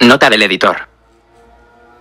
Nota del editor.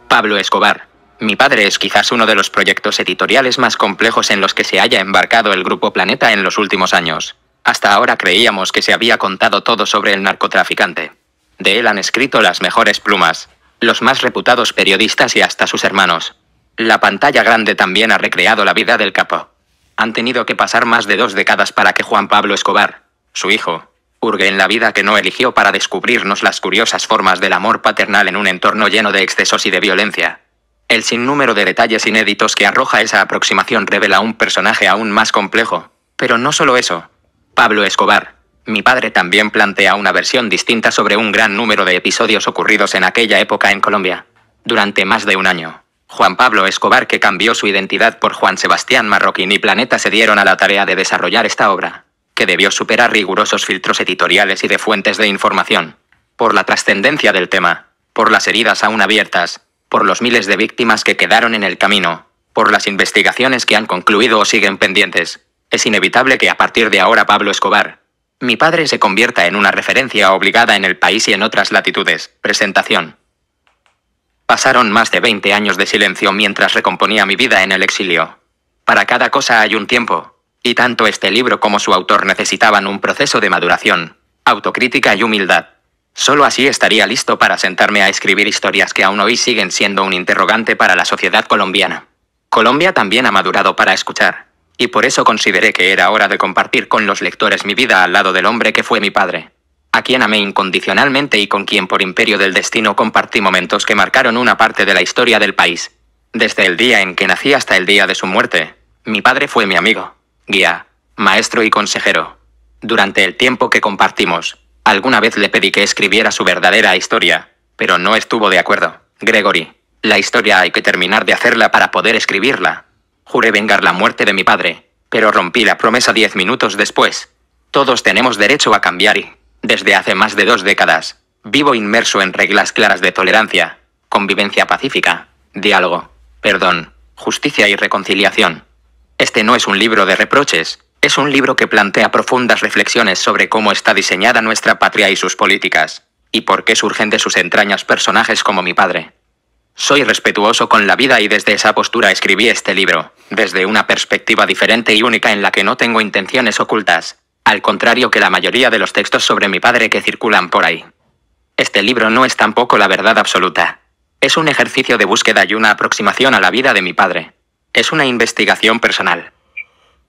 Pablo Escobar. Mi padre es quizás uno de los proyectos editoriales más complejos en los que se haya embarcado el Grupo Planeta en los últimos años. Hasta ahora creíamos que se había contado todo sobre el narcotraficante. De él han escrito las mejores plumas, los más reputados periodistas y hasta sus hermanos. La pantalla grande también ha recreado la vida del capo. Han tenido que pasar más de dos décadas para que Juan Pablo Escobar, su hijo, Urge en la vida que no eligió para descubrirnos las curiosas formas del amor paternal en un entorno lleno de excesos y de violencia. El sinnúmero de detalles inéditos que arroja esa aproximación revela un personaje aún más complejo. Pero no solo eso. Pablo Escobar, mi padre también plantea una versión distinta sobre un gran número de episodios ocurridos en aquella época en Colombia. Durante más de un año, Juan Pablo Escobar, que cambió su identidad por Juan Sebastián Marroquín y Planeta, se dieron a la tarea de desarrollar esta obra que debió superar rigurosos filtros editoriales y de fuentes de información. Por la trascendencia del tema, por las heridas aún abiertas, por los miles de víctimas que quedaron en el camino, por las investigaciones que han concluido o siguen pendientes, es inevitable que a partir de ahora Pablo Escobar, mi padre se convierta en una referencia obligada en el país y en otras latitudes. Presentación. Pasaron más de 20 años de silencio mientras recomponía mi vida en el exilio. Para cada cosa hay un tiempo, y tanto este libro como su autor necesitaban un proceso de maduración, autocrítica y humildad. Solo así estaría listo para sentarme a escribir historias que aún hoy siguen siendo un interrogante para la sociedad colombiana. Colombia también ha madurado para escuchar, y por eso consideré que era hora de compartir con los lectores mi vida al lado del hombre que fue mi padre, a quien amé incondicionalmente y con quien por imperio del destino compartí momentos que marcaron una parte de la historia del país. Desde el día en que nací hasta el día de su muerte, mi padre fue mi amigo guía, maestro y consejero. Durante el tiempo que compartimos, alguna vez le pedí que escribiera su verdadera historia, pero no estuvo de acuerdo. Gregory, la historia hay que terminar de hacerla para poder escribirla. Juré vengar la muerte de mi padre, pero rompí la promesa diez minutos después. Todos tenemos derecho a cambiar y, desde hace más de dos décadas, vivo inmerso en reglas claras de tolerancia, convivencia pacífica, diálogo, perdón, justicia y reconciliación. Este no es un libro de reproches, es un libro que plantea profundas reflexiones sobre cómo está diseñada nuestra patria y sus políticas, y por qué surgen de sus entrañas personajes como mi padre. Soy respetuoso con la vida y desde esa postura escribí este libro, desde una perspectiva diferente y única en la que no tengo intenciones ocultas, al contrario que la mayoría de los textos sobre mi padre que circulan por ahí. Este libro no es tampoco la verdad absoluta. Es un ejercicio de búsqueda y una aproximación a la vida de mi padre. Es una investigación personal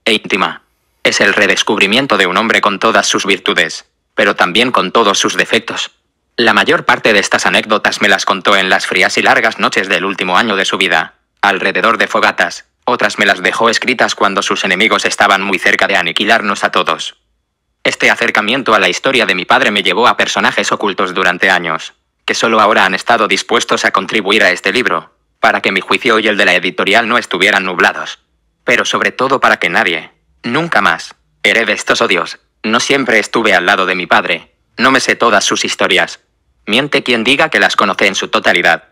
e íntima. Es el redescubrimiento de un hombre con todas sus virtudes, pero también con todos sus defectos. La mayor parte de estas anécdotas me las contó en las frías y largas noches del último año de su vida, alrededor de fogatas, otras me las dejó escritas cuando sus enemigos estaban muy cerca de aniquilarnos a todos. Este acercamiento a la historia de mi padre me llevó a personajes ocultos durante años, que solo ahora han estado dispuestos a contribuir a este libro para que mi juicio y el de la editorial no estuvieran nublados. Pero sobre todo para que nadie, nunca más, herede estos odios. No siempre estuve al lado de mi padre, no me sé todas sus historias. Miente quien diga que las conoce en su totalidad.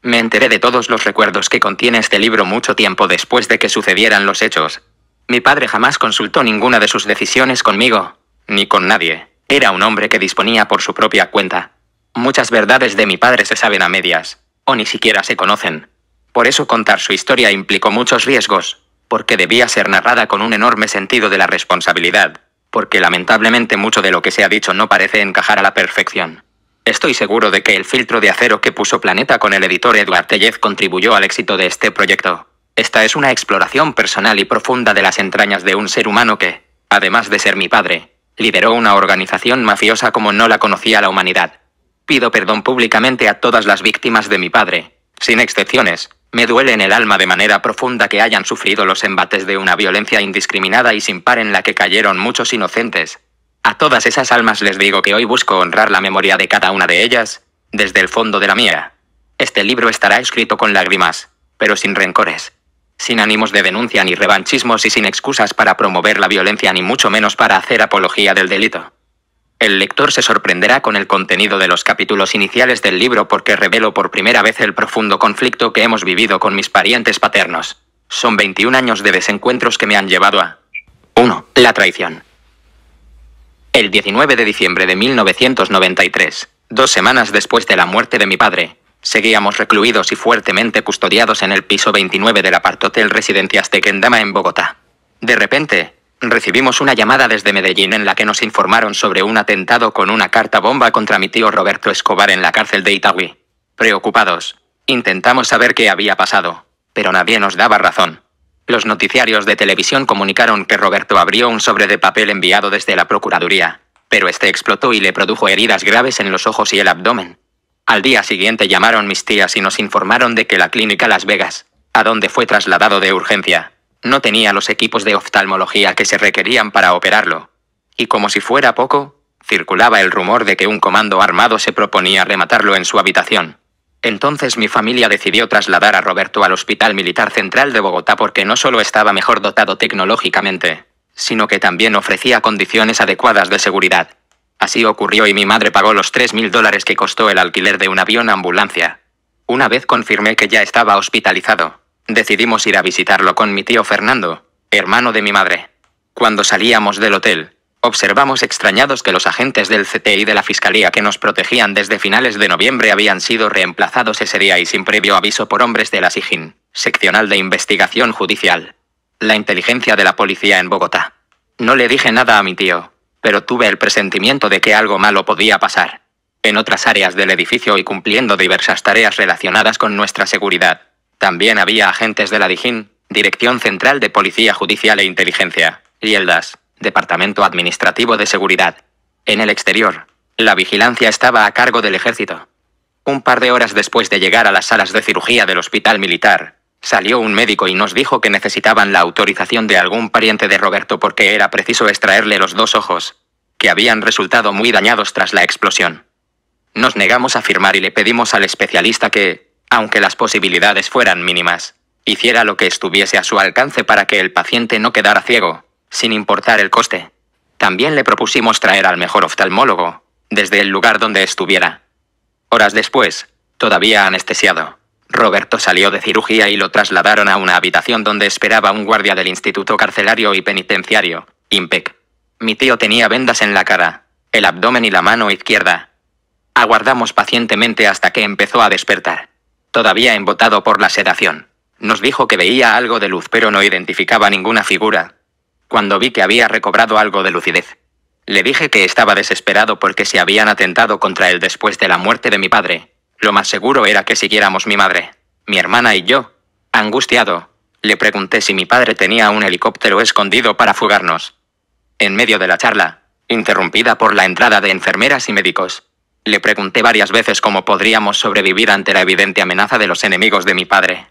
Me enteré de todos los recuerdos que contiene este libro mucho tiempo después de que sucedieran los hechos. Mi padre jamás consultó ninguna de sus decisiones conmigo, ni con nadie. Era un hombre que disponía por su propia cuenta. Muchas verdades de mi padre se saben a medias, o ni siquiera se conocen. Por eso contar su historia implicó muchos riesgos, porque debía ser narrada con un enorme sentido de la responsabilidad, porque lamentablemente mucho de lo que se ha dicho no parece encajar a la perfección. Estoy seguro de que el filtro de acero que puso Planeta con el editor Edward Tellez contribuyó al éxito de este proyecto. Esta es una exploración personal y profunda de las entrañas de un ser humano que, además de ser mi padre, lideró una organización mafiosa como no la conocía la humanidad. Pido perdón públicamente a todas las víctimas de mi padre, sin excepciones, me duele en el alma de manera profunda que hayan sufrido los embates de una violencia indiscriminada y sin par en la que cayeron muchos inocentes. A todas esas almas les digo que hoy busco honrar la memoria de cada una de ellas, desde el fondo de la mía. Este libro estará escrito con lágrimas, pero sin rencores. Sin ánimos de denuncia ni revanchismos y sin excusas para promover la violencia ni mucho menos para hacer apología del delito. El lector se sorprenderá con el contenido de los capítulos iniciales del libro porque revelo por primera vez el profundo conflicto que hemos vivido con mis parientes paternos. Son 21 años de desencuentros que me han llevado a 1. La traición. El 19 de diciembre de 1993, dos semanas después de la muerte de mi padre, seguíamos recluidos y fuertemente custodiados en el piso 29 del apartotel Residencias de Kendama en Bogotá. De repente, Recibimos una llamada desde Medellín en la que nos informaron sobre un atentado con una carta bomba contra mi tío Roberto Escobar en la cárcel de Itagüí. Preocupados, intentamos saber qué había pasado, pero nadie nos daba razón. Los noticiarios de televisión comunicaron que Roberto abrió un sobre de papel enviado desde la Procuraduría, pero este explotó y le produjo heridas graves en los ojos y el abdomen. Al día siguiente llamaron mis tías y nos informaron de que la clínica Las Vegas, a donde fue trasladado de urgencia, no tenía los equipos de oftalmología que se requerían para operarlo. Y como si fuera poco, circulaba el rumor de que un comando armado se proponía rematarlo en su habitación. Entonces mi familia decidió trasladar a Roberto al Hospital Militar Central de Bogotá porque no solo estaba mejor dotado tecnológicamente, sino que también ofrecía condiciones adecuadas de seguridad. Así ocurrió y mi madre pagó los 3.000 dólares que costó el alquiler de un avión ambulancia. Una vez confirmé que ya estaba hospitalizado, Decidimos ir a visitarlo con mi tío Fernando, hermano de mi madre. Cuando salíamos del hotel, observamos extrañados que los agentes del CTI de la Fiscalía que nos protegían desde finales de noviembre habían sido reemplazados ese día y sin previo aviso por hombres de la SIGIN, Seccional de Investigación Judicial. La inteligencia de la policía en Bogotá. No le dije nada a mi tío, pero tuve el presentimiento de que algo malo podía pasar. En otras áreas del edificio y cumpliendo diversas tareas relacionadas con nuestra seguridad, también había agentes de la DIJÍN, Dirección Central de Policía Judicial e Inteligencia, y el DAS, Departamento Administrativo de Seguridad. En el exterior, la vigilancia estaba a cargo del ejército. Un par de horas después de llegar a las salas de cirugía del hospital militar, salió un médico y nos dijo que necesitaban la autorización de algún pariente de Roberto porque era preciso extraerle los dos ojos, que habían resultado muy dañados tras la explosión. Nos negamos a firmar y le pedimos al especialista que, aunque las posibilidades fueran mínimas, hiciera lo que estuviese a su alcance para que el paciente no quedara ciego, sin importar el coste. También le propusimos traer al mejor oftalmólogo, desde el lugar donde estuviera. Horas después, todavía anestesiado, Roberto salió de cirugía y lo trasladaron a una habitación donde esperaba un guardia del Instituto Carcelario y Penitenciario, IMPEC. Mi tío tenía vendas en la cara, el abdomen y la mano izquierda. Aguardamos pacientemente hasta que empezó a despertar todavía embotado por la sedación. Nos dijo que veía algo de luz pero no identificaba ninguna figura. Cuando vi que había recobrado algo de lucidez. Le dije que estaba desesperado porque se habían atentado contra él después de la muerte de mi padre. Lo más seguro era que siguiéramos mi madre, mi hermana y yo. Angustiado, le pregunté si mi padre tenía un helicóptero escondido para fugarnos. En medio de la charla, interrumpida por la entrada de enfermeras y médicos, le pregunté varias veces cómo podríamos sobrevivir ante la evidente amenaza de los enemigos de mi padre.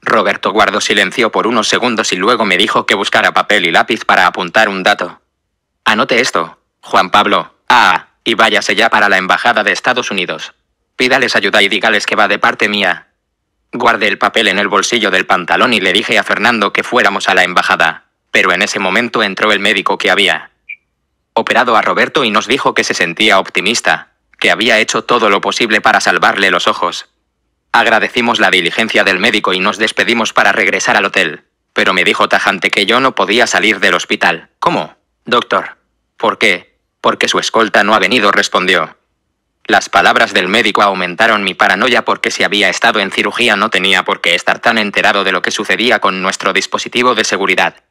Roberto guardó silencio por unos segundos y luego me dijo que buscara papel y lápiz para apuntar un dato. Anote esto, Juan Pablo, ah, y váyase ya para la Embajada de Estados Unidos. Pídales ayuda y dígales que va de parte mía. Guardé el papel en el bolsillo del pantalón y le dije a Fernando que fuéramos a la embajada, pero en ese momento entró el médico que había operado a Roberto y nos dijo que se sentía optimista, que había hecho todo lo posible para salvarle los ojos. Agradecimos la diligencia del médico y nos despedimos para regresar al hotel, pero me dijo tajante que yo no podía salir del hospital. ¿Cómo? Doctor. ¿Por qué? Porque su escolta no ha venido, respondió. Las palabras del médico aumentaron mi paranoia porque si había estado en cirugía no tenía por qué estar tan enterado de lo que sucedía con nuestro dispositivo de seguridad.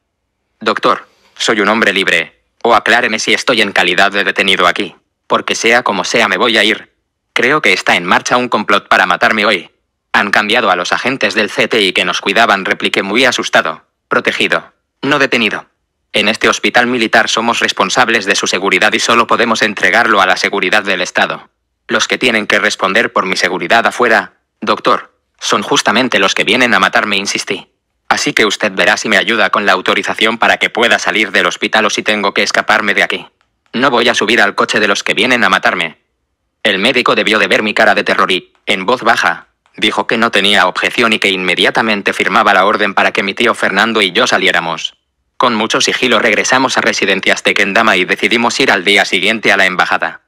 Doctor, soy un hombre libre. O acláreme si estoy en calidad de detenido aquí porque sea como sea me voy a ir. Creo que está en marcha un complot para matarme hoy. Han cambiado a los agentes del CTI que nos cuidaban, repliqué muy asustado. Protegido. No detenido. En este hospital militar somos responsables de su seguridad y solo podemos entregarlo a la seguridad del Estado. Los que tienen que responder por mi seguridad afuera, doctor, son justamente los que vienen a matarme, insistí. Así que usted verá si me ayuda con la autorización para que pueda salir del hospital o si tengo que escaparme de aquí. No voy a subir al coche de los que vienen a matarme. El médico debió de ver mi cara de terror y, en voz baja, dijo que no tenía objeción y que inmediatamente firmaba la orden para que mi tío Fernando y yo saliéramos. Con mucho sigilo regresamos a residencias de Kendama y decidimos ir al día siguiente a la embajada.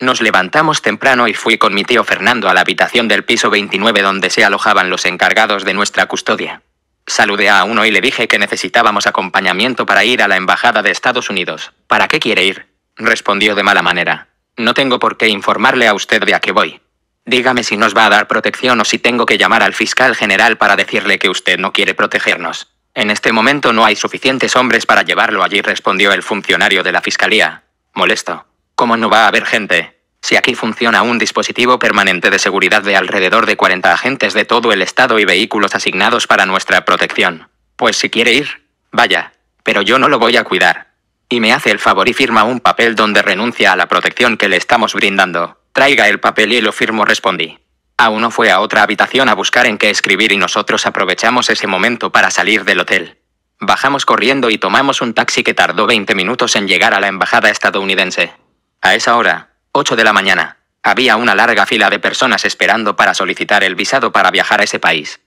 Nos levantamos temprano y fui con mi tío Fernando a la habitación del piso 29 donde se alojaban los encargados de nuestra custodia. Saludé a uno y le dije que necesitábamos acompañamiento para ir a la Embajada de Estados Unidos. ¿Para qué quiere ir? Respondió de mala manera. No tengo por qué informarle a usted de a qué voy. Dígame si nos va a dar protección o si tengo que llamar al fiscal general para decirle que usted no quiere protegernos. En este momento no hay suficientes hombres para llevarlo allí, respondió el funcionario de la fiscalía. Molesto. ¿Cómo no va a haber gente? Si aquí funciona un dispositivo permanente de seguridad de alrededor de 40 agentes de todo el estado y vehículos asignados para nuestra protección. Pues si quiere ir, vaya, pero yo no lo voy a cuidar. Y me hace el favor y firma un papel donde renuncia a la protección que le estamos brindando. Traiga el papel y lo firmo, respondí. Aún no fue a otra habitación a buscar en qué escribir y nosotros aprovechamos ese momento para salir del hotel. Bajamos corriendo y tomamos un taxi que tardó 20 minutos en llegar a la embajada estadounidense. A esa hora, 8 de la mañana. Había una larga fila de personas esperando para solicitar el visado para viajar a ese país.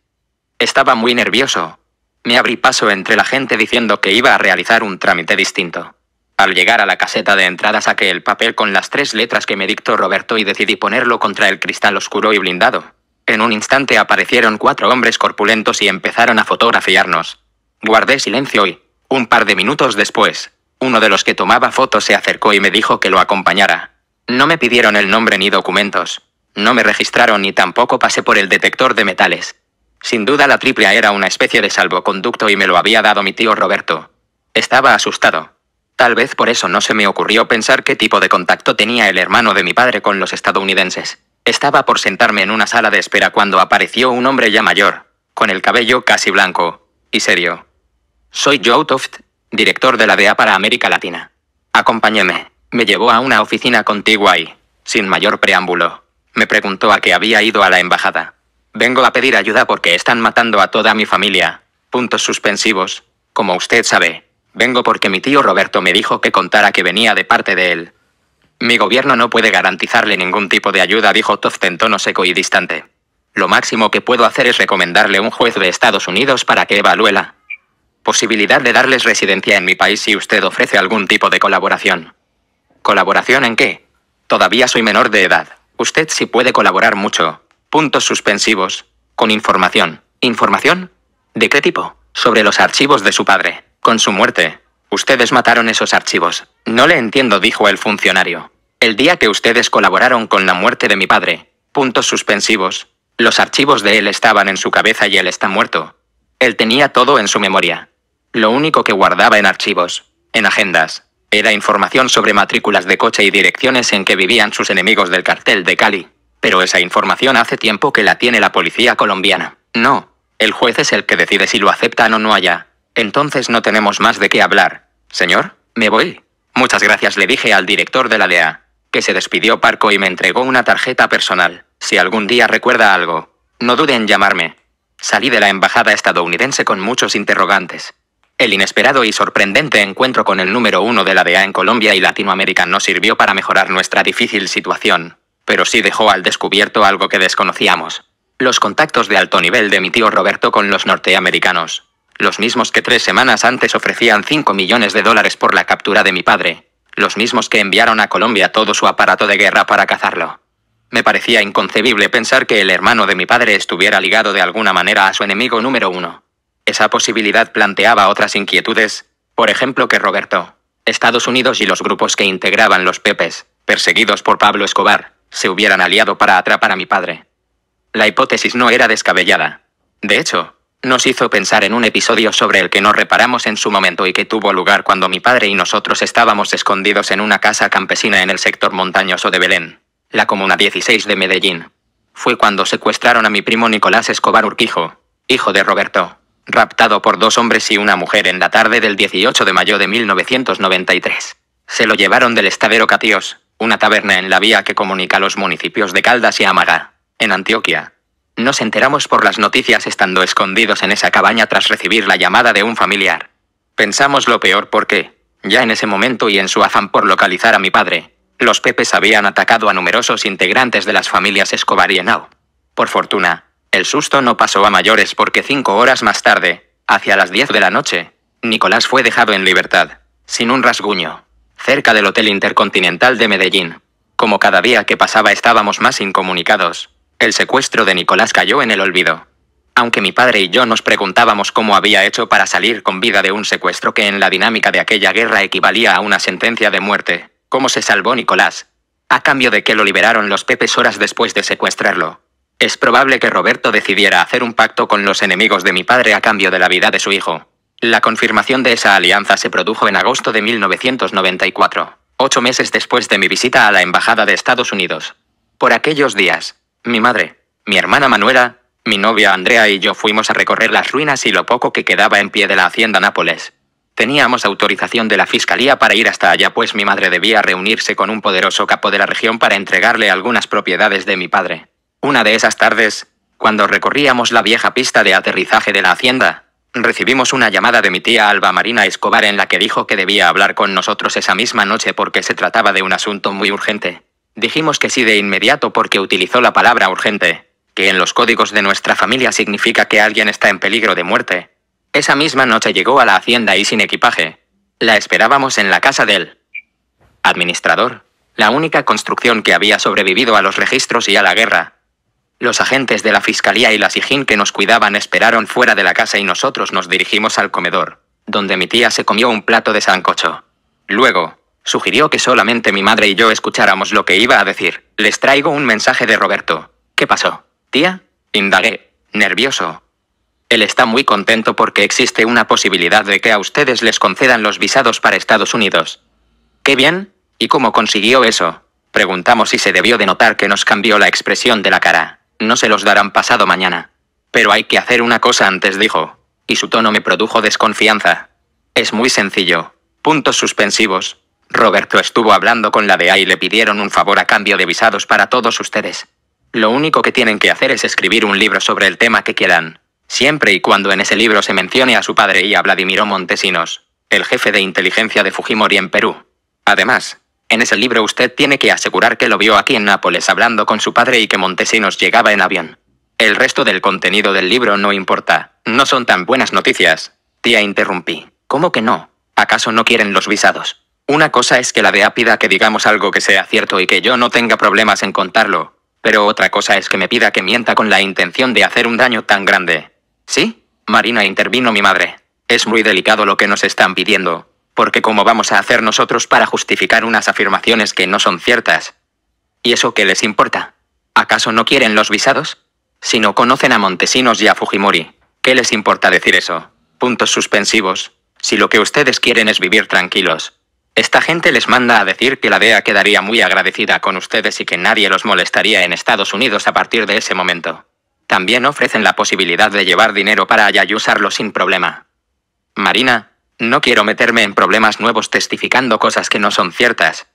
Estaba muy nervioso. Me abrí paso entre la gente diciendo que iba a realizar un trámite distinto. Al llegar a la caseta de entrada saqué el papel con las tres letras que me dictó Roberto y decidí ponerlo contra el cristal oscuro y blindado. En un instante aparecieron cuatro hombres corpulentos y empezaron a fotografiarnos. Guardé silencio y, un par de minutos después, uno de los que tomaba fotos se acercó y me dijo que lo acompañara. No me pidieron el nombre ni documentos. No me registraron ni tampoco pasé por el detector de metales. Sin duda la triple era una especie de salvoconducto y me lo había dado mi tío Roberto. Estaba asustado. Tal vez por eso no se me ocurrió pensar qué tipo de contacto tenía el hermano de mi padre con los estadounidenses. Estaba por sentarme en una sala de espera cuando apareció un hombre ya mayor, con el cabello casi blanco, y serio. Soy Joe Toft, director de la DEA para América Latina. Acompáñeme. Me llevó a una oficina contigua y, sin mayor preámbulo, me preguntó a qué había ido a la embajada. Vengo a pedir ayuda porque están matando a toda mi familia. Puntos suspensivos. Como usted sabe, vengo porque mi tío Roberto me dijo que contara que venía de parte de él. Mi gobierno no puede garantizarle ningún tipo de ayuda, dijo Toft en tono seco y distante. Lo máximo que puedo hacer es recomendarle un juez de Estados Unidos para que evalúe la posibilidad de darles residencia en mi país si usted ofrece algún tipo de colaboración. ¿Colaboración en qué? Todavía soy menor de edad. Usted sí puede colaborar mucho. Puntos suspensivos. Con información. ¿Información? ¿De qué tipo? Sobre los archivos de su padre. Con su muerte. Ustedes mataron esos archivos. No le entiendo, dijo el funcionario. El día que ustedes colaboraron con la muerte de mi padre. Puntos suspensivos. Los archivos de él estaban en su cabeza y él está muerto. Él tenía todo en su memoria. Lo único que guardaba en archivos, en agendas, era información sobre matrículas de coche y direcciones en que vivían sus enemigos del cartel de Cali. Pero esa información hace tiempo que la tiene la policía colombiana. No, el juez es el que decide si lo aceptan o no allá. Entonces no tenemos más de qué hablar. Señor, me voy. Muchas gracias le dije al director de la DEA, que se despidió Parco y me entregó una tarjeta personal. Si algún día recuerda algo, no dude en llamarme. Salí de la embajada estadounidense con muchos interrogantes. El inesperado y sorprendente encuentro con el número uno de la DEA en Colombia y Latinoamérica no sirvió para mejorar nuestra difícil situación, pero sí dejó al descubierto algo que desconocíamos. Los contactos de alto nivel de mi tío Roberto con los norteamericanos. Los mismos que tres semanas antes ofrecían 5 millones de dólares por la captura de mi padre. Los mismos que enviaron a Colombia todo su aparato de guerra para cazarlo. Me parecía inconcebible pensar que el hermano de mi padre estuviera ligado de alguna manera a su enemigo número uno. Esa posibilidad planteaba otras inquietudes, por ejemplo que Roberto, Estados Unidos y los grupos que integraban los Pepes, perseguidos por Pablo Escobar, se hubieran aliado para atrapar a mi padre. La hipótesis no era descabellada. De hecho, nos hizo pensar en un episodio sobre el que no reparamos en su momento y que tuvo lugar cuando mi padre y nosotros estábamos escondidos en una casa campesina en el sector montañoso de Belén, la comuna 16 de Medellín. Fue cuando secuestraron a mi primo Nicolás Escobar Urquijo, hijo de Roberto, raptado por dos hombres y una mujer en la tarde del 18 de mayo de 1993. Se lo llevaron del estadero Catios, una taberna en la vía que comunica los municipios de Caldas y Amaga, en Antioquia. Nos enteramos por las noticias estando escondidos en esa cabaña tras recibir la llamada de un familiar. Pensamos lo peor porque, ya en ese momento y en su afán por localizar a mi padre, los Pepes habían atacado a numerosos integrantes de las familias Escobar y Henao. Por fortuna, el susto no pasó a mayores porque cinco horas más tarde, hacia las diez de la noche, Nicolás fue dejado en libertad, sin un rasguño, cerca del Hotel Intercontinental de Medellín. Como cada día que pasaba estábamos más incomunicados, el secuestro de Nicolás cayó en el olvido. Aunque mi padre y yo nos preguntábamos cómo había hecho para salir con vida de un secuestro que en la dinámica de aquella guerra equivalía a una sentencia de muerte, ¿cómo se salvó Nicolás? A cambio de que lo liberaron los pepes horas después de secuestrarlo. Es probable que Roberto decidiera hacer un pacto con los enemigos de mi padre a cambio de la vida de su hijo. La confirmación de esa alianza se produjo en agosto de 1994, ocho meses después de mi visita a la Embajada de Estados Unidos. Por aquellos días, mi madre, mi hermana Manuela, mi novia Andrea y yo fuimos a recorrer las ruinas y lo poco que quedaba en pie de la hacienda Nápoles. Teníamos autorización de la Fiscalía para ir hasta allá, pues mi madre debía reunirse con un poderoso capo de la región para entregarle algunas propiedades de mi padre. Una de esas tardes, cuando recorríamos la vieja pista de aterrizaje de la hacienda, recibimos una llamada de mi tía Alba Marina Escobar en la que dijo que debía hablar con nosotros esa misma noche porque se trataba de un asunto muy urgente. Dijimos que sí de inmediato porque utilizó la palabra urgente, que en los códigos de nuestra familia significa que alguien está en peligro de muerte. Esa misma noche llegó a la hacienda y sin equipaje. La esperábamos en la casa del administrador, la única construcción que había sobrevivido a los registros y a la guerra. Los agentes de la fiscalía y la Sijín que nos cuidaban esperaron fuera de la casa y nosotros nos dirigimos al comedor, donde mi tía se comió un plato de sancocho. Luego, sugirió que solamente mi madre y yo escucháramos lo que iba a decir. Les traigo un mensaje de Roberto. ¿Qué pasó? ¿Tía? Indagué, nervioso. Él está muy contento porque existe una posibilidad de que a ustedes les concedan los visados para Estados Unidos. ¿Qué bien? ¿Y cómo consiguió eso? Preguntamos si se debió de notar que nos cambió la expresión de la cara. No se los darán pasado mañana. Pero hay que hacer una cosa antes, dijo. Y su tono me produjo desconfianza. Es muy sencillo. Puntos suspensivos. Roberto estuvo hablando con la DEA y le pidieron un favor a cambio de visados para todos ustedes. Lo único que tienen que hacer es escribir un libro sobre el tema que quieran. Siempre y cuando en ese libro se mencione a su padre y a Vladimiro Montesinos, el jefe de inteligencia de Fujimori en Perú. Además, en ese libro usted tiene que asegurar que lo vio aquí en Nápoles hablando con su padre y que Montesinos llegaba en avión. El resto del contenido del libro no importa. No son tan buenas noticias. Tía interrumpí. ¿Cómo que no? ¿Acaso no quieren los visados? Una cosa es que la DEA pida que digamos algo que sea cierto y que yo no tenga problemas en contarlo, pero otra cosa es que me pida que mienta con la intención de hacer un daño tan grande. ¿Sí? Marina intervino mi madre. Es muy delicado lo que nos están pidiendo. Porque ¿cómo vamos a hacer nosotros para justificar unas afirmaciones que no son ciertas? ¿Y eso qué les importa? ¿Acaso no quieren los visados? Si no conocen a Montesinos y a Fujimori, ¿qué les importa decir eso? Puntos suspensivos. Si lo que ustedes quieren es vivir tranquilos. Esta gente les manda a decir que la DEA quedaría muy agradecida con ustedes y que nadie los molestaría en Estados Unidos a partir de ese momento. También ofrecen la posibilidad de llevar dinero para allá y usarlo sin problema. Marina, no quiero meterme en problemas nuevos testificando cosas que no son ciertas.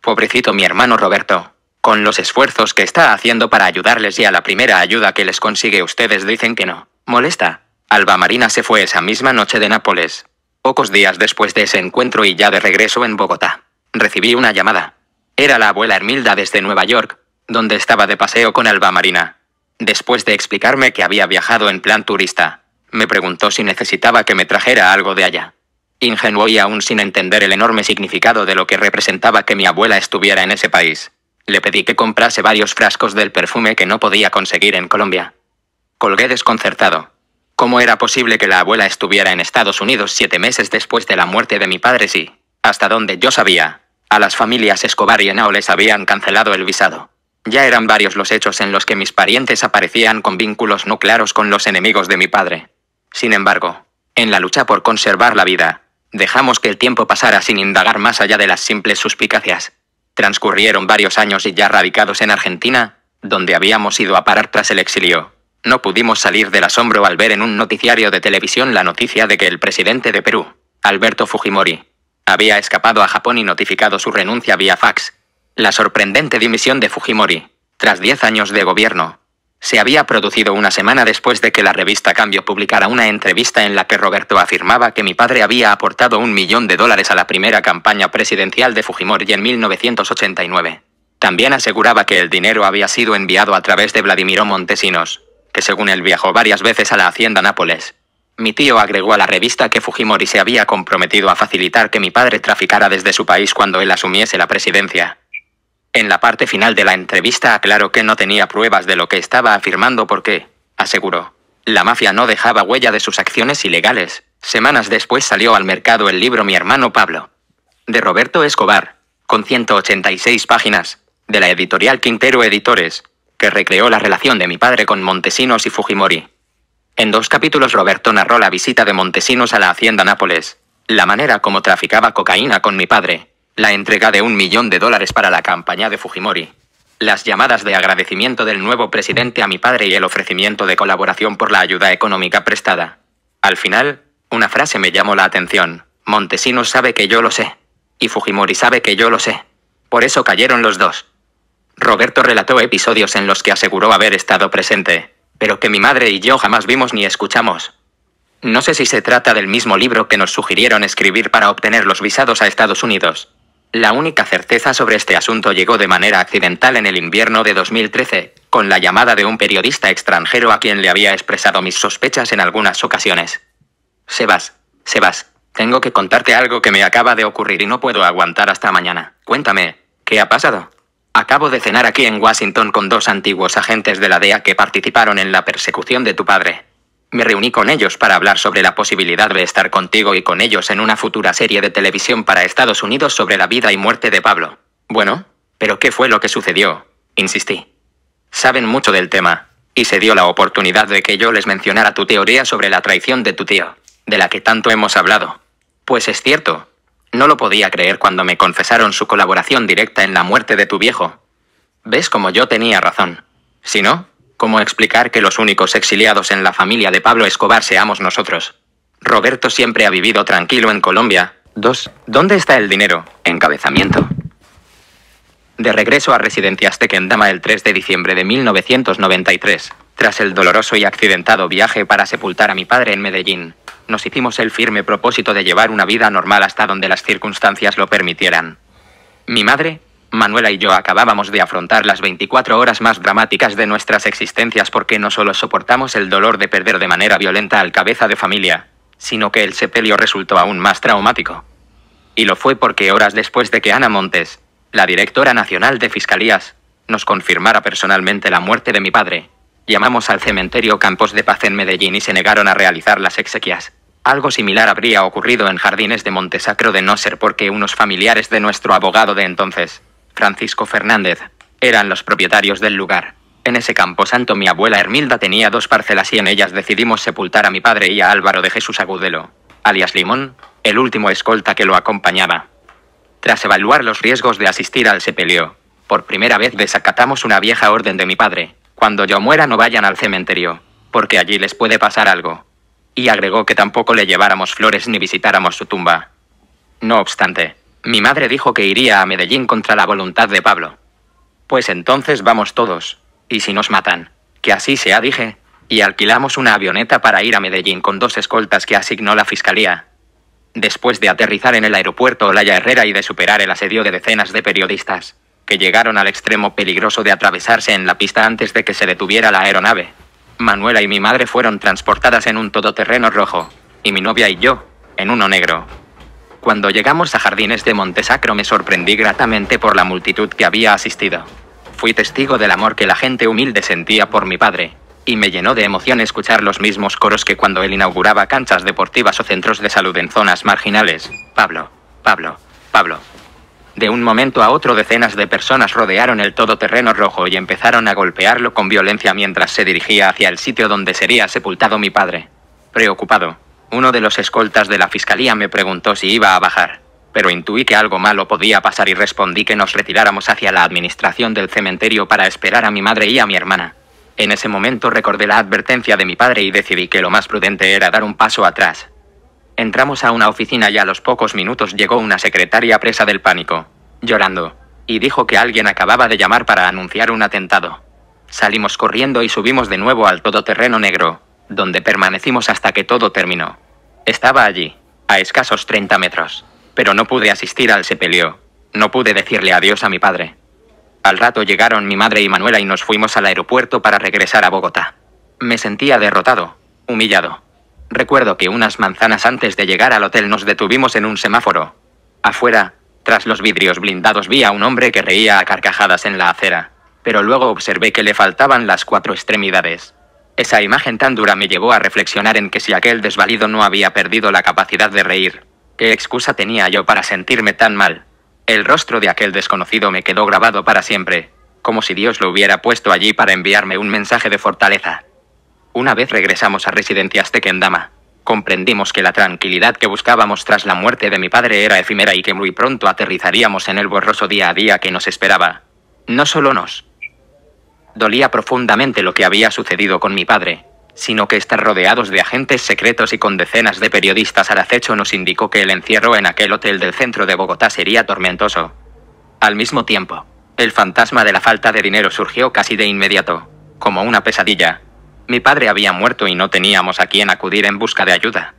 Pobrecito mi hermano Roberto. Con los esfuerzos que está haciendo para ayudarles y a la primera ayuda que les consigue ustedes dicen que no. Molesta. Alba Marina se fue esa misma noche de Nápoles. Pocos días después de ese encuentro y ya de regreso en Bogotá. Recibí una llamada. Era la abuela Hermilda desde Nueva York, donde estaba de paseo con Alba Marina. Después de explicarme que había viajado en plan turista, me preguntó si necesitaba que me trajera algo de allá. Ingenuo y aún sin entender el enorme significado de lo que representaba que mi abuela estuviera en ese país. Le pedí que comprase varios frascos del perfume que no podía conseguir en Colombia. Colgué desconcertado. ¿Cómo era posible que la abuela estuviera en Estados Unidos siete meses después de la muerte de mi padre si, hasta donde yo sabía, a las familias Escobar y Henao les habían cancelado el visado? Ya eran varios los hechos en los que mis parientes aparecían con vínculos no claros con los enemigos de mi padre. Sin embargo, en la lucha por conservar la vida, dejamos que el tiempo pasara sin indagar más allá de las simples suspicacias. Transcurrieron varios años y ya radicados en Argentina, donde habíamos ido a parar tras el exilio, no pudimos salir del asombro al ver en un noticiario de televisión la noticia de que el presidente de Perú, Alberto Fujimori, había escapado a Japón y notificado su renuncia vía fax. La sorprendente dimisión de Fujimori, tras 10 años de gobierno, se había producido una semana después de que la revista Cambio publicara una entrevista en la que Roberto afirmaba que mi padre había aportado un millón de dólares a la primera campaña presidencial de Fujimori en 1989. También aseguraba que el dinero había sido enviado a través de Vladimiro Montesinos, que según él viajó varias veces a la hacienda Nápoles. Mi tío agregó a la revista que Fujimori se había comprometido a facilitar que mi padre traficara desde su país cuando él asumiese la presidencia, en la parte final de la entrevista aclaró que no tenía pruebas de lo que estaba afirmando porque, aseguró, la mafia no dejaba huella de sus acciones ilegales. Semanas después salió al mercado el libro Mi hermano Pablo, de Roberto Escobar, con 186 páginas, de la editorial Quintero Editores, que recreó la relación de mi padre con Montesinos y Fujimori. En dos capítulos Roberto narró la visita de Montesinos a la hacienda Nápoles, la manera como traficaba cocaína con mi padre, la entrega de un millón de dólares para la campaña de Fujimori, las llamadas de agradecimiento del nuevo presidente a mi padre y el ofrecimiento de colaboración por la ayuda económica prestada. Al final, una frase me llamó la atención. Montesinos sabe que yo lo sé. Y Fujimori sabe que yo lo sé. Por eso cayeron los dos. Roberto relató episodios en los que aseguró haber estado presente, pero que mi madre y yo jamás vimos ni escuchamos. No sé si se trata del mismo libro que nos sugirieron escribir para obtener los visados a Estados Unidos, la única certeza sobre este asunto llegó de manera accidental en el invierno de 2013, con la llamada de un periodista extranjero a quien le había expresado mis sospechas en algunas ocasiones. Sebas, Sebas, tengo que contarte algo que me acaba de ocurrir y no puedo aguantar hasta mañana. Cuéntame, ¿qué ha pasado? Acabo de cenar aquí en Washington con dos antiguos agentes de la DEA que participaron en la persecución de tu padre. Me reuní con ellos para hablar sobre la posibilidad de estar contigo y con ellos en una futura serie de televisión para Estados Unidos sobre la vida y muerte de Pablo. Bueno, pero ¿qué fue lo que sucedió? Insistí. Saben mucho del tema, y se dio la oportunidad de que yo les mencionara tu teoría sobre la traición de tu tío, de la que tanto hemos hablado. Pues es cierto, no lo podía creer cuando me confesaron su colaboración directa en la muerte de tu viejo. ¿Ves como yo tenía razón? Si no, ¿Cómo explicar que los únicos exiliados en la familia de Pablo Escobar seamos nosotros? Roberto siempre ha vivido tranquilo en Colombia. 2. ¿Dónde está el dinero? Encabezamiento. De regreso a Residencias Dama el 3 de diciembre de 1993, tras el doloroso y accidentado viaje para sepultar a mi padre en Medellín, nos hicimos el firme propósito de llevar una vida normal hasta donde las circunstancias lo permitieran. Mi madre, Manuela y yo acabábamos de afrontar las 24 horas más dramáticas de nuestras existencias porque no solo soportamos el dolor de perder de manera violenta al cabeza de familia, sino que el sepelio resultó aún más traumático. Y lo fue porque horas después de que Ana Montes, la directora nacional de Fiscalías, nos confirmara personalmente la muerte de mi padre, llamamos al cementerio Campos de Paz en Medellín y se negaron a realizar las exequias. Algo similar habría ocurrido en Jardines de Montesacro de no ser porque unos familiares de nuestro abogado de entonces, Francisco Fernández, eran los propietarios del lugar. En ese campo santo mi abuela Hermilda tenía dos parcelas y en ellas decidimos sepultar a mi padre y a Álvaro de Jesús Agudelo, alias Limón, el último escolta que lo acompañaba. Tras evaluar los riesgos de asistir al sepelio, por primera vez desacatamos una vieja orden de mi padre, cuando yo muera no vayan al cementerio, porque allí les puede pasar algo. Y agregó que tampoco le lleváramos flores ni visitáramos su tumba. No obstante, mi madre dijo que iría a Medellín contra la voluntad de Pablo. Pues entonces vamos todos, y si nos matan, que así sea, dije, y alquilamos una avioneta para ir a Medellín con dos escoltas que asignó la fiscalía. Después de aterrizar en el aeropuerto Olaya Herrera y de superar el asedio de decenas de periodistas, que llegaron al extremo peligroso de atravesarse en la pista antes de que se detuviera la aeronave, Manuela y mi madre fueron transportadas en un todoterreno rojo, y mi novia y yo, en uno negro. Cuando llegamos a Jardines de Montesacro me sorprendí gratamente por la multitud que había asistido. Fui testigo del amor que la gente humilde sentía por mi padre, y me llenó de emoción escuchar los mismos coros que cuando él inauguraba canchas deportivas o centros de salud en zonas marginales. Pablo, Pablo, Pablo. De un momento a otro decenas de personas rodearon el todoterreno rojo y empezaron a golpearlo con violencia mientras se dirigía hacia el sitio donde sería sepultado mi padre. Preocupado, uno de los escoltas de la fiscalía me preguntó si iba a bajar, pero intuí que algo malo podía pasar y respondí que nos retiráramos hacia la administración del cementerio para esperar a mi madre y a mi hermana. En ese momento recordé la advertencia de mi padre y decidí que lo más prudente era dar un paso atrás. Entramos a una oficina y a los pocos minutos llegó una secretaria presa del pánico, llorando, y dijo que alguien acababa de llamar para anunciar un atentado. Salimos corriendo y subimos de nuevo al todoterreno negro, donde permanecimos hasta que todo terminó. Estaba allí, a escasos 30 metros, pero no pude asistir al sepelio. No pude decirle adiós a mi padre. Al rato llegaron mi madre y Manuela y nos fuimos al aeropuerto para regresar a Bogotá. Me sentía derrotado, humillado. Recuerdo que unas manzanas antes de llegar al hotel nos detuvimos en un semáforo. Afuera, tras los vidrios blindados vi a un hombre que reía a carcajadas en la acera, pero luego observé que le faltaban las cuatro extremidades. Esa imagen tan dura me llevó a reflexionar en que si aquel desvalido no había perdido la capacidad de reír, ¿qué excusa tenía yo para sentirme tan mal? El rostro de aquel desconocido me quedó grabado para siempre, como si Dios lo hubiera puesto allí para enviarme un mensaje de fortaleza. Una vez regresamos a residencias de comprendimos que la tranquilidad que buscábamos tras la muerte de mi padre era efímera y que muy pronto aterrizaríamos en el borroso día a día que nos esperaba. No solo nos, Dolía profundamente lo que había sucedido con mi padre, sino que estar rodeados de agentes secretos y con decenas de periodistas al acecho nos indicó que el encierro en aquel hotel del centro de Bogotá sería tormentoso. Al mismo tiempo, el fantasma de la falta de dinero surgió casi de inmediato, como una pesadilla. Mi padre había muerto y no teníamos a quien acudir en busca de ayuda.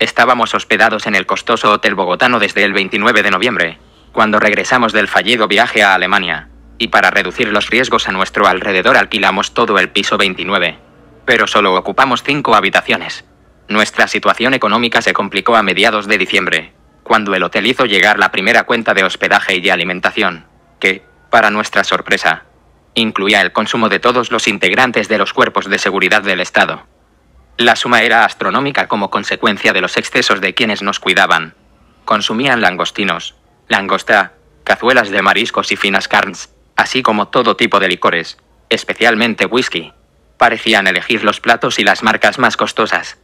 Estábamos hospedados en el costoso Hotel Bogotano desde el 29 de noviembre, cuando regresamos del fallido viaje a Alemania. Y para reducir los riesgos a nuestro alrededor alquilamos todo el piso 29. Pero solo ocupamos cinco habitaciones. Nuestra situación económica se complicó a mediados de diciembre, cuando el hotel hizo llegar la primera cuenta de hospedaje y de alimentación, que, para nuestra sorpresa, incluía el consumo de todos los integrantes de los cuerpos de seguridad del Estado. La suma era astronómica como consecuencia de los excesos de quienes nos cuidaban. Consumían langostinos, langosta, cazuelas de mariscos y finas carnes, así como todo tipo de licores, especialmente whisky. Parecían elegir los platos y las marcas más costosas.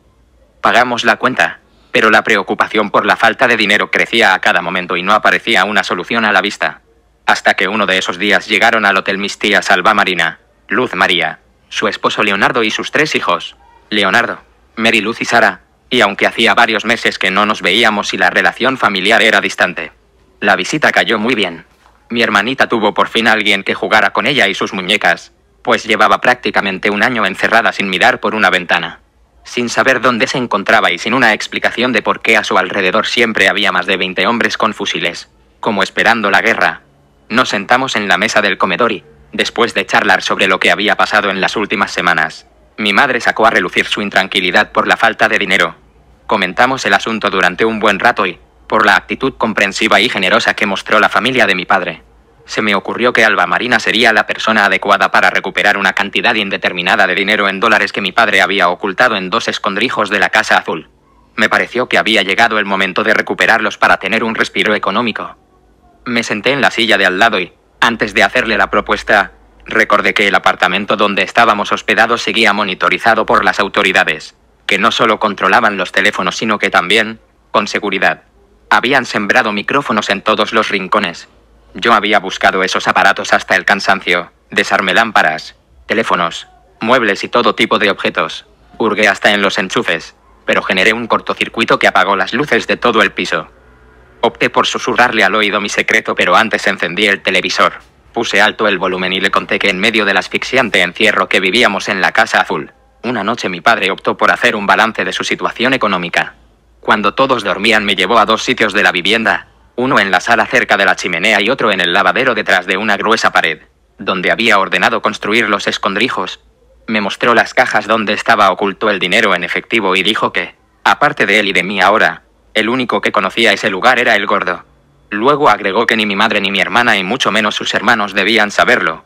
Pagamos la cuenta, pero la preocupación por la falta de dinero crecía a cada momento y no aparecía una solución a la vista. Hasta que uno de esos días llegaron al hotel mis tías Alba Marina, Luz María, su esposo Leonardo y sus tres hijos, Leonardo, Mary Luz y Sara, y aunque hacía varios meses que no nos veíamos y la relación familiar era distante, la visita cayó muy bien. Mi hermanita tuvo por fin a alguien que jugara con ella y sus muñecas, pues llevaba prácticamente un año encerrada sin mirar por una ventana. Sin saber dónde se encontraba y sin una explicación de por qué a su alrededor siempre había más de 20 hombres con fusiles, como esperando la guerra. Nos sentamos en la mesa del comedor y, después de charlar sobre lo que había pasado en las últimas semanas, mi madre sacó a relucir su intranquilidad por la falta de dinero. Comentamos el asunto durante un buen rato y, por la actitud comprensiva y generosa que mostró la familia de mi padre. Se me ocurrió que Alba Marina sería la persona adecuada para recuperar una cantidad indeterminada de dinero en dólares que mi padre había ocultado en dos escondrijos de la Casa Azul. Me pareció que había llegado el momento de recuperarlos para tener un respiro económico. Me senté en la silla de al lado y, antes de hacerle la propuesta, recordé que el apartamento donde estábamos hospedados seguía monitorizado por las autoridades, que no solo controlaban los teléfonos sino que también, con seguridad, habían sembrado micrófonos en todos los rincones. Yo había buscado esos aparatos hasta el cansancio. Desarmé lámparas, teléfonos, muebles y todo tipo de objetos. Hurgué hasta en los enchufes, pero generé un cortocircuito que apagó las luces de todo el piso. Opté por susurrarle al oído mi secreto, pero antes encendí el televisor. Puse alto el volumen y le conté que en medio del asfixiante encierro que vivíamos en la Casa Azul, una noche mi padre optó por hacer un balance de su situación económica. Cuando todos dormían me llevó a dos sitios de la vivienda, uno en la sala cerca de la chimenea y otro en el lavadero detrás de una gruesa pared, donde había ordenado construir los escondrijos. Me mostró las cajas donde estaba oculto el dinero en efectivo y dijo que, aparte de él y de mí ahora, el único que conocía ese lugar era el gordo. Luego agregó que ni mi madre ni mi hermana y mucho menos sus hermanos debían saberlo,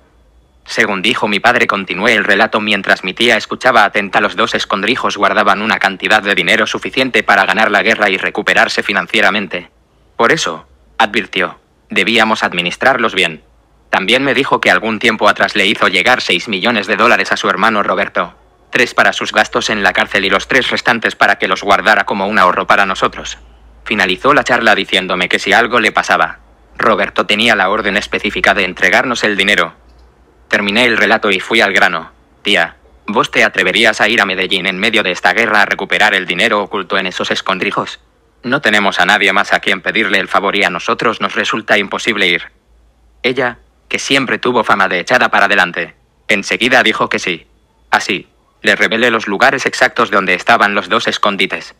según dijo mi padre, continué el relato mientras mi tía escuchaba atenta. Los dos escondrijos guardaban una cantidad de dinero suficiente para ganar la guerra y recuperarse financieramente. Por eso, advirtió, debíamos administrarlos bien. También me dijo que algún tiempo atrás le hizo llegar 6 millones de dólares a su hermano Roberto, tres para sus gastos en la cárcel y los tres restantes para que los guardara como un ahorro para nosotros. Finalizó la charla diciéndome que si algo le pasaba, Roberto tenía la orden específica de entregarnos el dinero, Terminé el relato y fui al grano. Tía, ¿vos te atreverías a ir a Medellín en medio de esta guerra a recuperar el dinero oculto en esos escondrijos? No tenemos a nadie más a quien pedirle el favor y a nosotros nos resulta imposible ir. Ella, que siempre tuvo fama de echada para adelante, enseguida dijo que sí. Así, le revelé los lugares exactos donde estaban los dos escondites.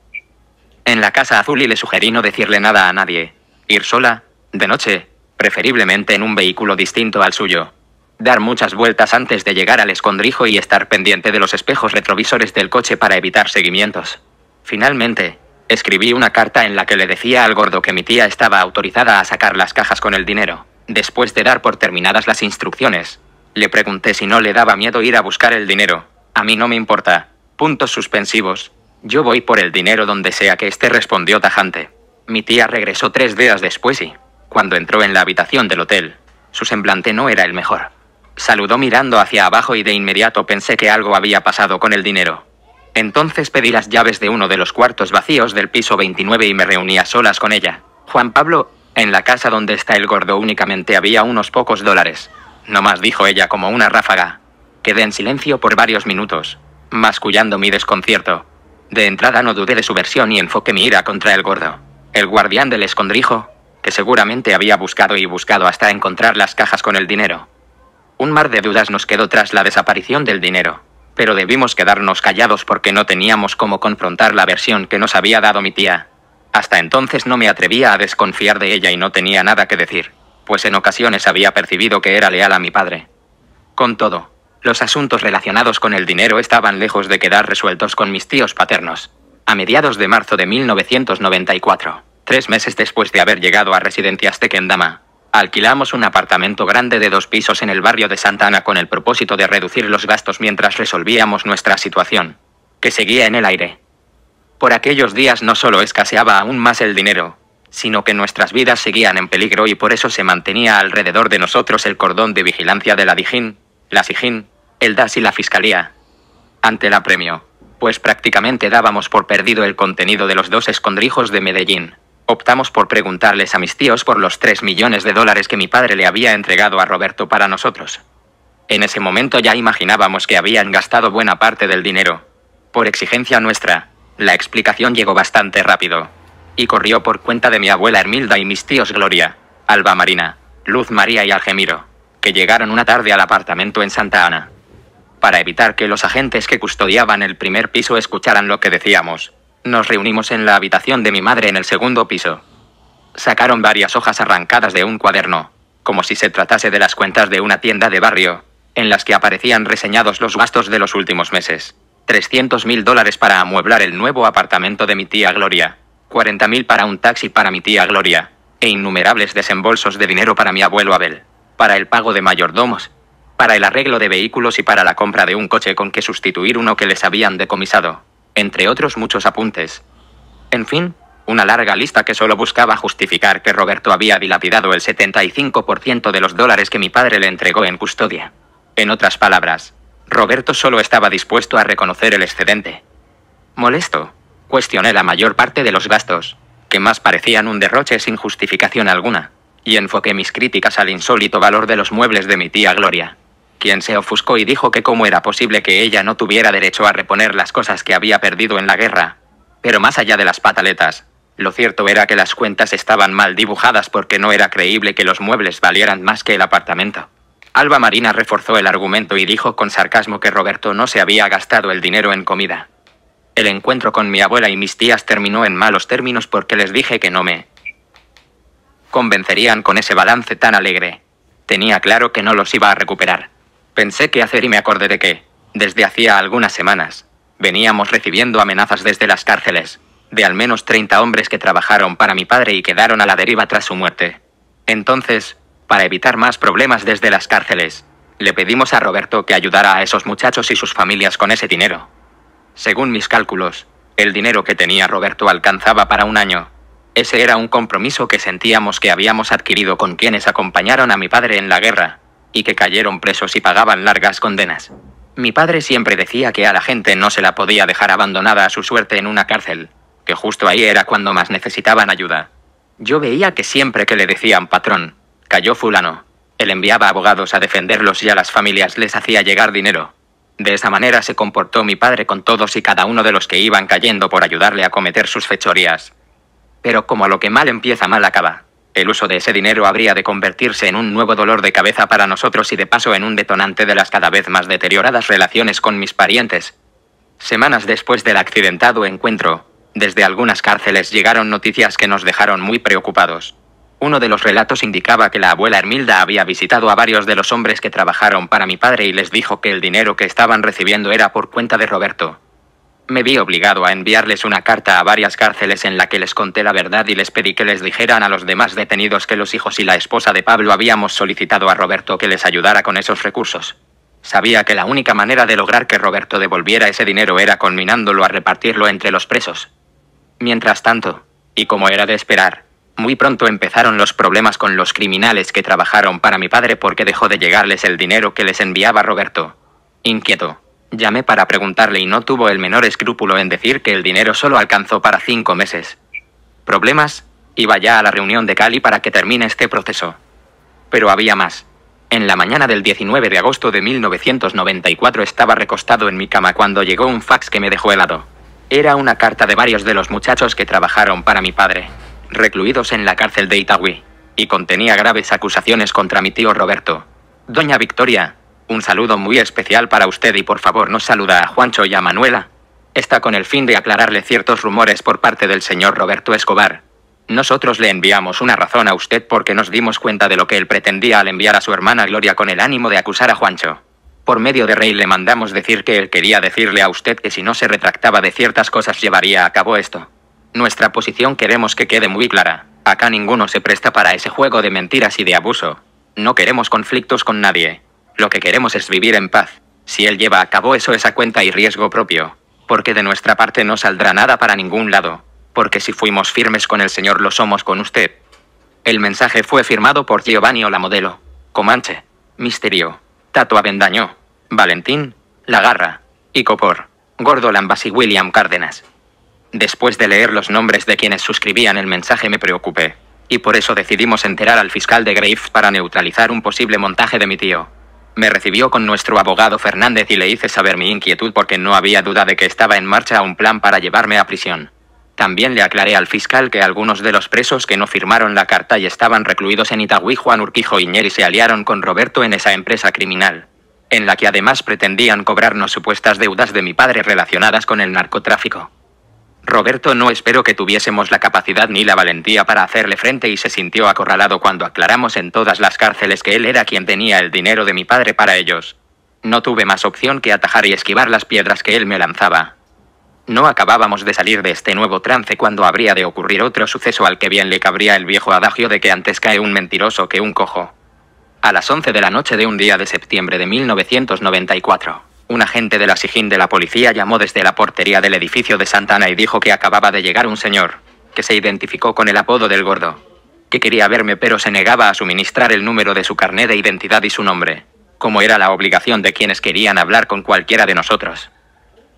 En la casa azul y le sugerí no decirle nada a nadie. Ir sola, de noche, preferiblemente en un vehículo distinto al suyo dar muchas vueltas antes de llegar al escondrijo y estar pendiente de los espejos retrovisores del coche para evitar seguimientos. Finalmente, escribí una carta en la que le decía al gordo que mi tía estaba autorizada a sacar las cajas con el dinero. Después de dar por terminadas las instrucciones, le pregunté si no le daba miedo ir a buscar el dinero. A mí no me importa. Puntos suspensivos. Yo voy por el dinero donde sea que esté, respondió tajante. Mi tía regresó tres días después y, cuando entró en la habitación del hotel, su semblante no era el mejor. Saludó mirando hacia abajo y de inmediato pensé que algo había pasado con el dinero. Entonces pedí las llaves de uno de los cuartos vacíos del piso 29 y me reuní a solas con ella. Juan Pablo, en la casa donde está el gordo únicamente había unos pocos dólares. No más dijo ella como una ráfaga. Quedé en silencio por varios minutos, mascullando mi desconcierto. De entrada no dudé de su versión y enfoqué mi ira contra el gordo. El guardián del escondrijo, que seguramente había buscado y buscado hasta encontrar las cajas con el dinero. Un mar de dudas nos quedó tras la desaparición del dinero, pero debimos quedarnos callados porque no teníamos cómo confrontar la versión que nos había dado mi tía. Hasta entonces no me atrevía a desconfiar de ella y no tenía nada que decir, pues en ocasiones había percibido que era leal a mi padre. Con todo, los asuntos relacionados con el dinero estaban lejos de quedar resueltos con mis tíos paternos. A mediados de marzo de 1994, tres meses después de haber llegado a residencias de Kendama, Alquilamos un apartamento grande de dos pisos en el barrio de Santa Ana con el propósito de reducir los gastos mientras resolvíamos nuestra situación, que seguía en el aire. Por aquellos días no solo escaseaba aún más el dinero, sino que nuestras vidas seguían en peligro y por eso se mantenía alrededor de nosotros el cordón de vigilancia de la Dijín, la Sijín, el DAS y la Fiscalía. Ante la premio, pues prácticamente dábamos por perdido el contenido de los dos escondrijos de Medellín. Optamos por preguntarles a mis tíos por los 3 millones de dólares que mi padre le había entregado a Roberto para nosotros. En ese momento ya imaginábamos que habían gastado buena parte del dinero. Por exigencia nuestra, la explicación llegó bastante rápido. Y corrió por cuenta de mi abuela Hermilda y mis tíos Gloria, Alba Marina, Luz María y Algemiro, que llegaron una tarde al apartamento en Santa Ana. Para evitar que los agentes que custodiaban el primer piso escucharan lo que decíamos, nos reunimos en la habitación de mi madre en el segundo piso. Sacaron varias hojas arrancadas de un cuaderno, como si se tratase de las cuentas de una tienda de barrio, en las que aparecían reseñados los gastos de los últimos meses. 300 mil dólares para amueblar el nuevo apartamento de mi tía Gloria, 40 mil para un taxi para mi tía Gloria, e innumerables desembolsos de dinero para mi abuelo Abel, para el pago de mayordomos, para el arreglo de vehículos y para la compra de un coche con que sustituir uno que les habían decomisado entre otros muchos apuntes. En fin, una larga lista que solo buscaba justificar que Roberto había dilapidado el 75% de los dólares que mi padre le entregó en custodia. En otras palabras, Roberto solo estaba dispuesto a reconocer el excedente. Molesto, cuestioné la mayor parte de los gastos, que más parecían un derroche sin justificación alguna, y enfoqué mis críticas al insólito valor de los muebles de mi tía Gloria quien se ofuscó y dijo que cómo era posible que ella no tuviera derecho a reponer las cosas que había perdido en la guerra. Pero más allá de las pataletas, lo cierto era que las cuentas estaban mal dibujadas porque no era creíble que los muebles valieran más que el apartamento. Alba Marina reforzó el argumento y dijo con sarcasmo que Roberto no se había gastado el dinero en comida. El encuentro con mi abuela y mis tías terminó en malos términos porque les dije que no me convencerían con ese balance tan alegre. Tenía claro que no los iba a recuperar. Pensé qué hacer y me acordé de que, desde hacía algunas semanas, veníamos recibiendo amenazas desde las cárceles, de al menos 30 hombres que trabajaron para mi padre y quedaron a la deriva tras su muerte. Entonces, para evitar más problemas desde las cárceles, le pedimos a Roberto que ayudara a esos muchachos y sus familias con ese dinero. Según mis cálculos, el dinero que tenía Roberto alcanzaba para un año. Ese era un compromiso que sentíamos que habíamos adquirido con quienes acompañaron a mi padre en la guerra y que cayeron presos y pagaban largas condenas. Mi padre siempre decía que a la gente no se la podía dejar abandonada a su suerte en una cárcel, que justo ahí era cuando más necesitaban ayuda. Yo veía que siempre que le decían patrón, cayó fulano, él enviaba abogados a defenderlos y a las familias les hacía llegar dinero. De esa manera se comportó mi padre con todos y cada uno de los que iban cayendo por ayudarle a cometer sus fechorías. Pero como lo que mal empieza mal acaba. El uso de ese dinero habría de convertirse en un nuevo dolor de cabeza para nosotros y de paso en un detonante de las cada vez más deterioradas relaciones con mis parientes. Semanas después del accidentado encuentro, desde algunas cárceles llegaron noticias que nos dejaron muy preocupados. Uno de los relatos indicaba que la abuela Hermilda había visitado a varios de los hombres que trabajaron para mi padre y les dijo que el dinero que estaban recibiendo era por cuenta de Roberto. Me vi obligado a enviarles una carta a varias cárceles en la que les conté la verdad y les pedí que les dijeran a los demás detenidos que los hijos y la esposa de Pablo habíamos solicitado a Roberto que les ayudara con esos recursos. Sabía que la única manera de lograr que Roberto devolviera ese dinero era conminándolo a repartirlo entre los presos. Mientras tanto, y como era de esperar, muy pronto empezaron los problemas con los criminales que trabajaron para mi padre porque dejó de llegarles el dinero que les enviaba Roberto. Inquieto, Llamé para preguntarle y no tuvo el menor escrúpulo en decir que el dinero solo alcanzó para cinco meses. ¿Problemas? Iba ya a la reunión de Cali para que termine este proceso. Pero había más. En la mañana del 19 de agosto de 1994 estaba recostado en mi cama cuando llegó un fax que me dejó helado. Era una carta de varios de los muchachos que trabajaron para mi padre, recluidos en la cárcel de Itagüí, y contenía graves acusaciones contra mi tío Roberto. Doña Victoria, un saludo muy especial para usted y por favor nos saluda a Juancho y a Manuela. Está con el fin de aclararle ciertos rumores por parte del señor Roberto Escobar. Nosotros le enviamos una razón a usted porque nos dimos cuenta de lo que él pretendía al enviar a su hermana Gloria con el ánimo de acusar a Juancho. Por medio de Rey le mandamos decir que él quería decirle a usted que si no se retractaba de ciertas cosas llevaría a cabo esto. Nuestra posición queremos que quede muy clara. Acá ninguno se presta para ese juego de mentiras y de abuso. No queremos conflictos con nadie. Lo que queremos es vivir en paz. Si él lleva a cabo eso es a cuenta y riesgo propio, porque de nuestra parte no saldrá nada para ningún lado, porque si fuimos firmes con el Señor lo somos con usted. El mensaje fue firmado por Giovanni Modelo, Comanche, Misterio, Tato Avendaño, Valentín, Lagarra, y Copor, Gordo Lambas y William Cárdenas. Después de leer los nombres de quienes suscribían el mensaje me preocupé, y por eso decidimos enterar al fiscal de Graves para neutralizar un posible montaje de mi tío. Me recibió con nuestro abogado Fernández y le hice saber mi inquietud porque no había duda de que estaba en marcha un plan para llevarme a prisión. También le aclaré al fiscal que algunos de los presos que no firmaron la carta y estaban recluidos en Itagüí Juan Urquijo y se aliaron con Roberto en esa empresa criminal, en la que además pretendían cobrarnos supuestas deudas de mi padre relacionadas con el narcotráfico. Roberto no espero que tuviésemos la capacidad ni la valentía para hacerle frente y se sintió acorralado cuando aclaramos en todas las cárceles que él era quien tenía el dinero de mi padre para ellos. No tuve más opción que atajar y esquivar las piedras que él me lanzaba. No acabábamos de salir de este nuevo trance cuando habría de ocurrir otro suceso al que bien le cabría el viejo adagio de que antes cae un mentiroso que un cojo. A las 11 de la noche de un día de septiembre de 1994. Un agente de la SIGIN de la policía llamó desde la portería del edificio de Santa Ana y dijo que acababa de llegar un señor, que se identificó con el apodo del gordo, que quería verme pero se negaba a suministrar el número de su carné de identidad y su nombre, como era la obligación de quienes querían hablar con cualquiera de nosotros.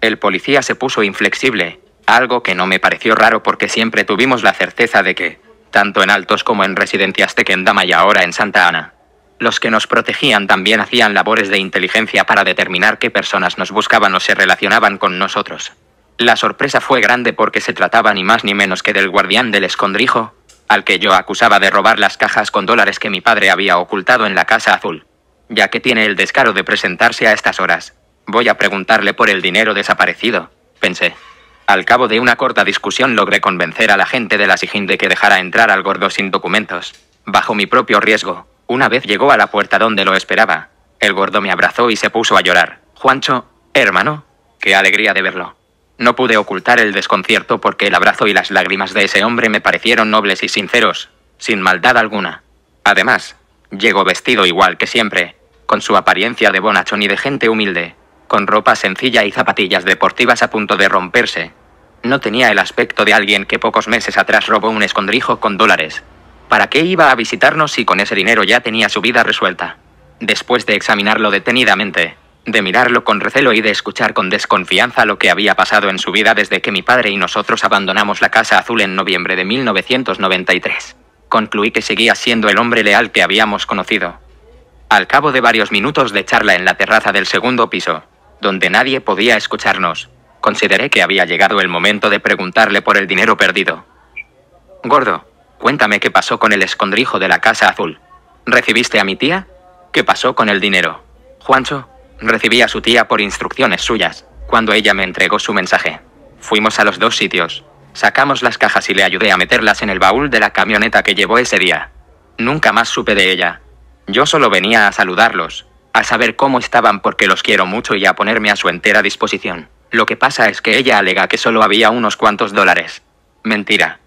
El policía se puso inflexible, algo que no me pareció raro porque siempre tuvimos la certeza de que, tanto en Altos como en Residencias Tequendama y ahora en Santa Ana, los que nos protegían también hacían labores de inteligencia para determinar qué personas nos buscaban o se relacionaban con nosotros. La sorpresa fue grande porque se trataba ni más ni menos que del guardián del escondrijo, al que yo acusaba de robar las cajas con dólares que mi padre había ocultado en la Casa Azul. Ya que tiene el descaro de presentarse a estas horas, voy a preguntarle por el dinero desaparecido, pensé. Al cabo de una corta discusión logré convencer a la gente de la SIGIN de que dejara entrar al gordo sin documentos, bajo mi propio riesgo, una vez llegó a la puerta donde lo esperaba. El gordo me abrazó y se puso a llorar. Juancho, hermano, qué alegría de verlo. No pude ocultar el desconcierto porque el abrazo y las lágrimas de ese hombre me parecieron nobles y sinceros, sin maldad alguna. Además, llegó vestido igual que siempre, con su apariencia de bonachón y de gente humilde, con ropa sencilla y zapatillas deportivas a punto de romperse. No tenía el aspecto de alguien que pocos meses atrás robó un escondrijo con dólares. ¿Para qué iba a visitarnos si con ese dinero ya tenía su vida resuelta? Después de examinarlo detenidamente, de mirarlo con recelo y de escuchar con desconfianza lo que había pasado en su vida desde que mi padre y nosotros abandonamos la Casa Azul en noviembre de 1993, concluí que seguía siendo el hombre leal que habíamos conocido. Al cabo de varios minutos de charla en la terraza del segundo piso, donde nadie podía escucharnos, consideré que había llegado el momento de preguntarle por el dinero perdido. Gordo, Cuéntame qué pasó con el escondrijo de la Casa Azul. ¿Recibiste a mi tía? ¿Qué pasó con el dinero? Juancho, recibí a su tía por instrucciones suyas, cuando ella me entregó su mensaje. Fuimos a los dos sitios, sacamos las cajas y le ayudé a meterlas en el baúl de la camioneta que llevó ese día. Nunca más supe de ella. Yo solo venía a saludarlos, a saber cómo estaban porque los quiero mucho y a ponerme a su entera disposición. Lo que pasa es que ella alega que solo había unos cuantos dólares. Mentira.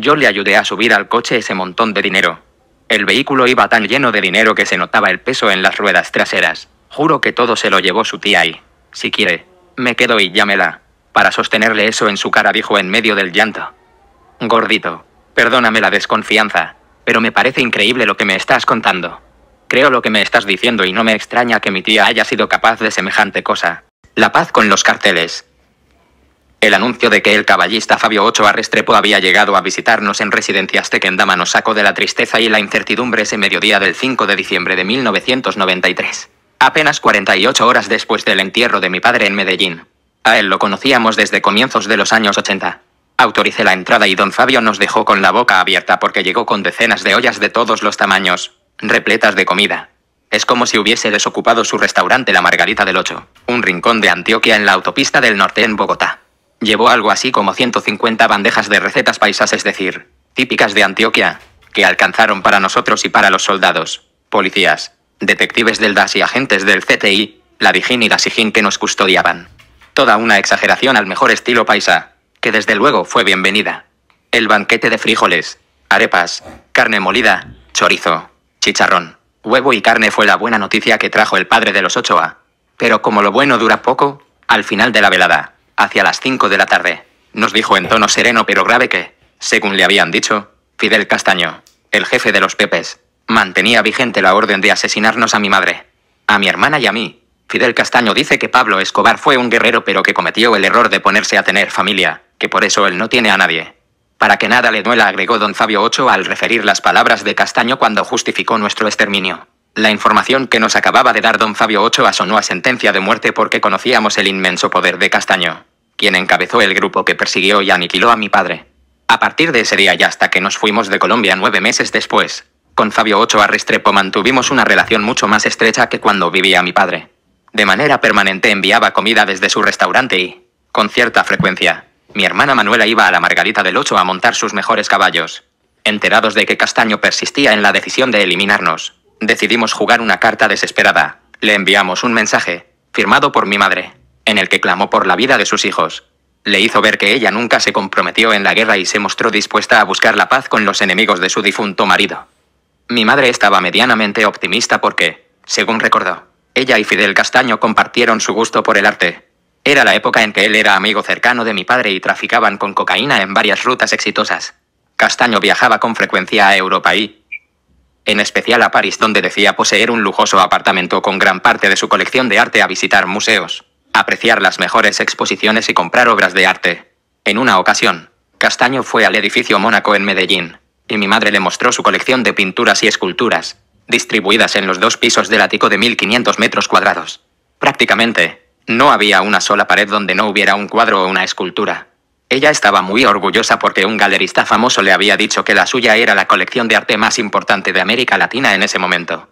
Yo le ayudé a subir al coche ese montón de dinero. El vehículo iba tan lleno de dinero que se notaba el peso en las ruedas traseras. Juro que todo se lo llevó su tía y, si quiere, me quedo y llámela. Para sostenerle eso en su cara dijo en medio del llanto. Gordito, perdóname la desconfianza, pero me parece increíble lo que me estás contando. Creo lo que me estás diciendo y no me extraña que mi tía haya sido capaz de semejante cosa. La paz con los carteles, el anuncio de que el caballista Fabio Ochoa Restrepo había llegado a visitarnos en Residencia Azteca en nos sacó de la tristeza y la incertidumbre ese mediodía del 5 de diciembre de 1993. Apenas 48 horas después del entierro de mi padre en Medellín. A él lo conocíamos desde comienzos de los años 80. Autoricé la entrada y don Fabio nos dejó con la boca abierta porque llegó con decenas de ollas de todos los tamaños, repletas de comida. Es como si hubiese desocupado su restaurante La Margarita del Ocho, un rincón de Antioquia en la autopista del norte en Bogotá. Llevó algo así como 150 bandejas de recetas paisas, es decir, típicas de Antioquia, que alcanzaron para nosotros y para los soldados, policías, detectives del DAS y agentes del CTI, la Dijín y la Sijín que nos custodiaban. Toda una exageración al mejor estilo paisa, que desde luego fue bienvenida. El banquete de frijoles, arepas, carne molida, chorizo, chicharrón, huevo y carne fue la buena noticia que trajo el padre de los Ochoa. Pero como lo bueno dura poco, al final de la velada, hacia las 5 de la tarde. Nos dijo en tono sereno pero grave que, según le habían dicho, Fidel Castaño, el jefe de los Pepes, mantenía vigente la orden de asesinarnos a mi madre, a mi hermana y a mí. Fidel Castaño dice que Pablo Escobar fue un guerrero pero que cometió el error de ponerse a tener familia, que por eso él no tiene a nadie. Para que nada le duela, agregó don Fabio Ocho al referir las palabras de Castaño cuando justificó nuestro exterminio. La información que nos acababa de dar don Fabio Ocho asonó a sentencia de muerte porque conocíamos el inmenso poder de Castaño quien encabezó el grupo que persiguió y aniquiló a mi padre. A partir de ese día y hasta que nos fuimos de Colombia nueve meses después, con Fabio Ochoa Restrepo mantuvimos una relación mucho más estrecha que cuando vivía mi padre. De manera permanente enviaba comida desde su restaurante y, con cierta frecuencia, mi hermana Manuela iba a la Margarita del Ocho a montar sus mejores caballos. Enterados de que Castaño persistía en la decisión de eliminarnos, decidimos jugar una carta desesperada. Le enviamos un mensaje, firmado por mi madre, en el que clamó por la vida de sus hijos. Le hizo ver que ella nunca se comprometió en la guerra y se mostró dispuesta a buscar la paz con los enemigos de su difunto marido. Mi madre estaba medianamente optimista porque, según recordó, ella y Fidel Castaño compartieron su gusto por el arte. Era la época en que él era amigo cercano de mi padre y traficaban con cocaína en varias rutas exitosas. Castaño viajaba con frecuencia a Europa y, en especial a París donde decía poseer un lujoso apartamento con gran parte de su colección de arte a visitar museos apreciar las mejores exposiciones y comprar obras de arte. En una ocasión, Castaño fue al edificio Mónaco en Medellín, y mi madre le mostró su colección de pinturas y esculturas, distribuidas en los dos pisos del ático de 1500 metros cuadrados. Prácticamente, no había una sola pared donde no hubiera un cuadro o una escultura. Ella estaba muy orgullosa porque un galerista famoso le había dicho que la suya era la colección de arte más importante de América Latina en ese momento.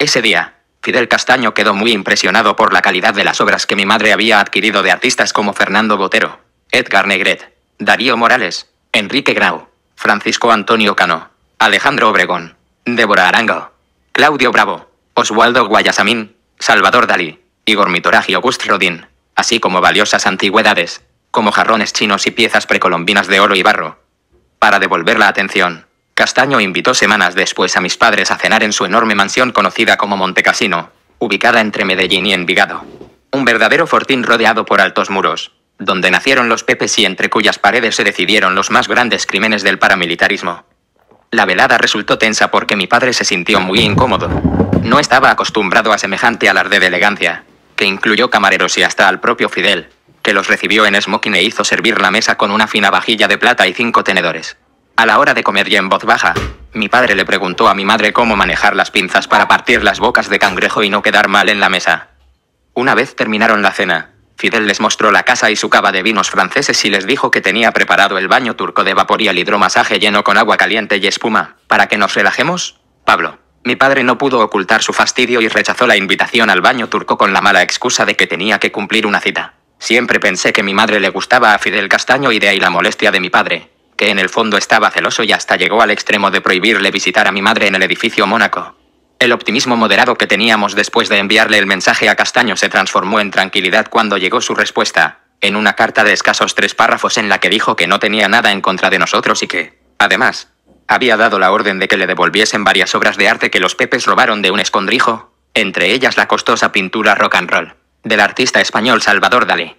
Ese día, Fidel Castaño quedó muy impresionado por la calidad de las obras que mi madre había adquirido de artistas como Fernando Botero, Edgar Negret, Darío Morales, Enrique Grau, Francisco Antonio Cano, Alejandro Obregón, Débora Arango, Claudio Bravo, Oswaldo Guayasamín, Salvador Dalí, Igor Mitoraj y August Rodin, así como valiosas antigüedades, como jarrones chinos y piezas precolombinas de oro y barro. Para devolver la atención, Castaño invitó semanas después a mis padres a cenar en su enorme mansión conocida como Montecasino, ubicada entre Medellín y Envigado. Un verdadero fortín rodeado por altos muros, donde nacieron los pepes y entre cuyas paredes se decidieron los más grandes crímenes del paramilitarismo. La velada resultó tensa porque mi padre se sintió muy incómodo. No estaba acostumbrado a semejante alarde de elegancia, que incluyó camareros y hasta al propio Fidel, que los recibió en smoking e hizo servir la mesa con una fina vajilla de plata y cinco tenedores. A la hora de comer y en voz baja, mi padre le preguntó a mi madre cómo manejar las pinzas para partir las bocas de cangrejo y no quedar mal en la mesa. Una vez terminaron la cena, Fidel les mostró la casa y su cava de vinos franceses y les dijo que tenía preparado el baño turco de vapor y el hidromasaje lleno con agua caliente y espuma, para que nos relajemos. Pablo, mi padre no pudo ocultar su fastidio y rechazó la invitación al baño turco con la mala excusa de que tenía que cumplir una cita. Siempre pensé que mi madre le gustaba a Fidel Castaño y de ahí la molestia de mi padre, en el fondo estaba celoso y hasta llegó al extremo de prohibirle visitar a mi madre en el edificio Mónaco. El optimismo moderado que teníamos después de enviarle el mensaje a Castaño se transformó en tranquilidad cuando llegó su respuesta, en una carta de escasos tres párrafos en la que dijo que no tenía nada en contra de nosotros y que, además, había dado la orden de que le devolviesen varias obras de arte que los Pepes robaron de un escondrijo, entre ellas la costosa pintura rock and roll, del artista español Salvador Dalí.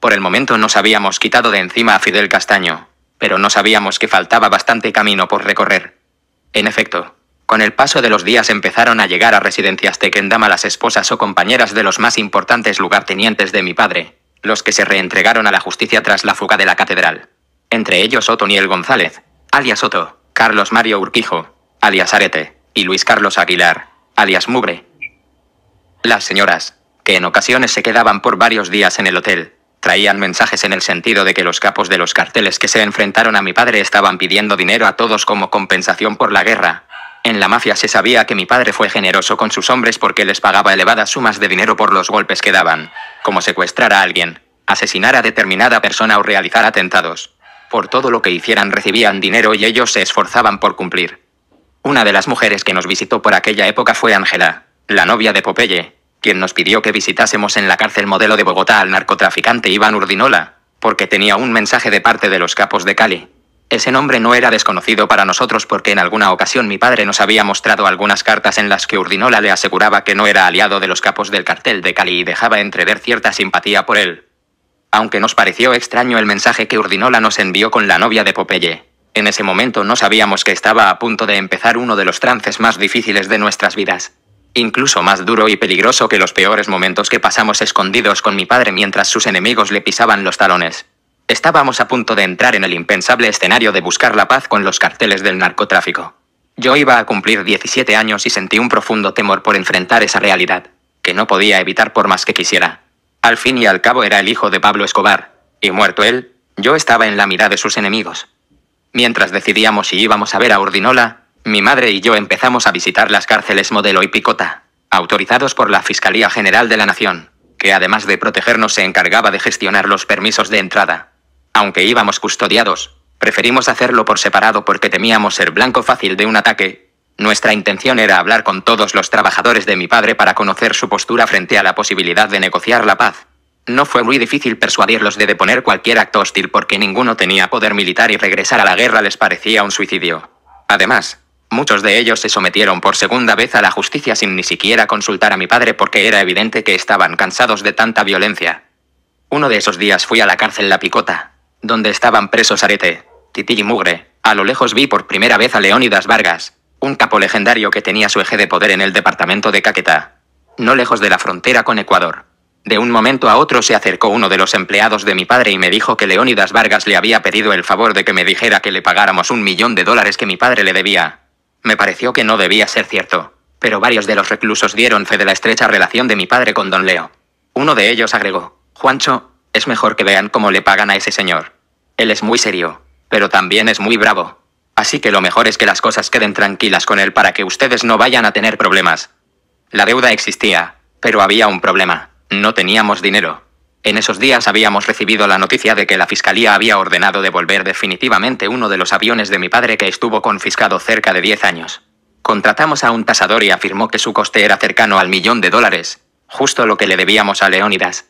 Por el momento nos habíamos quitado de encima a Fidel Castaño, pero no sabíamos que faltaba bastante camino por recorrer. En efecto, con el paso de los días empezaron a llegar a residencias Kendama las esposas o compañeras de los más importantes lugartenientes de mi padre, los que se reentregaron a la justicia tras la fuga de la catedral. Entre ellos Otoniel González, alias Otto, Carlos Mario Urquijo, alias Arete, y Luis Carlos Aguilar, alias Mugre. Las señoras, que en ocasiones se quedaban por varios días en el hotel, Traían mensajes en el sentido de que los capos de los carteles que se enfrentaron a mi padre estaban pidiendo dinero a todos como compensación por la guerra. En la mafia se sabía que mi padre fue generoso con sus hombres porque les pagaba elevadas sumas de dinero por los golpes que daban, como secuestrar a alguien, asesinar a determinada persona o realizar atentados. Por todo lo que hicieran recibían dinero y ellos se esforzaban por cumplir. Una de las mujeres que nos visitó por aquella época fue Ángela, la novia de Popeye, quien nos pidió que visitásemos en la cárcel modelo de Bogotá al narcotraficante Iván Urdinola, porque tenía un mensaje de parte de los capos de Cali. Ese nombre no era desconocido para nosotros porque en alguna ocasión mi padre nos había mostrado algunas cartas en las que Urdinola le aseguraba que no era aliado de los capos del cartel de Cali y dejaba entrever cierta simpatía por él. Aunque nos pareció extraño el mensaje que Urdinola nos envió con la novia de Popeye. En ese momento no sabíamos que estaba a punto de empezar uno de los trances más difíciles de nuestras vidas incluso más duro y peligroso que los peores momentos que pasamos escondidos con mi padre mientras sus enemigos le pisaban los talones. Estábamos a punto de entrar en el impensable escenario de buscar la paz con los carteles del narcotráfico. Yo iba a cumplir 17 años y sentí un profundo temor por enfrentar esa realidad, que no podía evitar por más que quisiera. Al fin y al cabo era el hijo de Pablo Escobar, y muerto él, yo estaba en la mira de sus enemigos. Mientras decidíamos si íbamos a ver a Ordinola, mi madre y yo empezamos a visitar las cárceles Modelo y Picota, autorizados por la Fiscalía General de la Nación, que además de protegernos se encargaba de gestionar los permisos de entrada. Aunque íbamos custodiados, preferimos hacerlo por separado porque temíamos ser blanco fácil de un ataque. Nuestra intención era hablar con todos los trabajadores de mi padre para conocer su postura frente a la posibilidad de negociar la paz. No fue muy difícil persuadirlos de deponer cualquier acto hostil porque ninguno tenía poder militar y regresar a la guerra les parecía un suicidio. Además, Muchos de ellos se sometieron por segunda vez a la justicia sin ni siquiera consultar a mi padre porque era evidente que estaban cansados de tanta violencia. Uno de esos días fui a la cárcel La Picota, donde estaban presos Arete, Tití y Mugre. A lo lejos vi por primera vez a Leónidas Vargas, un capo legendario que tenía su eje de poder en el departamento de Caquetá, no lejos de la frontera con Ecuador. De un momento a otro se acercó uno de los empleados de mi padre y me dijo que Leónidas Vargas le había pedido el favor de que me dijera que le pagáramos un millón de dólares que mi padre le debía. Me pareció que no debía ser cierto, pero varios de los reclusos dieron fe de la estrecha relación de mi padre con don Leo. Uno de ellos agregó, Juancho, es mejor que vean cómo le pagan a ese señor. Él es muy serio, pero también es muy bravo. Así que lo mejor es que las cosas queden tranquilas con él para que ustedes no vayan a tener problemas. La deuda existía, pero había un problema. No teníamos dinero. En esos días habíamos recibido la noticia de que la Fiscalía había ordenado devolver definitivamente uno de los aviones de mi padre que estuvo confiscado cerca de 10 años. Contratamos a un tasador y afirmó que su coste era cercano al millón de dólares, justo lo que le debíamos a Leónidas.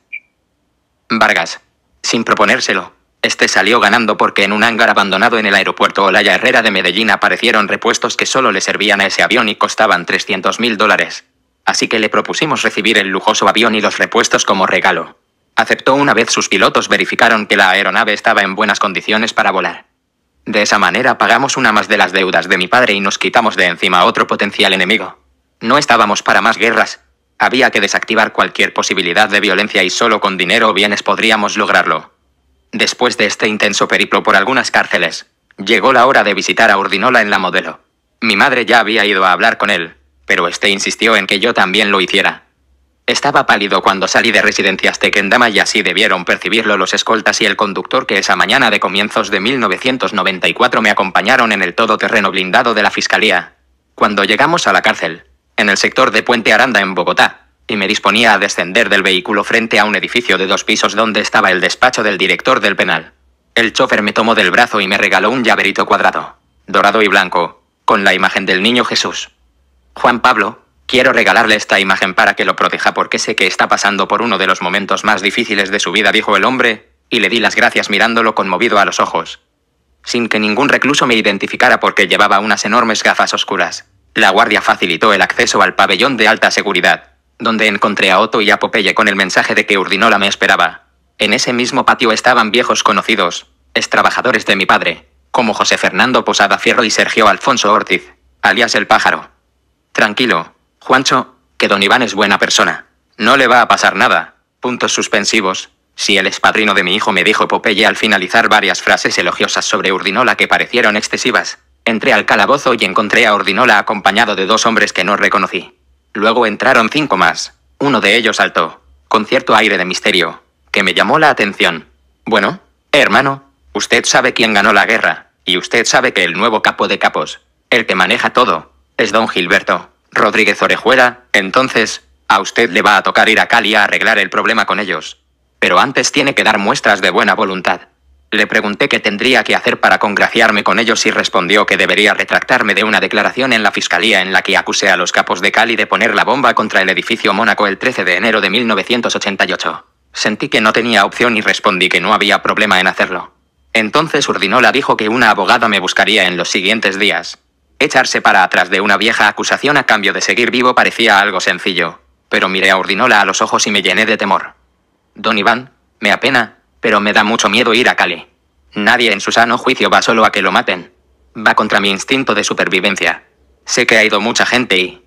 Vargas. Sin proponérselo, este salió ganando porque en un hangar abandonado en el aeropuerto Olaya Herrera de Medellín aparecieron repuestos que solo le servían a ese avión y costaban 300 mil dólares. Así que le propusimos recibir el lujoso avión y los repuestos como regalo aceptó una vez sus pilotos verificaron que la aeronave estaba en buenas condiciones para volar. De esa manera pagamos una más de las deudas de mi padre y nos quitamos de encima otro potencial enemigo. No estábamos para más guerras. Había que desactivar cualquier posibilidad de violencia y solo con dinero o bienes podríamos lograrlo. Después de este intenso periplo por algunas cárceles, llegó la hora de visitar a Urdinola en la modelo. Mi madre ya había ido a hablar con él, pero este insistió en que yo también lo hiciera. Estaba pálido cuando salí de residencias Tequendama y así debieron percibirlo los escoltas y el conductor que esa mañana de comienzos de 1994 me acompañaron en el todoterreno blindado de la Fiscalía. Cuando llegamos a la cárcel, en el sector de Puente Aranda en Bogotá, y me disponía a descender del vehículo frente a un edificio de dos pisos donde estaba el despacho del director del penal. El chofer me tomó del brazo y me regaló un llaverito cuadrado, dorado y blanco, con la imagen del niño Jesús. Juan Pablo, Quiero regalarle esta imagen para que lo proteja porque sé que está pasando por uno de los momentos más difíciles de su vida, dijo el hombre, y le di las gracias mirándolo conmovido a los ojos. Sin que ningún recluso me identificara porque llevaba unas enormes gafas oscuras. La guardia facilitó el acceso al pabellón de alta seguridad, donde encontré a Otto y a Popeye con el mensaje de que Urdinola me esperaba. En ese mismo patio estaban viejos conocidos, extrabajadores de mi padre, como José Fernando Posada Fierro y Sergio Alfonso Ortiz, alias El Pájaro. Tranquilo, Juancho, que don Iván es buena persona. No le va a pasar nada. Puntos suspensivos. Si el espadrino de mi hijo me dijo Popeye al finalizar varias frases elogiosas sobre Urdinola que parecieron excesivas. Entré al calabozo y encontré a Urdinola acompañado de dos hombres que no reconocí. Luego entraron cinco más. Uno de ellos saltó, con cierto aire de misterio, que me llamó la atención. Bueno, hermano, usted sabe quién ganó la guerra, y usted sabe que el nuevo capo de capos, el que maneja todo, es don Gilberto. Rodríguez Orejuela, entonces, a usted le va a tocar ir a Cali a arreglar el problema con ellos. Pero antes tiene que dar muestras de buena voluntad. Le pregunté qué tendría que hacer para congraciarme con ellos y respondió que debería retractarme de una declaración en la fiscalía en la que acusé a los capos de Cali de poner la bomba contra el edificio Mónaco el 13 de enero de 1988. Sentí que no tenía opción y respondí que no había problema en hacerlo. Entonces Urdinola dijo que una abogada me buscaría en los siguientes días. Echarse para atrás de una vieja acusación a cambio de seguir vivo parecía algo sencillo, pero miré a Urdinola a los ojos y me llené de temor. Don Iván, me apena, pero me da mucho miedo ir a Cali. Nadie en su sano juicio va solo a que lo maten. Va contra mi instinto de supervivencia. Sé que ha ido mucha gente y...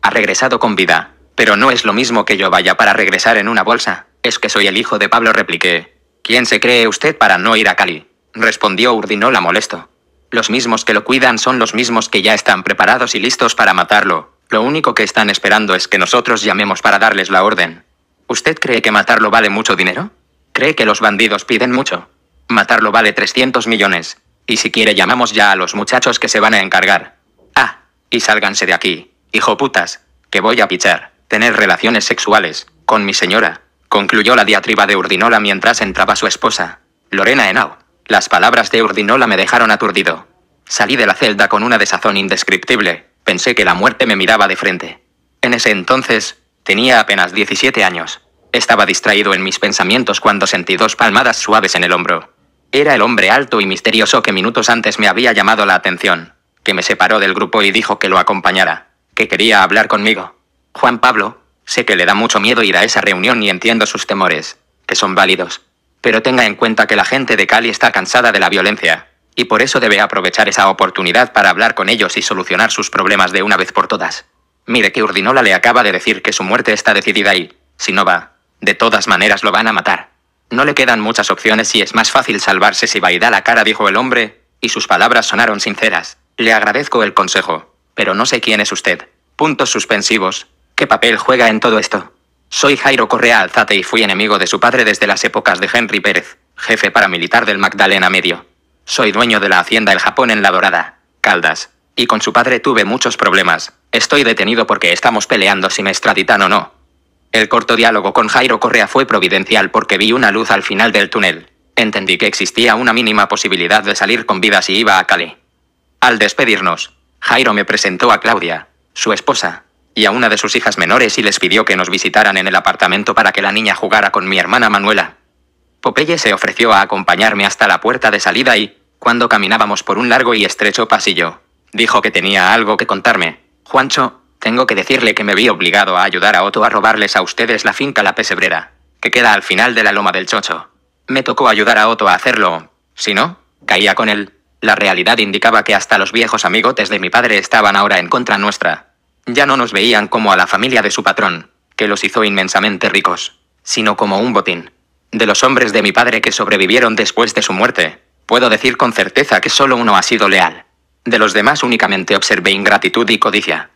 Ha regresado con vida, pero no es lo mismo que yo vaya para regresar en una bolsa. Es que soy el hijo de Pablo, repliqué. ¿Quién se cree usted para no ir a Cali? Respondió Urdinola molesto. Los mismos que lo cuidan son los mismos que ya están preparados y listos para matarlo. Lo único que están esperando es que nosotros llamemos para darles la orden. ¿Usted cree que matarlo vale mucho dinero? ¿Cree que los bandidos piden mucho? Matarlo vale 300 millones. Y si quiere llamamos ya a los muchachos que se van a encargar. Ah, y sálganse de aquí, hijo putas, que voy a pichar, tener relaciones sexuales, con mi señora, concluyó la diatriba de Urdinola mientras entraba su esposa, Lorena Henao. Las palabras de Urdinola me dejaron aturdido. Salí de la celda con una desazón indescriptible, pensé que la muerte me miraba de frente. En ese entonces, tenía apenas 17 años. Estaba distraído en mis pensamientos cuando sentí dos palmadas suaves en el hombro. Era el hombre alto y misterioso que minutos antes me había llamado la atención, que me separó del grupo y dijo que lo acompañara, que quería hablar conmigo. Juan Pablo, sé que le da mucho miedo ir a esa reunión y entiendo sus temores, que son válidos pero tenga en cuenta que la gente de Cali está cansada de la violencia, y por eso debe aprovechar esa oportunidad para hablar con ellos y solucionar sus problemas de una vez por todas. Mire que Urdinola le acaba de decir que su muerte está decidida y, si no va, de todas maneras lo van a matar. No le quedan muchas opciones y es más fácil salvarse si va y da la cara, dijo el hombre, y sus palabras sonaron sinceras. Le agradezco el consejo, pero no sé quién es usted. Puntos suspensivos. ¿Qué papel juega en todo esto? Soy Jairo Correa Alzate y fui enemigo de su padre desde las épocas de Henry Pérez, jefe paramilitar del Magdalena Medio. Soy dueño de la hacienda El Japón en La Dorada, Caldas, y con su padre tuve muchos problemas. Estoy detenido porque estamos peleando si me extraditan o no. El corto diálogo con Jairo Correa fue providencial porque vi una luz al final del túnel. Entendí que existía una mínima posibilidad de salir con vida si iba a Cali. Al despedirnos, Jairo me presentó a Claudia, su esposa, y a una de sus hijas menores y les pidió que nos visitaran en el apartamento para que la niña jugara con mi hermana Manuela. Popeye se ofreció a acompañarme hasta la puerta de salida y, cuando caminábamos por un largo y estrecho pasillo, dijo que tenía algo que contarme. Juancho, tengo que decirle que me vi obligado a ayudar a Otto a robarles a ustedes la finca La Pesebrera, que queda al final de la loma del Chocho. Me tocó ayudar a Otto a hacerlo, si no, caía con él. La realidad indicaba que hasta los viejos amigotes de mi padre estaban ahora en contra nuestra. Ya no nos veían como a la familia de su patrón, que los hizo inmensamente ricos, sino como un botín. De los hombres de mi padre que sobrevivieron después de su muerte, puedo decir con certeza que solo uno ha sido leal. De los demás únicamente observé ingratitud y codicia.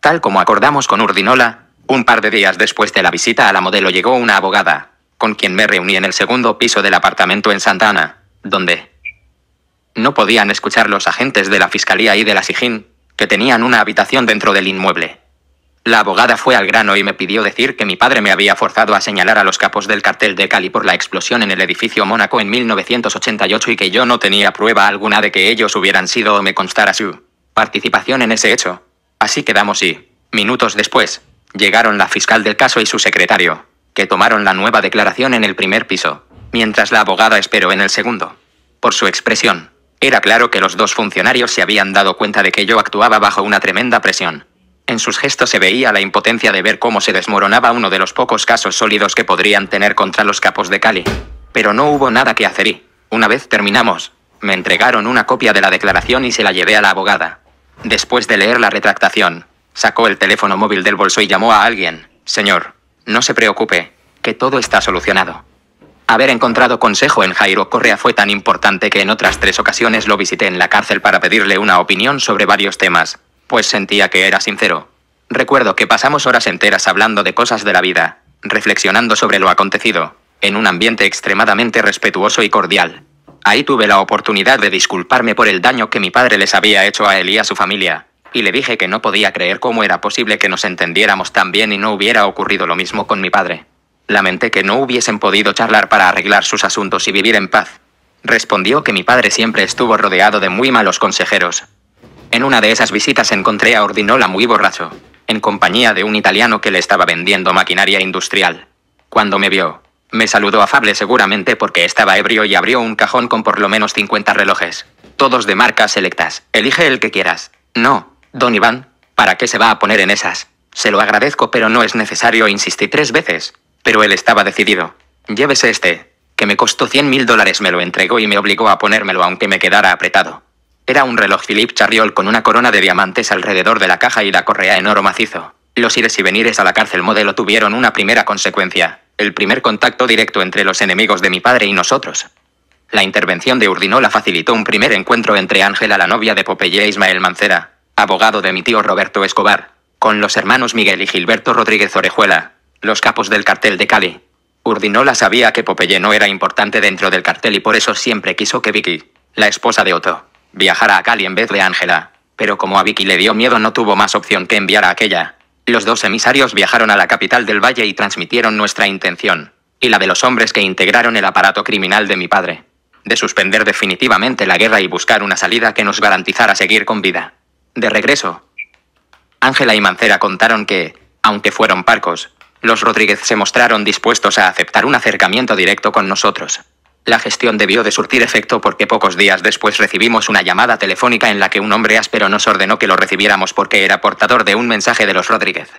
Tal como acordamos con Urdinola, un par de días después de la visita a la modelo llegó una abogada, con quien me reuní en el segundo piso del apartamento en Santa Ana, donde no podían escuchar los agentes de la Fiscalía y de la SIGIN, que tenían una habitación dentro del inmueble. La abogada fue al grano y me pidió decir que mi padre me había forzado a señalar a los capos del cartel de Cali por la explosión en el edificio Mónaco en 1988 y que yo no tenía prueba alguna de que ellos hubieran sido o me constara su participación en ese hecho. Así quedamos y, minutos después, llegaron la fiscal del caso y su secretario, que tomaron la nueva declaración en el primer piso, mientras la abogada esperó en el segundo. Por su expresión, era claro que los dos funcionarios se habían dado cuenta de que yo actuaba bajo una tremenda presión. En sus gestos se veía la impotencia de ver cómo se desmoronaba uno de los pocos casos sólidos que podrían tener contra los capos de Cali. Pero no hubo nada que hacer y, una vez terminamos, me entregaron una copia de la declaración y se la llevé a la abogada. Después de leer la retractación, sacó el teléfono móvil del bolso y llamó a alguien. Señor, no se preocupe, que todo está solucionado. Haber encontrado consejo en Jairo Correa fue tan importante que en otras tres ocasiones lo visité en la cárcel para pedirle una opinión sobre varios temas, pues sentía que era sincero. Recuerdo que pasamos horas enteras hablando de cosas de la vida, reflexionando sobre lo acontecido, en un ambiente extremadamente respetuoso y cordial. Ahí tuve la oportunidad de disculparme por el daño que mi padre les había hecho a él y a su familia, y le dije que no podía creer cómo era posible que nos entendiéramos tan bien y no hubiera ocurrido lo mismo con mi padre. Lamenté que no hubiesen podido charlar para arreglar sus asuntos y vivir en paz. Respondió que mi padre siempre estuvo rodeado de muy malos consejeros. En una de esas visitas encontré a Ordinola muy borracho, en compañía de un italiano que le estaba vendiendo maquinaria industrial. Cuando me vio, me saludó afable seguramente porque estaba ebrio y abrió un cajón con por lo menos 50 relojes, todos de marcas selectas. Elige el que quieras. No, don Iván, ¿para qué se va a poner en esas? Se lo agradezco pero no es necesario, insistir tres veces. Pero él estaba decidido. Llévese este, que me costó 100 mil dólares, me lo entregó y me obligó a ponérmelo aunque me quedara apretado. Era un reloj Philippe Charriol con una corona de diamantes alrededor de la caja y la correa en oro macizo. Los ires y venires a la cárcel modelo tuvieron una primera consecuencia, el primer contacto directo entre los enemigos de mi padre y nosotros. La intervención de Urdinola facilitó un primer encuentro entre Ángela, la novia de Popeye e Ismael Mancera, abogado de mi tío Roberto Escobar, con los hermanos Miguel y Gilberto Rodríguez Orejuela, los capos del cartel de Cali. Urdinola sabía que Popeye no era importante dentro del cartel y por eso siempre quiso que Vicky, la esposa de Otto, viajara a Cali en vez de Ángela. Pero como a Vicky le dio miedo no tuvo más opción que enviar a aquella. Los dos emisarios viajaron a la capital del valle y transmitieron nuestra intención, y la de los hombres que integraron el aparato criminal de mi padre, de suspender definitivamente la guerra y buscar una salida que nos garantizara seguir con vida. De regreso, Ángela y Mancera contaron que, aunque fueron parcos, los Rodríguez se mostraron dispuestos a aceptar un acercamiento directo con nosotros. La gestión debió de surtir efecto porque pocos días después recibimos una llamada telefónica en la que un hombre áspero nos ordenó que lo recibiéramos porque era portador de un mensaje de los Rodríguez.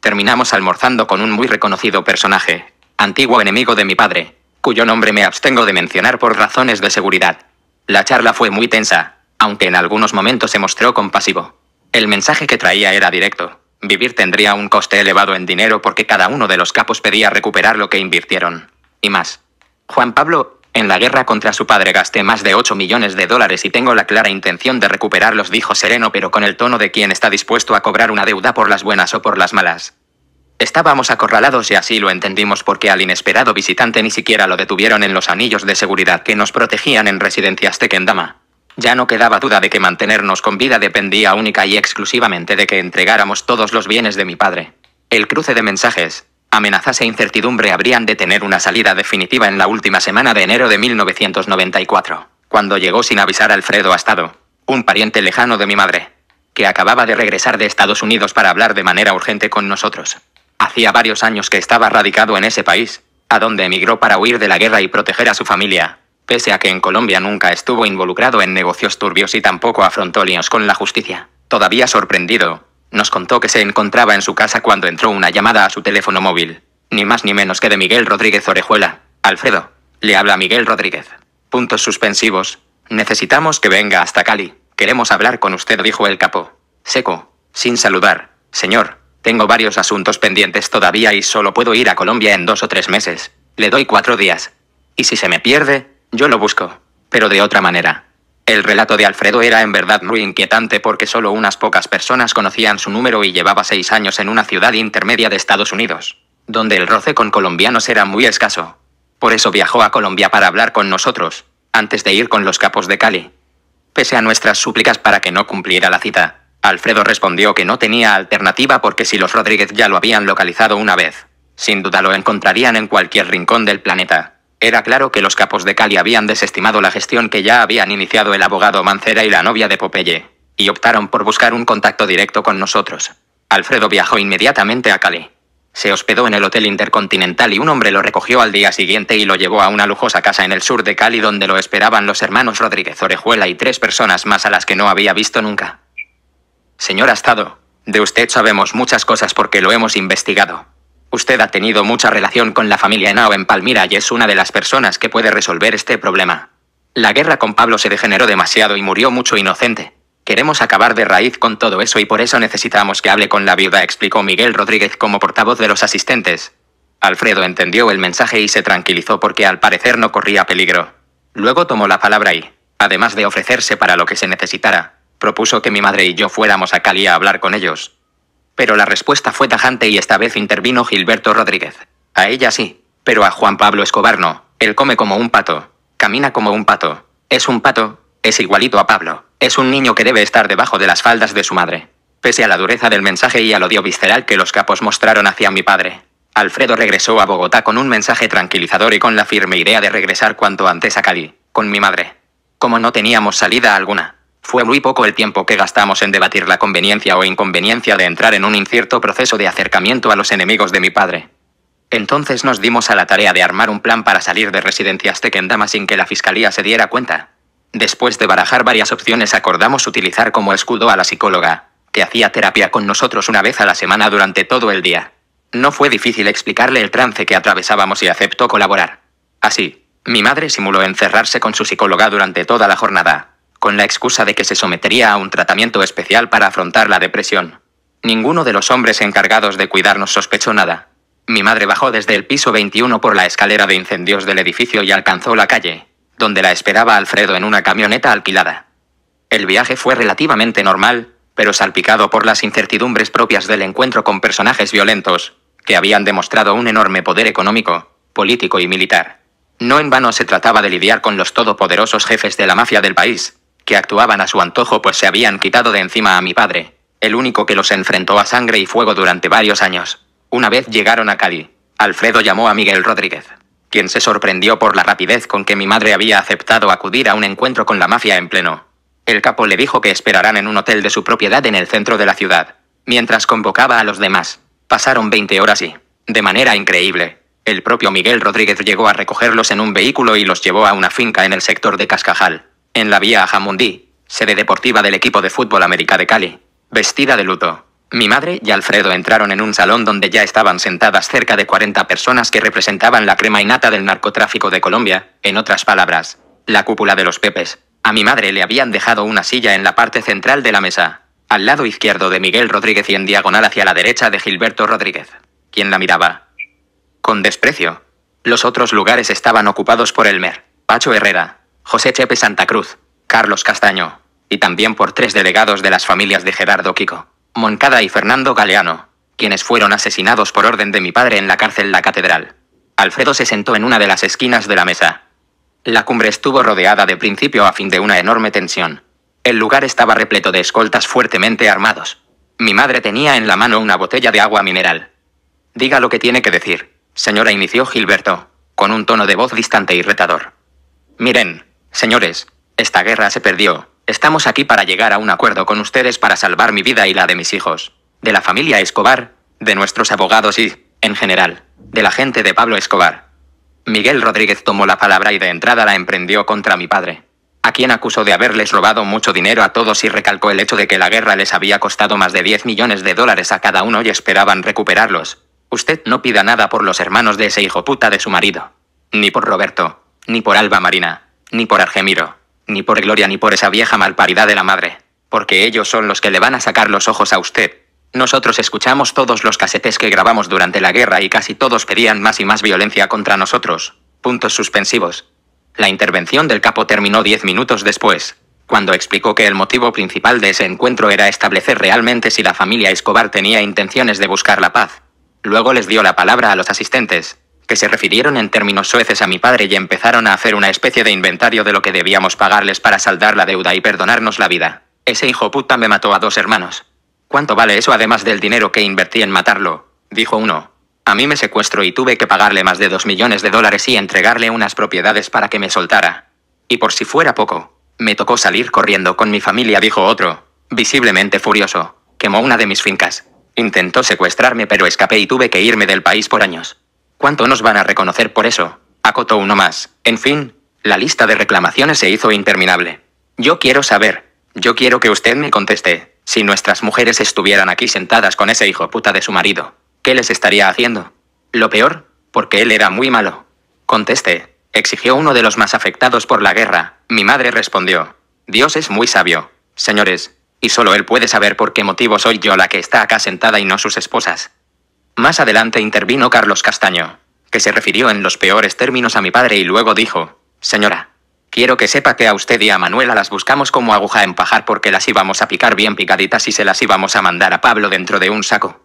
Terminamos almorzando con un muy reconocido personaje, antiguo enemigo de mi padre, cuyo nombre me abstengo de mencionar por razones de seguridad. La charla fue muy tensa, aunque en algunos momentos se mostró compasivo. El mensaje que traía era directo. Vivir tendría un coste elevado en dinero porque cada uno de los capos pedía recuperar lo que invirtieron. Y más. Juan Pablo, en la guerra contra su padre gasté más de 8 millones de dólares y tengo la clara intención de recuperarlos, dijo sereno pero con el tono de quien está dispuesto a cobrar una deuda por las buenas o por las malas. Estábamos acorralados y así lo entendimos porque al inesperado visitante ni siquiera lo detuvieron en los anillos de seguridad que nos protegían en residencias Tequendama. Ya no quedaba duda de que mantenernos con vida dependía única y exclusivamente de que entregáramos todos los bienes de mi padre. El cruce de mensajes, amenazas e incertidumbre habrían de tener una salida definitiva en la última semana de enero de 1994, cuando llegó sin avisar Alfredo Astado, un pariente lejano de mi madre, que acababa de regresar de Estados Unidos para hablar de manera urgente con nosotros. Hacía varios años que estaba radicado en ese país, a donde emigró para huir de la guerra y proteger a su familia, Pese a que en Colombia nunca estuvo involucrado en negocios turbios y tampoco afrontó líos con la justicia, todavía sorprendido, nos contó que se encontraba en su casa cuando entró una llamada a su teléfono móvil, ni más ni menos que de Miguel Rodríguez Orejuela. Alfredo, le habla Miguel Rodríguez. Puntos suspensivos. Necesitamos que venga hasta Cali. Queremos hablar con usted, dijo el capo. Seco, sin saludar. Señor, tengo varios asuntos pendientes todavía y solo puedo ir a Colombia en dos o tres meses. Le doy cuatro días. Y si se me pierde, yo lo busco. Pero de otra manera. El relato de Alfredo era en verdad muy inquietante porque solo unas pocas personas conocían su número y llevaba seis años en una ciudad intermedia de Estados Unidos, donde el roce con colombianos era muy escaso. Por eso viajó a Colombia para hablar con nosotros, antes de ir con los capos de Cali. Pese a nuestras súplicas para que no cumpliera la cita, Alfredo respondió que no tenía alternativa porque si los Rodríguez ya lo habían localizado una vez, sin duda lo encontrarían en cualquier rincón del planeta. Era claro que los capos de Cali habían desestimado la gestión que ya habían iniciado el abogado Mancera y la novia de Popeye, y optaron por buscar un contacto directo con nosotros. Alfredo viajó inmediatamente a Cali. Se hospedó en el Hotel Intercontinental y un hombre lo recogió al día siguiente y lo llevó a una lujosa casa en el sur de Cali donde lo esperaban los hermanos Rodríguez Orejuela y tres personas más a las que no había visto nunca. Señor Astado, de usted sabemos muchas cosas porque lo hemos investigado. Usted ha tenido mucha relación con la familia Nao en Palmira y es una de las personas que puede resolver este problema. La guerra con Pablo se degeneró demasiado y murió mucho inocente. Queremos acabar de raíz con todo eso y por eso necesitamos que hable con la viuda, explicó Miguel Rodríguez como portavoz de los asistentes. Alfredo entendió el mensaje y se tranquilizó porque al parecer no corría peligro. Luego tomó la palabra y, además de ofrecerse para lo que se necesitara, propuso que mi madre y yo fuéramos a Cali a hablar con ellos pero la respuesta fue tajante y esta vez intervino Gilberto Rodríguez. A ella sí, pero a Juan Pablo Escobar no. Él come como un pato, camina como un pato, es un pato, es igualito a Pablo, es un niño que debe estar debajo de las faldas de su madre. Pese a la dureza del mensaje y al odio visceral que los capos mostraron hacia mi padre, Alfredo regresó a Bogotá con un mensaje tranquilizador y con la firme idea de regresar cuanto antes a Cali, con mi madre. Como no teníamos salida alguna, fue muy poco el tiempo que gastamos en debatir la conveniencia o inconveniencia de entrar en un incierto proceso de acercamiento a los enemigos de mi padre. Entonces nos dimos a la tarea de armar un plan para salir de residencias Kendama sin que la fiscalía se diera cuenta. Después de barajar varias opciones acordamos utilizar como escudo a la psicóloga, que hacía terapia con nosotros una vez a la semana durante todo el día. No fue difícil explicarle el trance que atravesábamos y aceptó colaborar. Así, mi madre simuló encerrarse con su psicóloga durante toda la jornada, con la excusa de que se sometería a un tratamiento especial para afrontar la depresión. Ninguno de los hombres encargados de cuidarnos sospechó nada. Mi madre bajó desde el piso 21 por la escalera de incendios del edificio y alcanzó la calle, donde la esperaba Alfredo en una camioneta alquilada. El viaje fue relativamente normal, pero salpicado por las incertidumbres propias del encuentro con personajes violentos, que habían demostrado un enorme poder económico, político y militar. No en vano se trataba de lidiar con los todopoderosos jefes de la mafia del país, que actuaban a su antojo pues se habían quitado de encima a mi padre, el único que los enfrentó a sangre y fuego durante varios años. Una vez llegaron a Cali, Alfredo llamó a Miguel Rodríguez, quien se sorprendió por la rapidez con que mi madre había aceptado acudir a un encuentro con la mafia en pleno. El capo le dijo que esperarán en un hotel de su propiedad en el centro de la ciudad, mientras convocaba a los demás. Pasaron 20 horas y, de manera increíble, el propio Miguel Rodríguez llegó a recogerlos en un vehículo y los llevó a una finca en el sector de Cascajal en la vía Jamundí, sede deportiva del equipo de fútbol América de Cali, vestida de luto. Mi madre y Alfredo entraron en un salón donde ya estaban sentadas cerca de 40 personas que representaban la crema innata del narcotráfico de Colombia, en otras palabras, la cúpula de los Pepes. A mi madre le habían dejado una silla en la parte central de la mesa, al lado izquierdo de Miguel Rodríguez y en diagonal hacia la derecha de Gilberto Rodríguez, quien la miraba. Con desprecio. Los otros lugares estaban ocupados por el MER, Pacho Herrera, José Chepe Santa Cruz, Carlos Castaño, y también por tres delegados de las familias de Gerardo Quico, Moncada y Fernando Galeano, quienes fueron asesinados por orden de mi padre en la cárcel La Catedral. Alfredo se sentó en una de las esquinas de la mesa. La cumbre estuvo rodeada de principio a fin de una enorme tensión. El lugar estaba repleto de escoltas fuertemente armados. Mi madre tenía en la mano una botella de agua mineral. Diga lo que tiene que decir, señora, inició Gilberto, con un tono de voz distante y retador. Miren, Señores, esta guerra se perdió. Estamos aquí para llegar a un acuerdo con ustedes para salvar mi vida y la de mis hijos. De la familia Escobar, de nuestros abogados y, en general, de la gente de Pablo Escobar. Miguel Rodríguez tomó la palabra y de entrada la emprendió contra mi padre, a quien acusó de haberles robado mucho dinero a todos y recalcó el hecho de que la guerra les había costado más de 10 millones de dólares a cada uno y esperaban recuperarlos. Usted no pida nada por los hermanos de ese hijo puta de su marido. Ni por Roberto, ni por Alba Marina. Ni por Argemiro. Ni por Gloria ni por esa vieja malparidad de la madre. Porque ellos son los que le van a sacar los ojos a usted. Nosotros escuchamos todos los casetes que grabamos durante la guerra y casi todos pedían más y más violencia contra nosotros. Puntos suspensivos. La intervención del capo terminó diez minutos después, cuando explicó que el motivo principal de ese encuentro era establecer realmente si la familia Escobar tenía intenciones de buscar la paz. Luego les dio la palabra a los asistentes, se refirieron en términos sueces a mi padre y empezaron a hacer una especie de inventario de lo que debíamos pagarles para saldar la deuda y perdonarnos la vida. Ese hijo puta me mató a dos hermanos. ¿Cuánto vale eso además del dinero que invertí en matarlo? Dijo uno. A mí me secuestro y tuve que pagarle más de dos millones de dólares y entregarle unas propiedades para que me soltara. Y por si fuera poco, me tocó salir corriendo con mi familia, dijo otro, visiblemente furioso. Quemó una de mis fincas. Intentó secuestrarme pero escapé y tuve que irme del país por años. ¿Cuánto nos van a reconocer por eso? Acotó uno más. En fin, la lista de reclamaciones se hizo interminable. Yo quiero saber. Yo quiero que usted me conteste. Si nuestras mujeres estuvieran aquí sentadas con ese hijo puta de su marido, ¿qué les estaría haciendo? Lo peor, porque él era muy malo. Conteste, exigió uno de los más afectados por la guerra. Mi madre respondió, Dios es muy sabio, señores, y solo él puede saber por qué motivo soy yo la que está acá sentada y no sus esposas. Más adelante intervino Carlos Castaño, que se refirió en los peores términos a mi padre y luego dijo, Señora, quiero que sepa que a usted y a Manuela las buscamos como aguja en pajar porque las íbamos a picar bien picaditas y se las íbamos a mandar a Pablo dentro de un saco.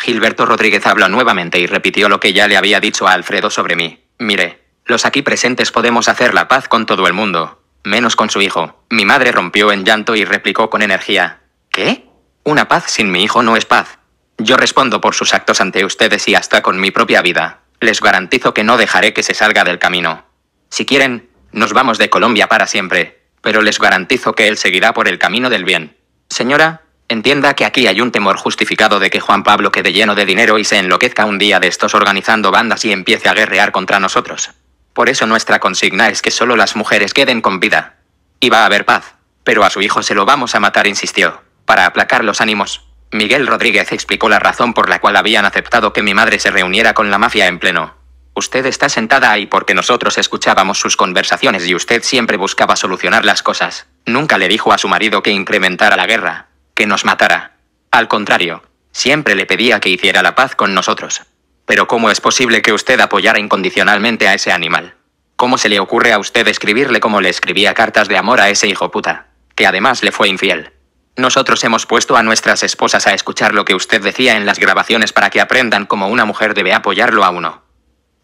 Gilberto Rodríguez habló nuevamente y repitió lo que ya le había dicho a Alfredo sobre mí. Mire, los aquí presentes podemos hacer la paz con todo el mundo, menos con su hijo. Mi madre rompió en llanto y replicó con energía. ¿Qué? Una paz sin mi hijo no es paz. Yo respondo por sus actos ante ustedes y hasta con mi propia vida. Les garantizo que no dejaré que se salga del camino. Si quieren, nos vamos de Colombia para siempre, pero les garantizo que él seguirá por el camino del bien. Señora, entienda que aquí hay un temor justificado de que Juan Pablo quede lleno de dinero y se enloquezca un día de estos organizando bandas y empiece a guerrear contra nosotros. Por eso nuestra consigna es que solo las mujeres queden con vida. Y va a haber paz, pero a su hijo se lo vamos a matar, insistió, para aplacar los ánimos. Miguel Rodríguez explicó la razón por la cual habían aceptado que mi madre se reuniera con la mafia en pleno. Usted está sentada ahí porque nosotros escuchábamos sus conversaciones y usted siempre buscaba solucionar las cosas. Nunca le dijo a su marido que incrementara la guerra, que nos matara. Al contrario, siempre le pedía que hiciera la paz con nosotros. Pero ¿cómo es posible que usted apoyara incondicionalmente a ese animal? ¿Cómo se le ocurre a usted escribirle como le escribía cartas de amor a ese hijo puta, que además le fue infiel? Nosotros hemos puesto a nuestras esposas a escuchar lo que usted decía en las grabaciones para que aprendan cómo una mujer debe apoyarlo a uno.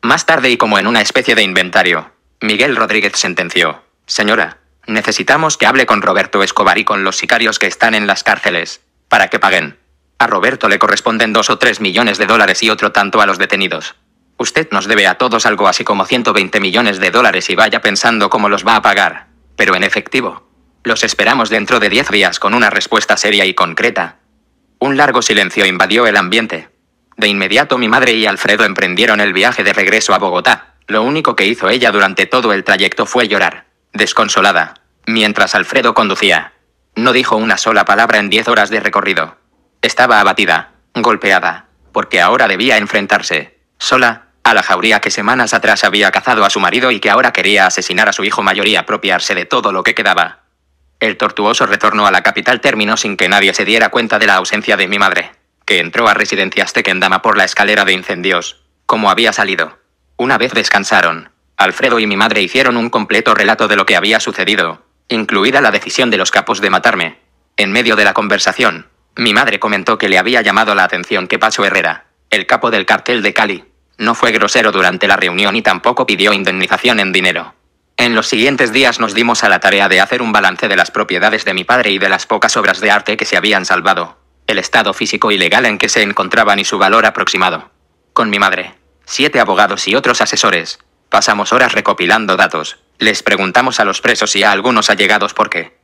Más tarde y como en una especie de inventario, Miguel Rodríguez sentenció, Señora, necesitamos que hable con Roberto Escobar y con los sicarios que están en las cárceles, para que paguen. A Roberto le corresponden dos o tres millones de dólares y otro tanto a los detenidos. Usted nos debe a todos algo así como 120 millones de dólares y vaya pensando cómo los va a pagar, pero en efectivo. Los esperamos dentro de diez días con una respuesta seria y concreta. Un largo silencio invadió el ambiente. De inmediato mi madre y Alfredo emprendieron el viaje de regreso a Bogotá. Lo único que hizo ella durante todo el trayecto fue llorar, desconsolada, mientras Alfredo conducía. No dijo una sola palabra en diez horas de recorrido. Estaba abatida, golpeada, porque ahora debía enfrentarse, sola, a la jauría que semanas atrás había cazado a su marido y que ahora quería asesinar a su hijo mayor y apropiarse de todo lo que quedaba. El tortuoso retorno a la capital terminó sin que nadie se diera cuenta de la ausencia de mi madre, que entró a residencias Tequendama por la escalera de incendios, como había salido. Una vez descansaron, Alfredo y mi madre hicieron un completo relato de lo que había sucedido, incluida la decisión de los capos de matarme. En medio de la conversación, mi madre comentó que le había llamado la atención que Pacho Herrera, el capo del cartel de Cali, no fue grosero durante la reunión y tampoco pidió indemnización en dinero. En los siguientes días nos dimos a la tarea de hacer un balance de las propiedades de mi padre y de las pocas obras de arte que se habían salvado, el estado físico y legal en que se encontraban y su valor aproximado. Con mi madre, siete abogados y otros asesores, pasamos horas recopilando datos, les preguntamos a los presos y a algunos allegados por qué.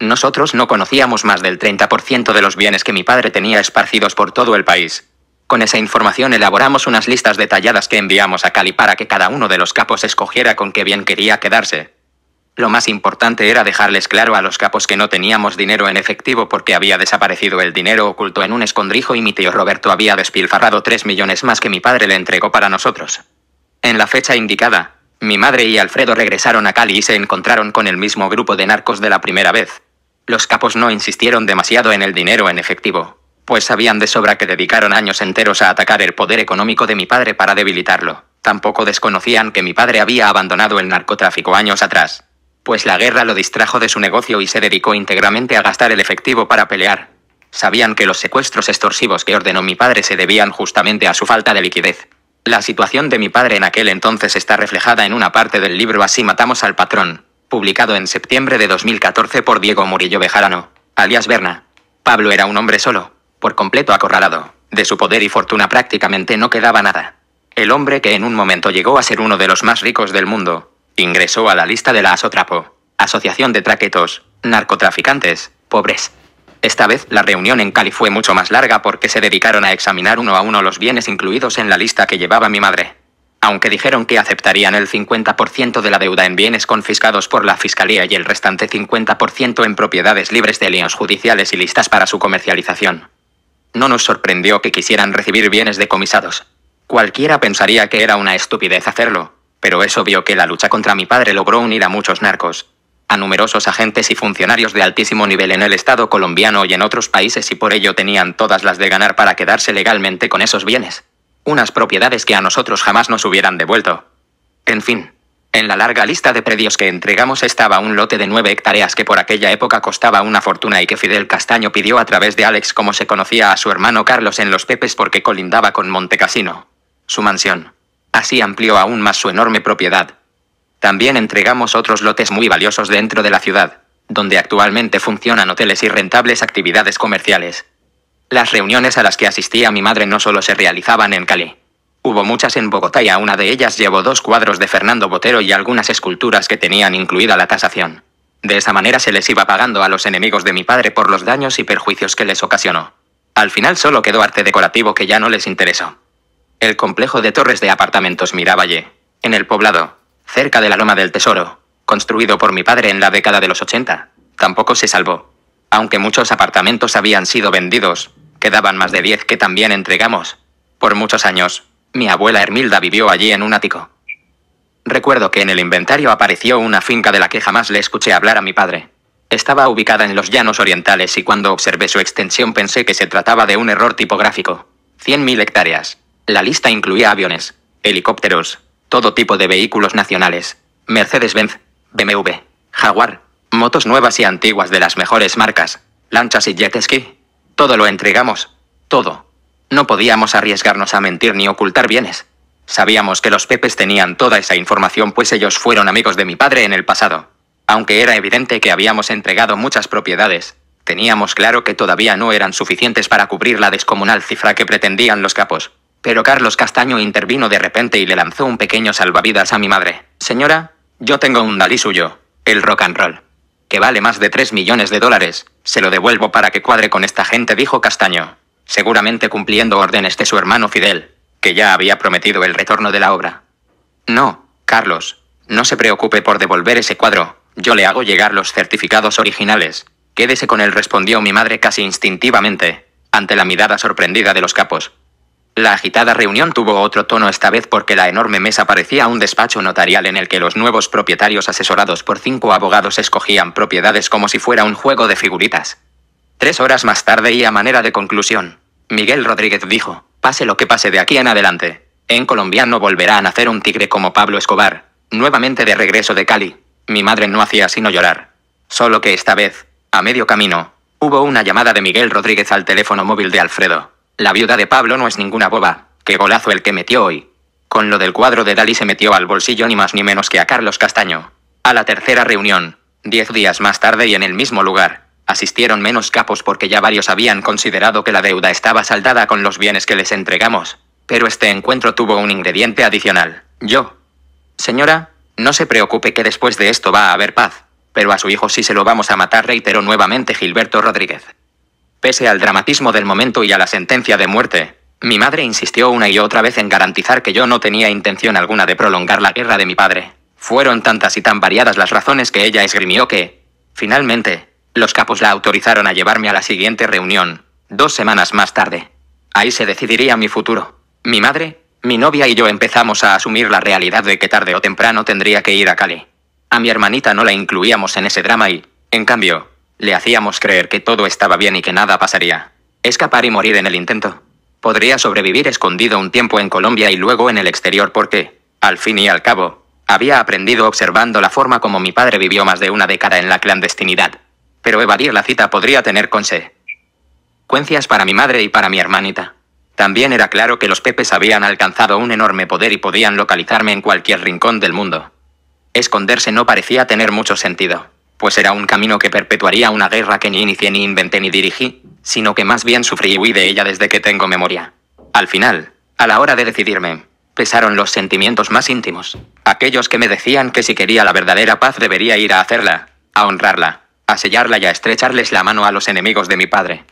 Nosotros no conocíamos más del 30% de los bienes que mi padre tenía esparcidos por todo el país, con esa información elaboramos unas listas detalladas que enviamos a Cali para que cada uno de los capos escogiera con qué bien quería quedarse. Lo más importante era dejarles claro a los capos que no teníamos dinero en efectivo porque había desaparecido el dinero oculto en un escondrijo y mi tío Roberto había despilfarrado 3 millones más que mi padre le entregó para nosotros. En la fecha indicada, mi madre y Alfredo regresaron a Cali y se encontraron con el mismo grupo de narcos de la primera vez. Los capos no insistieron demasiado en el dinero en efectivo pues sabían de sobra que dedicaron años enteros a atacar el poder económico de mi padre para debilitarlo. Tampoco desconocían que mi padre había abandonado el narcotráfico años atrás, pues la guerra lo distrajo de su negocio y se dedicó íntegramente a gastar el efectivo para pelear. Sabían que los secuestros extorsivos que ordenó mi padre se debían justamente a su falta de liquidez. La situación de mi padre en aquel entonces está reflejada en una parte del libro Así matamos al patrón, publicado en septiembre de 2014 por Diego Murillo Bejarano, alias Berna. Pablo era un hombre solo, por completo acorralado. De su poder y fortuna prácticamente no quedaba nada. El hombre que en un momento llegó a ser uno de los más ricos del mundo, ingresó a la lista de la Asotrapo, Asociación de Traquetos, Narcotraficantes, Pobres. Esta vez la reunión en Cali fue mucho más larga porque se dedicaron a examinar uno a uno los bienes incluidos en la lista que llevaba mi madre. Aunque dijeron que aceptarían el 50% de la deuda en bienes confiscados por la Fiscalía y el restante 50% en propiedades libres de líos judiciales y listas para su comercialización. No nos sorprendió que quisieran recibir bienes decomisados. Cualquiera pensaría que era una estupidez hacerlo, pero es obvio que la lucha contra mi padre logró unir a muchos narcos, a numerosos agentes y funcionarios de altísimo nivel en el Estado colombiano y en otros países y por ello tenían todas las de ganar para quedarse legalmente con esos bienes. Unas propiedades que a nosotros jamás nos hubieran devuelto. En fin, en la larga lista de predios que entregamos estaba un lote de nueve hectáreas que por aquella época costaba una fortuna y que Fidel Castaño pidió a través de Alex como se conocía a su hermano Carlos en Los Pepes porque colindaba con Montecasino, su mansión. Así amplió aún más su enorme propiedad. También entregamos otros lotes muy valiosos dentro de la ciudad, donde actualmente funcionan hoteles y rentables actividades comerciales. Las reuniones a las que asistía mi madre no solo se realizaban en Cali Hubo muchas en Bogotá y a una de ellas llevó dos cuadros de Fernando Botero y algunas esculturas que tenían incluida la tasación. De esa manera se les iba pagando a los enemigos de mi padre por los daños y perjuicios que les ocasionó. Al final solo quedó arte decorativo que ya no les interesó. El complejo de torres de apartamentos Miravalle, en el poblado, cerca de la Loma del Tesoro, construido por mi padre en la década de los 80, tampoco se salvó. Aunque muchos apartamentos habían sido vendidos, quedaban más de 10 que también entregamos. Por muchos años, mi abuela Hermilda vivió allí en un ático. Recuerdo que en el inventario apareció una finca de la que jamás le escuché hablar a mi padre. Estaba ubicada en los llanos orientales y cuando observé su extensión pensé que se trataba de un error tipográfico. 100.000 hectáreas. La lista incluía aviones, helicópteros, todo tipo de vehículos nacionales. Mercedes-Benz, BMW, Jaguar, motos nuevas y antiguas de las mejores marcas, lanchas y jet ski. Todo lo entregamos. Todo. No podíamos arriesgarnos a mentir ni ocultar bienes. Sabíamos que los Pepes tenían toda esa información pues ellos fueron amigos de mi padre en el pasado. Aunque era evidente que habíamos entregado muchas propiedades, teníamos claro que todavía no eran suficientes para cubrir la descomunal cifra que pretendían los capos. Pero Carlos Castaño intervino de repente y le lanzó un pequeño salvavidas a mi madre. Señora, yo tengo un dalí suyo, el rock and roll, que vale más de 3 millones de dólares. Se lo devuelvo para que cuadre con esta gente, dijo Castaño seguramente cumpliendo órdenes de su hermano Fidel, que ya había prometido el retorno de la obra. No, Carlos, no se preocupe por devolver ese cuadro, yo le hago llegar los certificados originales. Quédese con él, respondió mi madre casi instintivamente, ante la mirada sorprendida de los capos. La agitada reunión tuvo otro tono esta vez porque la enorme mesa parecía un despacho notarial en el que los nuevos propietarios asesorados por cinco abogados escogían propiedades como si fuera un juego de figuritas. Tres horas más tarde y a manera de conclusión, Miguel Rodríguez dijo, pase lo que pase de aquí en adelante, en Colombia no volverá a nacer un tigre como Pablo Escobar, nuevamente de regreso de Cali. Mi madre no hacía sino llorar. Solo que esta vez, a medio camino, hubo una llamada de Miguel Rodríguez al teléfono móvil de Alfredo. La viuda de Pablo no es ninguna boba, qué golazo el que metió hoy. Con lo del cuadro de Dalí se metió al bolsillo ni más ni menos que a Carlos Castaño. A la tercera reunión, diez días más tarde y en el mismo lugar, Asistieron menos capos porque ya varios habían considerado que la deuda estaba saldada con los bienes que les entregamos. Pero este encuentro tuvo un ingrediente adicional. Yo. Señora, no se preocupe que después de esto va a haber paz. Pero a su hijo sí se lo vamos a matar, reiteró nuevamente Gilberto Rodríguez. Pese al dramatismo del momento y a la sentencia de muerte, mi madre insistió una y otra vez en garantizar que yo no tenía intención alguna de prolongar la guerra de mi padre. Fueron tantas y tan variadas las razones que ella esgrimió que, finalmente, los capos la autorizaron a llevarme a la siguiente reunión, dos semanas más tarde. Ahí se decidiría mi futuro. Mi madre, mi novia y yo empezamos a asumir la realidad de que tarde o temprano tendría que ir a Cali. A mi hermanita no la incluíamos en ese drama y, en cambio, le hacíamos creer que todo estaba bien y que nada pasaría. Escapar y morir en el intento. Podría sobrevivir escondido un tiempo en Colombia y luego en el exterior porque, al fin y al cabo, había aprendido observando la forma como mi padre vivió más de una década en la clandestinidad pero evadir la cita podría tener consecuencias para mi madre y para mi hermanita. También era claro que los Pepes habían alcanzado un enorme poder y podían localizarme en cualquier rincón del mundo. Esconderse no parecía tener mucho sentido, pues era un camino que perpetuaría una guerra que ni inicié ni inventé ni dirigí, sino que más bien sufrí y huí de ella desde que tengo memoria. Al final, a la hora de decidirme, pesaron los sentimientos más íntimos, aquellos que me decían que si quería la verdadera paz debería ir a hacerla, a honrarla a sellarla y a estrecharles la mano a los enemigos de mi padre.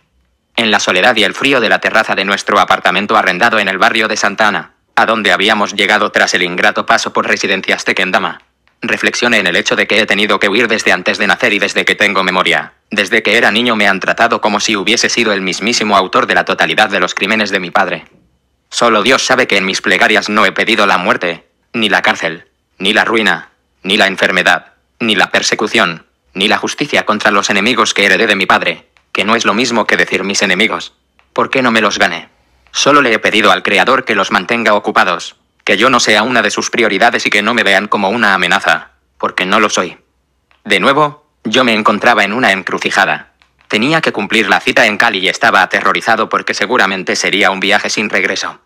En la soledad y el frío de la terraza de nuestro apartamento arrendado en el barrio de Santa Ana, a donde habíamos llegado tras el ingrato paso por residencias Kendama, Reflexioné en el hecho de que he tenido que huir desde antes de nacer y desde que tengo memoria. Desde que era niño me han tratado como si hubiese sido el mismísimo autor de la totalidad de los crímenes de mi padre. Solo Dios sabe que en mis plegarias no he pedido la muerte, ni la cárcel, ni la ruina, ni la enfermedad, ni la persecución, ni la justicia contra los enemigos que heredé de mi padre, que no es lo mismo que decir mis enemigos. ¿Por qué no me los gané? Solo le he pedido al Creador que los mantenga ocupados, que yo no sea una de sus prioridades y que no me vean como una amenaza, porque no lo soy. De nuevo, yo me encontraba en una encrucijada. Tenía que cumplir la cita en Cali y estaba aterrorizado porque seguramente sería un viaje sin regreso.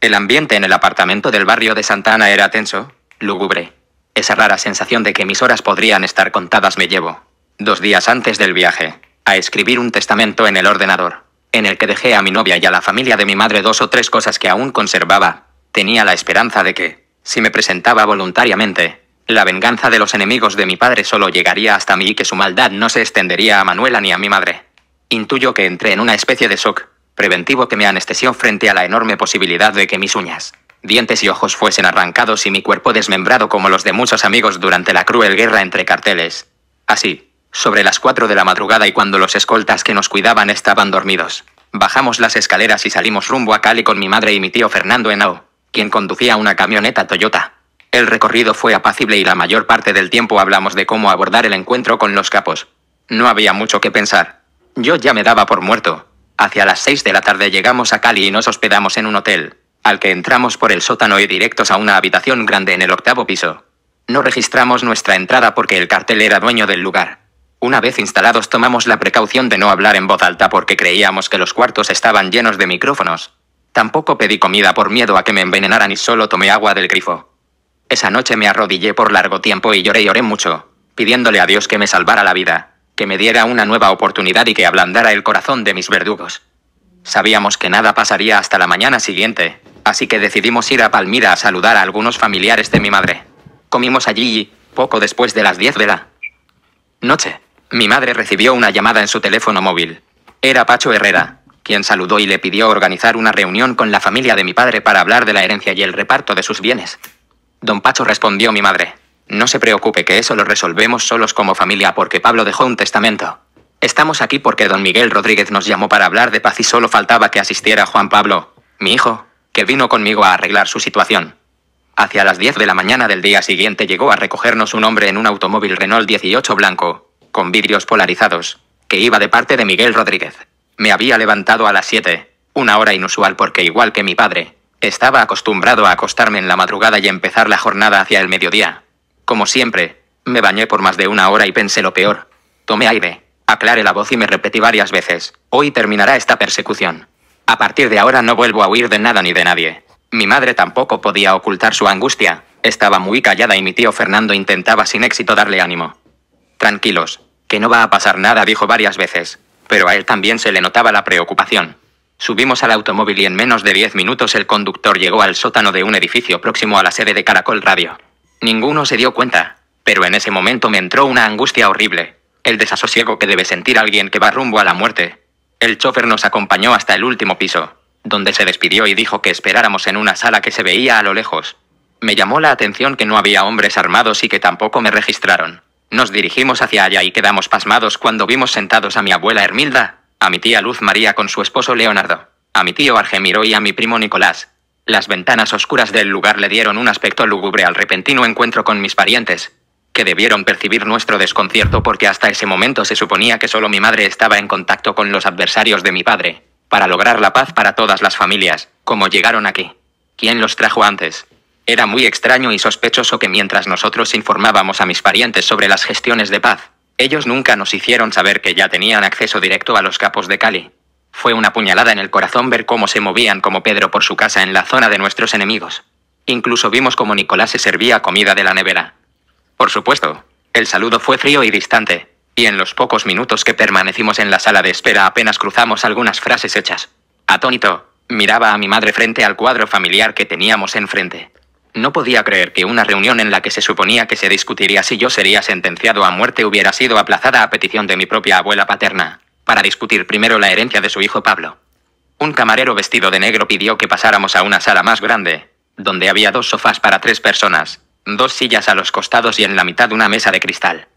El ambiente en el apartamento del barrio de Santa Ana era tenso, lúgubre. Esa rara sensación de que mis horas podrían estar contadas me llevo, dos días antes del viaje, a escribir un testamento en el ordenador, en el que dejé a mi novia y a la familia de mi madre dos o tres cosas que aún conservaba. Tenía la esperanza de que, si me presentaba voluntariamente, la venganza de los enemigos de mi padre solo llegaría hasta mí y que su maldad no se extendería a Manuela ni a mi madre. Intuyo que entré en una especie de shock preventivo que me anestesió frente a la enorme posibilidad de que mis uñas dientes y ojos fuesen arrancados y mi cuerpo desmembrado como los de muchos amigos durante la cruel guerra entre carteles. Así, sobre las cuatro de la madrugada y cuando los escoltas que nos cuidaban estaban dormidos, bajamos las escaleras y salimos rumbo a Cali con mi madre y mi tío Fernando Henao, quien conducía una camioneta Toyota. El recorrido fue apacible y la mayor parte del tiempo hablamos de cómo abordar el encuentro con los capos. No había mucho que pensar. Yo ya me daba por muerto. Hacia las seis de la tarde llegamos a Cali y nos hospedamos en un hotel al que entramos por el sótano y directos a una habitación grande en el octavo piso. No registramos nuestra entrada porque el cartel era dueño del lugar. Una vez instalados tomamos la precaución de no hablar en voz alta porque creíamos que los cuartos estaban llenos de micrófonos. Tampoco pedí comida por miedo a que me envenenaran y solo tomé agua del grifo. Esa noche me arrodillé por largo tiempo y lloré y lloré mucho, pidiéndole a Dios que me salvara la vida, que me diera una nueva oportunidad y que ablandara el corazón de mis verdugos. Sabíamos que nada pasaría hasta la mañana siguiente, así que decidimos ir a Palmira a saludar a algunos familiares de mi madre. Comimos allí poco después de las 10 de la noche. Mi madre recibió una llamada en su teléfono móvil. Era Pacho Herrera, quien saludó y le pidió organizar una reunión con la familia de mi padre para hablar de la herencia y el reparto de sus bienes. Don Pacho respondió mi madre, no se preocupe que eso lo resolvemos solos como familia porque Pablo dejó un testamento. Estamos aquí porque don Miguel Rodríguez nos llamó para hablar de paz y solo faltaba que asistiera Juan Pablo, mi hijo, que vino conmigo a arreglar su situación. Hacia las 10 de la mañana del día siguiente llegó a recogernos un hombre en un automóvil Renault 18 blanco, con vidrios polarizados, que iba de parte de Miguel Rodríguez. Me había levantado a las 7, una hora inusual porque igual que mi padre, estaba acostumbrado a acostarme en la madrugada y empezar la jornada hacia el mediodía. Como siempre, me bañé por más de una hora y pensé lo peor. Tomé aire, Aclaré la voz y me repetí varias veces, hoy terminará esta persecución. A partir de ahora no vuelvo a huir de nada ni de nadie. Mi madre tampoco podía ocultar su angustia, estaba muy callada y mi tío Fernando intentaba sin éxito darle ánimo. Tranquilos, que no va a pasar nada, dijo varias veces, pero a él también se le notaba la preocupación. Subimos al automóvil y en menos de diez minutos el conductor llegó al sótano de un edificio próximo a la sede de Caracol Radio. Ninguno se dio cuenta, pero en ese momento me entró una angustia horrible el desasosiego que debe sentir alguien que va rumbo a la muerte. El chofer nos acompañó hasta el último piso, donde se despidió y dijo que esperáramos en una sala que se veía a lo lejos. Me llamó la atención que no había hombres armados y que tampoco me registraron. Nos dirigimos hacia allá y quedamos pasmados cuando vimos sentados a mi abuela Hermilda, a mi tía Luz María con su esposo Leonardo, a mi tío Argemiro y a mi primo Nicolás. Las ventanas oscuras del lugar le dieron un aspecto lúgubre al repentino encuentro con mis parientes que debieron percibir nuestro desconcierto porque hasta ese momento se suponía que solo mi madre estaba en contacto con los adversarios de mi padre, para lograr la paz para todas las familias, como llegaron aquí. ¿Quién los trajo antes? Era muy extraño y sospechoso que mientras nosotros informábamos a mis parientes sobre las gestiones de paz, ellos nunca nos hicieron saber que ya tenían acceso directo a los capos de Cali. Fue una puñalada en el corazón ver cómo se movían como Pedro por su casa en la zona de nuestros enemigos. Incluso vimos cómo Nicolás se servía comida de la nevera. Por supuesto. El saludo fue frío y distante. Y en los pocos minutos que permanecimos en la sala de espera apenas cruzamos algunas frases hechas. Atónito, miraba a mi madre frente al cuadro familiar que teníamos enfrente. No podía creer que una reunión en la que se suponía que se discutiría si yo sería sentenciado a muerte hubiera sido aplazada a petición de mi propia abuela paterna, para discutir primero la herencia de su hijo Pablo. Un camarero vestido de negro pidió que pasáramos a una sala más grande, donde había dos sofás para tres personas, dos sillas a los costados y en la mitad una mesa de cristal.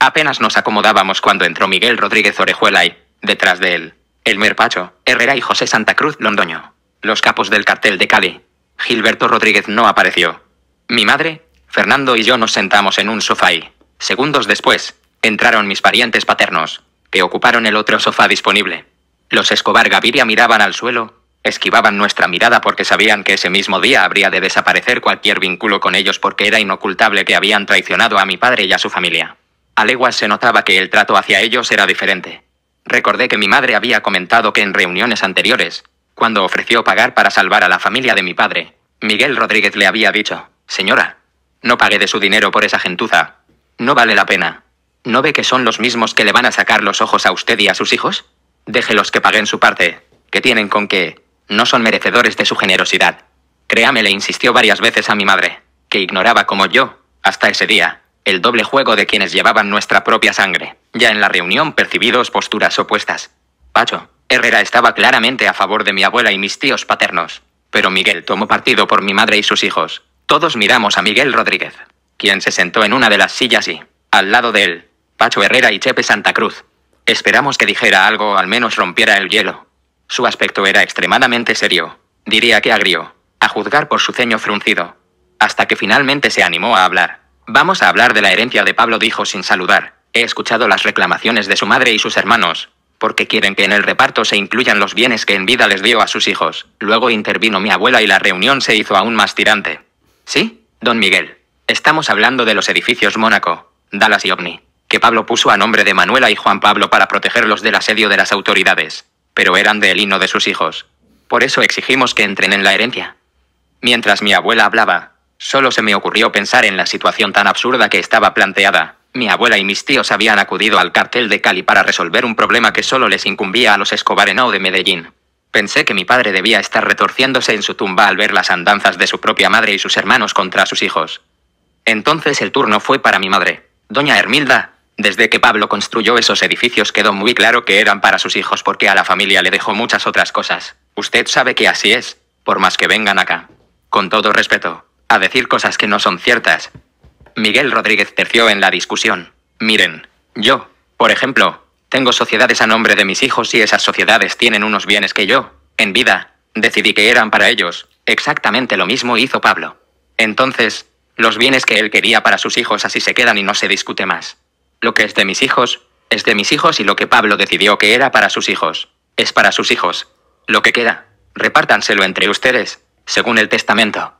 Apenas nos acomodábamos cuando entró Miguel Rodríguez Orejuela y, detrás de él, el Merpacho, Herrera y José Santa Cruz Londoño, los capos del cartel de Cali. Gilberto Rodríguez no apareció. Mi madre, Fernando y yo nos sentamos en un sofá y, segundos después, entraron mis parientes paternos, que ocuparon el otro sofá disponible. Los Escobar Gaviria miraban al suelo, Esquivaban nuestra mirada porque sabían que ese mismo día habría de desaparecer cualquier vínculo con ellos porque era inocultable que habían traicionado a mi padre y a su familia. A leguas se notaba que el trato hacia ellos era diferente. Recordé que mi madre había comentado que en reuniones anteriores, cuando ofreció pagar para salvar a la familia de mi padre, Miguel Rodríguez le había dicho, Señora, no pague de su dinero por esa gentuza. No vale la pena. ¿No ve que son los mismos que le van a sacar los ojos a usted y a sus hijos? Déjelos que paguen su parte, que tienen con qué. No son merecedores de su generosidad. Créame, le insistió varias veces a mi madre, que ignoraba como yo, hasta ese día, el doble juego de quienes llevaban nuestra propia sangre. Ya en la reunión percibí dos posturas opuestas. Pacho, Herrera estaba claramente a favor de mi abuela y mis tíos paternos, pero Miguel tomó partido por mi madre y sus hijos. Todos miramos a Miguel Rodríguez, quien se sentó en una de las sillas y, al lado de él, Pacho Herrera y Chepe Santa Cruz. Esperamos que dijera algo o al menos rompiera el hielo. Su aspecto era extremadamente serio, diría que agrio, a juzgar por su ceño fruncido. Hasta que finalmente se animó a hablar. Vamos a hablar de la herencia de Pablo, dijo sin saludar. He escuchado las reclamaciones de su madre y sus hermanos, porque quieren que en el reparto se incluyan los bienes que en vida les dio a sus hijos. Luego intervino mi abuela y la reunión se hizo aún más tirante. ¿Sí? Don Miguel. Estamos hablando de los edificios Mónaco, Dallas y Omni, que Pablo puso a nombre de Manuela y Juan Pablo para protegerlos del asedio de las autoridades pero eran de himno de sus hijos. Por eso exigimos que entren en la herencia. Mientras mi abuela hablaba, solo se me ocurrió pensar en la situación tan absurda que estaba planteada. Mi abuela y mis tíos habían acudido al cartel de Cali para resolver un problema que solo les incumbía a los Escobarenao de Medellín. Pensé que mi padre debía estar retorciéndose en su tumba al ver las andanzas de su propia madre y sus hermanos contra sus hijos. Entonces el turno fue para mi madre. Doña Hermilda, desde que Pablo construyó esos edificios quedó muy claro que eran para sus hijos porque a la familia le dejó muchas otras cosas. Usted sabe que así es, por más que vengan acá. Con todo respeto, a decir cosas que no son ciertas. Miguel Rodríguez terció en la discusión. Miren, yo, por ejemplo, tengo sociedades a nombre de mis hijos y esas sociedades tienen unos bienes que yo, en vida, decidí que eran para ellos. Exactamente lo mismo hizo Pablo. Entonces, los bienes que él quería para sus hijos así se quedan y no se discute más. Lo que es de mis hijos, es de mis hijos y lo que Pablo decidió que era para sus hijos, es para sus hijos. Lo que queda, repártanselo entre ustedes, según el testamento.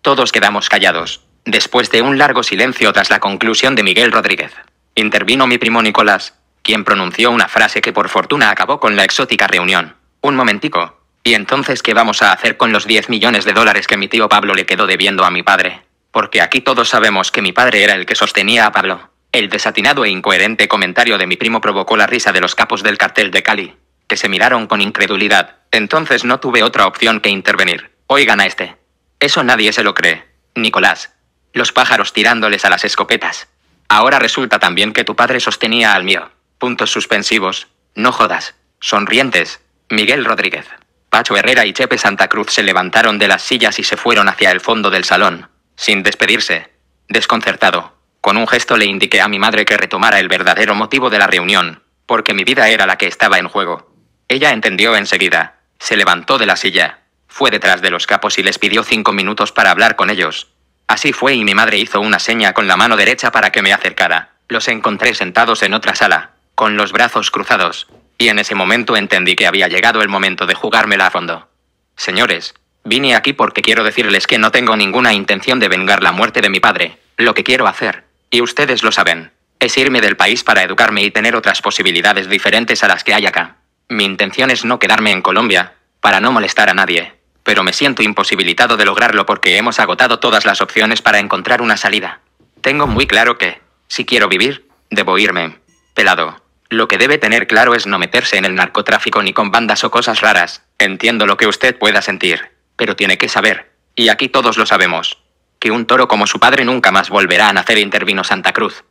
Todos quedamos callados, después de un largo silencio tras la conclusión de Miguel Rodríguez. Intervino mi primo Nicolás, quien pronunció una frase que por fortuna acabó con la exótica reunión. Un momentico. ¿Y entonces qué vamos a hacer con los 10 millones de dólares que mi tío Pablo le quedó debiendo a mi padre? Porque aquí todos sabemos que mi padre era el que sostenía a Pablo. El desatinado e incoherente comentario de mi primo provocó la risa de los capos del cartel de Cali, que se miraron con incredulidad. Entonces no tuve otra opción que intervenir. Oigan a este. Eso nadie se lo cree. Nicolás. Los pájaros tirándoles a las escopetas. Ahora resulta también que tu padre sostenía al mío. Puntos suspensivos. No jodas. Sonrientes. Miguel Rodríguez. Pacho Herrera y Chepe Santa Cruz se levantaron de las sillas y se fueron hacia el fondo del salón, sin despedirse. Desconcertado. Con un gesto le indiqué a mi madre que retomara el verdadero motivo de la reunión, porque mi vida era la que estaba en juego. Ella entendió enseguida. Se levantó de la silla. Fue detrás de los capos y les pidió cinco minutos para hablar con ellos. Así fue y mi madre hizo una seña con la mano derecha para que me acercara. Los encontré sentados en otra sala, con los brazos cruzados, y en ese momento entendí que había llegado el momento de jugármela a fondo. Señores, vine aquí porque quiero decirles que no tengo ninguna intención de vengar la muerte de mi padre. Lo que quiero hacer y ustedes lo saben. Es irme del país para educarme y tener otras posibilidades diferentes a las que hay acá. Mi intención es no quedarme en Colombia, para no molestar a nadie. Pero me siento imposibilitado de lograrlo porque hemos agotado todas las opciones para encontrar una salida. Tengo muy claro que, si quiero vivir, debo irme. Pelado. Lo que debe tener claro es no meterse en el narcotráfico ni con bandas o cosas raras. Entiendo lo que usted pueda sentir, pero tiene que saber, y aquí todos lo sabemos, que un toro como su padre nunca más volverá a nacer, intervino Santa Cruz.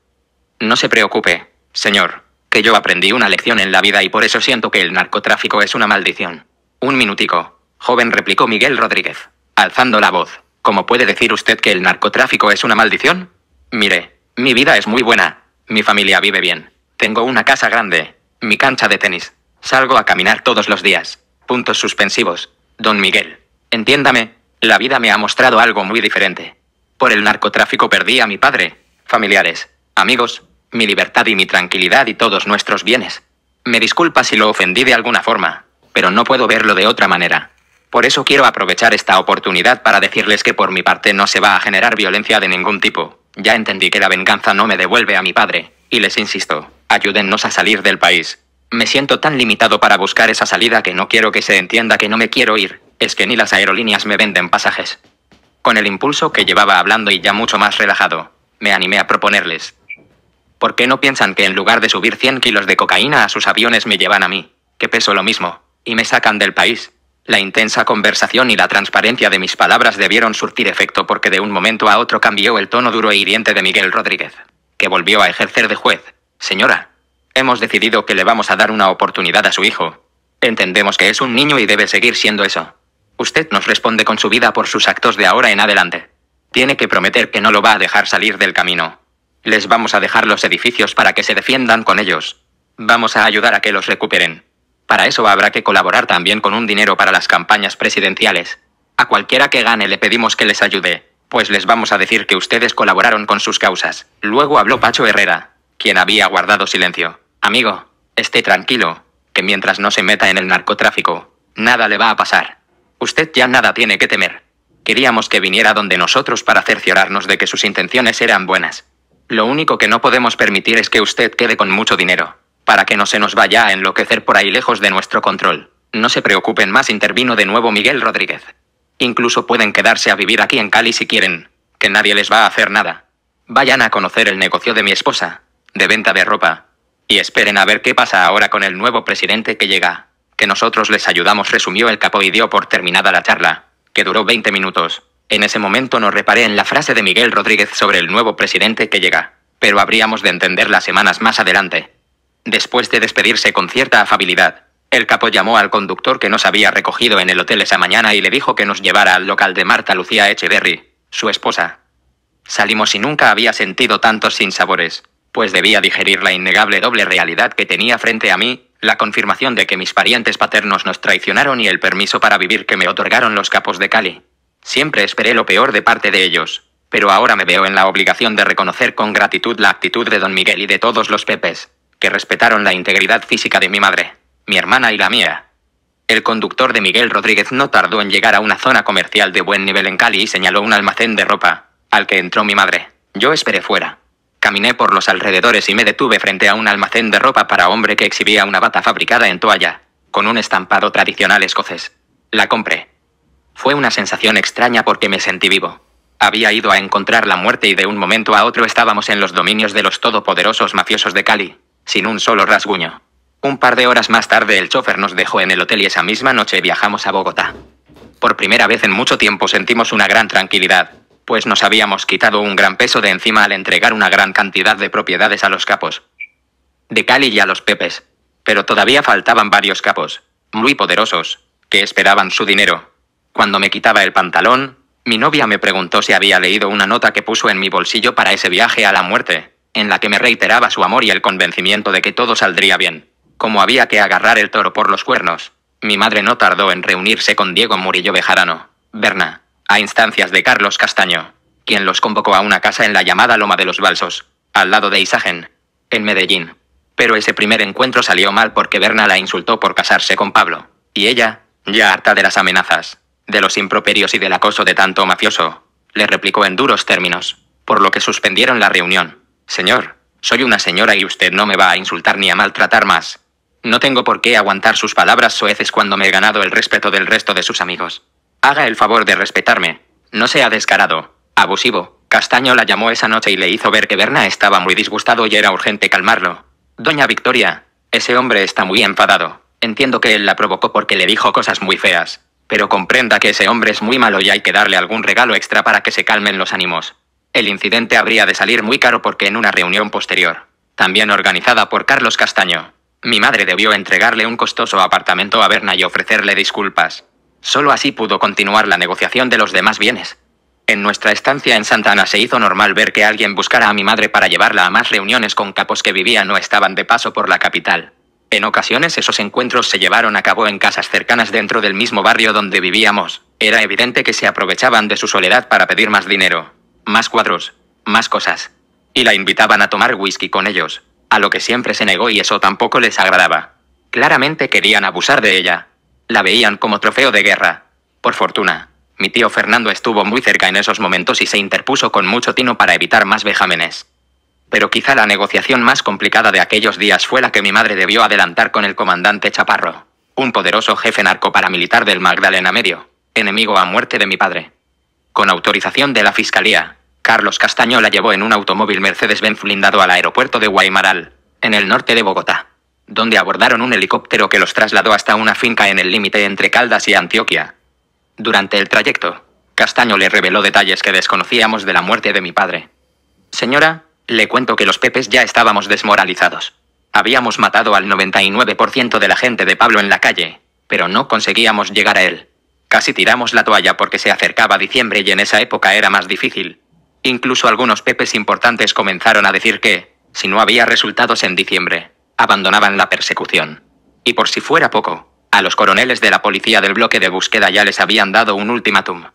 No se preocupe, señor, que yo aprendí una lección en la vida y por eso siento que el narcotráfico es una maldición. Un minutico, joven replicó Miguel Rodríguez, alzando la voz. ¿Cómo puede decir usted que el narcotráfico es una maldición? Mire, mi vida es muy buena, mi familia vive bien, tengo una casa grande, mi cancha de tenis, salgo a caminar todos los días. Puntos suspensivos. Don Miguel, entiéndame, la vida me ha mostrado algo muy diferente. Por el narcotráfico perdí a mi padre, familiares, amigos, mi libertad y mi tranquilidad y todos nuestros bienes. Me disculpa si lo ofendí de alguna forma, pero no puedo verlo de otra manera. Por eso quiero aprovechar esta oportunidad para decirles que por mi parte no se va a generar violencia de ningún tipo. Ya entendí que la venganza no me devuelve a mi padre, y les insisto, ayúdennos a salir del país. Me siento tan limitado para buscar esa salida que no quiero que se entienda que no me quiero ir, es que ni las aerolíneas me venden pasajes. Con el impulso que llevaba hablando y ya mucho más relajado, me animé a proponerles. ¿Por qué no piensan que en lugar de subir 100 kilos de cocaína a sus aviones me llevan a mí, que peso lo mismo, y me sacan del país? La intensa conversación y la transparencia de mis palabras debieron surtir efecto porque de un momento a otro cambió el tono duro e hiriente de Miguel Rodríguez, que volvió a ejercer de juez. Señora, hemos decidido que le vamos a dar una oportunidad a su hijo. Entendemos que es un niño y debe seguir siendo eso. Usted nos responde con su vida por sus actos de ahora en adelante. Tiene que prometer que no lo va a dejar salir del camino. Les vamos a dejar los edificios para que se defiendan con ellos. Vamos a ayudar a que los recuperen. Para eso habrá que colaborar también con un dinero para las campañas presidenciales. A cualquiera que gane le pedimos que les ayude, pues les vamos a decir que ustedes colaboraron con sus causas. Luego habló Pacho Herrera, quien había guardado silencio. Amigo, esté tranquilo, que mientras no se meta en el narcotráfico, nada le va a pasar. Usted ya nada tiene que temer. Queríamos que viniera donde nosotros para cerciorarnos de que sus intenciones eran buenas. Lo único que no podemos permitir es que usted quede con mucho dinero, para que no se nos vaya a enloquecer por ahí lejos de nuestro control. No se preocupen más, intervino de nuevo Miguel Rodríguez. Incluso pueden quedarse a vivir aquí en Cali si quieren, que nadie les va a hacer nada. Vayan a conocer el negocio de mi esposa, de venta de ropa, y esperen a ver qué pasa ahora con el nuevo presidente que llega que nosotros les ayudamos, resumió el capo y dio por terminada la charla, que duró 20 minutos. En ese momento no reparé en la frase de Miguel Rodríguez sobre el nuevo presidente que llega, pero habríamos de entender las semanas más adelante. Después de despedirse con cierta afabilidad, el capo llamó al conductor que nos había recogido en el hotel esa mañana y le dijo que nos llevara al local de Marta Lucía Echeverry, su esposa. Salimos y nunca había sentido tantos sinsabores, pues debía digerir la innegable doble realidad que tenía frente a mí, la confirmación de que mis parientes paternos nos traicionaron y el permiso para vivir que me otorgaron los capos de Cali. Siempre esperé lo peor de parte de ellos, pero ahora me veo en la obligación de reconocer con gratitud la actitud de don Miguel y de todos los Pepes, que respetaron la integridad física de mi madre, mi hermana y la mía. El conductor de Miguel Rodríguez no tardó en llegar a una zona comercial de buen nivel en Cali y señaló un almacén de ropa, al que entró mi madre. Yo esperé fuera. Caminé por los alrededores y me detuve frente a un almacén de ropa para hombre que exhibía una bata fabricada en toalla, con un estampado tradicional escocés. La compré. Fue una sensación extraña porque me sentí vivo. Había ido a encontrar la muerte y de un momento a otro estábamos en los dominios de los todopoderosos mafiosos de Cali, sin un solo rasguño. Un par de horas más tarde el chofer nos dejó en el hotel y esa misma noche viajamos a Bogotá. Por primera vez en mucho tiempo sentimos una gran tranquilidad, pues nos habíamos quitado un gran peso de encima al entregar una gran cantidad de propiedades a los capos. De Cali y a los Pepes. Pero todavía faltaban varios capos, muy poderosos, que esperaban su dinero. Cuando me quitaba el pantalón, mi novia me preguntó si había leído una nota que puso en mi bolsillo para ese viaje a la muerte, en la que me reiteraba su amor y el convencimiento de que todo saldría bien. Como había que agarrar el toro por los cuernos, mi madre no tardó en reunirse con Diego Murillo Bejarano, Berna a instancias de Carlos Castaño, quien los convocó a una casa en la llamada Loma de los Balsos, al lado de Isagen, en Medellín. Pero ese primer encuentro salió mal porque Berna la insultó por casarse con Pablo, y ella, ya harta de las amenazas, de los improperios y del acoso de tanto mafioso, le replicó en duros términos, por lo que suspendieron la reunión. Señor, soy una señora y usted no me va a insultar ni a maltratar más. No tengo por qué aguantar sus palabras soeces cuando me he ganado el respeto del resto de sus amigos. Haga el favor de respetarme. No sea descarado. Abusivo. Castaño la llamó esa noche y le hizo ver que Berna estaba muy disgustado y era urgente calmarlo. Doña Victoria, ese hombre está muy enfadado. Entiendo que él la provocó porque le dijo cosas muy feas. Pero comprenda que ese hombre es muy malo y hay que darle algún regalo extra para que se calmen los ánimos. El incidente habría de salir muy caro porque en una reunión posterior, también organizada por Carlos Castaño, mi madre debió entregarle un costoso apartamento a Berna y ofrecerle disculpas. Solo así pudo continuar la negociación de los demás bienes. En nuestra estancia en Santa Ana se hizo normal ver que alguien buscara a mi madre para llevarla a más reuniones con capos que vivían o estaban de paso por la capital. En ocasiones esos encuentros se llevaron a cabo en casas cercanas dentro del mismo barrio donde vivíamos. Era evidente que se aprovechaban de su soledad para pedir más dinero, más cuadros, más cosas. Y la invitaban a tomar whisky con ellos, a lo que siempre se negó y eso tampoco les agradaba. Claramente querían abusar de ella. La veían como trofeo de guerra. Por fortuna, mi tío Fernando estuvo muy cerca en esos momentos y se interpuso con mucho tino para evitar más vejámenes. Pero quizá la negociación más complicada de aquellos días fue la que mi madre debió adelantar con el comandante Chaparro, un poderoso jefe narcoparamilitar del Magdalena Medio, enemigo a muerte de mi padre. Con autorización de la Fiscalía, Carlos Castaño la llevó en un automóvil Mercedes-Benz blindado al aeropuerto de Guaymaral, en el norte de Bogotá donde abordaron un helicóptero que los trasladó hasta una finca en el límite entre Caldas y Antioquia. Durante el trayecto, Castaño le reveló detalles que desconocíamos de la muerte de mi padre. Señora, le cuento que los pepes ya estábamos desmoralizados. Habíamos matado al 99% de la gente de Pablo en la calle, pero no conseguíamos llegar a él. Casi tiramos la toalla porque se acercaba diciembre y en esa época era más difícil. Incluso algunos pepes importantes comenzaron a decir que, si no había resultados en diciembre, abandonaban la persecución. Y por si fuera poco, a los coroneles de la policía del bloque de búsqueda ya les habían dado un ultimátum.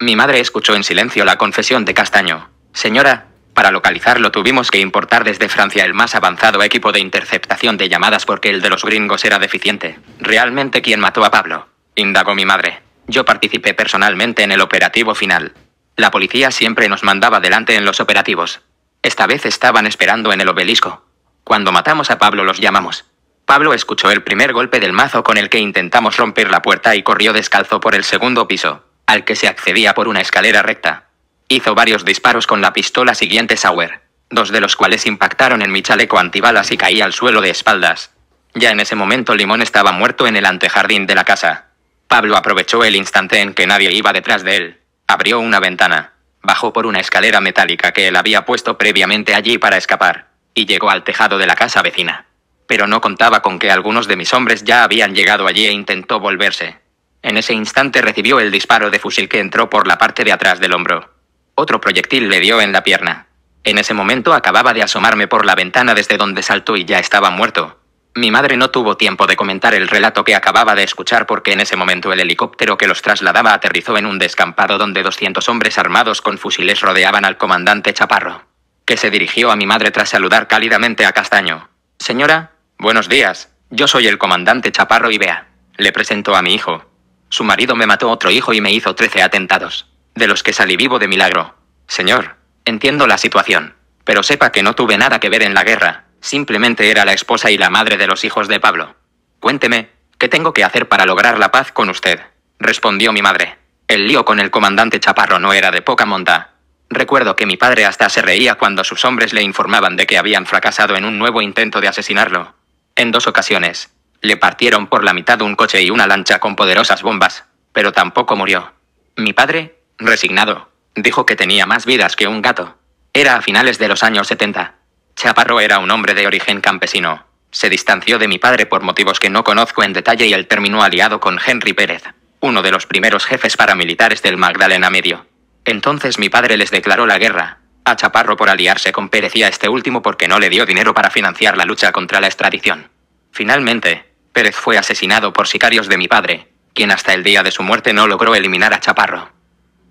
Mi madre escuchó en silencio la confesión de Castaño. Señora, para localizarlo tuvimos que importar desde Francia el más avanzado equipo de interceptación de llamadas porque el de los gringos era deficiente. ¿Realmente quién mató a Pablo? Indagó mi madre. Yo participé personalmente en el operativo final. La policía siempre nos mandaba delante en los operativos. Esta vez estaban esperando en el obelisco. Cuando matamos a Pablo los llamamos. Pablo escuchó el primer golpe del mazo con el que intentamos romper la puerta y corrió descalzo por el segundo piso, al que se accedía por una escalera recta. Hizo varios disparos con la pistola siguiente Sauer, dos de los cuales impactaron en mi chaleco antibalas y caí al suelo de espaldas. Ya en ese momento Limón estaba muerto en el antejardín de la casa. Pablo aprovechó el instante en que nadie iba detrás de él. Abrió una ventana. Bajó por una escalera metálica que él había puesto previamente allí para escapar y llegó al tejado de la casa vecina. Pero no contaba con que algunos de mis hombres ya habían llegado allí e intentó volverse. En ese instante recibió el disparo de fusil que entró por la parte de atrás del hombro. Otro proyectil le dio en la pierna. En ese momento acababa de asomarme por la ventana desde donde saltó y ya estaba muerto. Mi madre no tuvo tiempo de comentar el relato que acababa de escuchar porque en ese momento el helicóptero que los trasladaba aterrizó en un descampado donde 200 hombres armados con fusiles rodeaban al comandante Chaparro que se dirigió a mi madre tras saludar cálidamente a Castaño. Señora, buenos días, yo soy el comandante Chaparro y Bea. Le presento a mi hijo. Su marido me mató otro hijo y me hizo trece atentados, de los que salí vivo de milagro. Señor, entiendo la situación, pero sepa que no tuve nada que ver en la guerra, simplemente era la esposa y la madre de los hijos de Pablo. Cuénteme, ¿qué tengo que hacer para lograr la paz con usted? respondió mi madre. El lío con el comandante Chaparro no era de poca monta, Recuerdo que mi padre hasta se reía cuando sus hombres le informaban de que habían fracasado en un nuevo intento de asesinarlo. En dos ocasiones, le partieron por la mitad un coche y una lancha con poderosas bombas, pero tampoco murió. Mi padre, resignado, dijo que tenía más vidas que un gato. Era a finales de los años 70. Chaparro era un hombre de origen campesino. Se distanció de mi padre por motivos que no conozco en detalle y él terminó aliado con Henry Pérez, uno de los primeros jefes paramilitares del Magdalena Medio. Entonces mi padre les declaró la guerra, a Chaparro por aliarse con Pérez y a este último porque no le dio dinero para financiar la lucha contra la extradición. Finalmente, Pérez fue asesinado por sicarios de mi padre, quien hasta el día de su muerte no logró eliminar a Chaparro.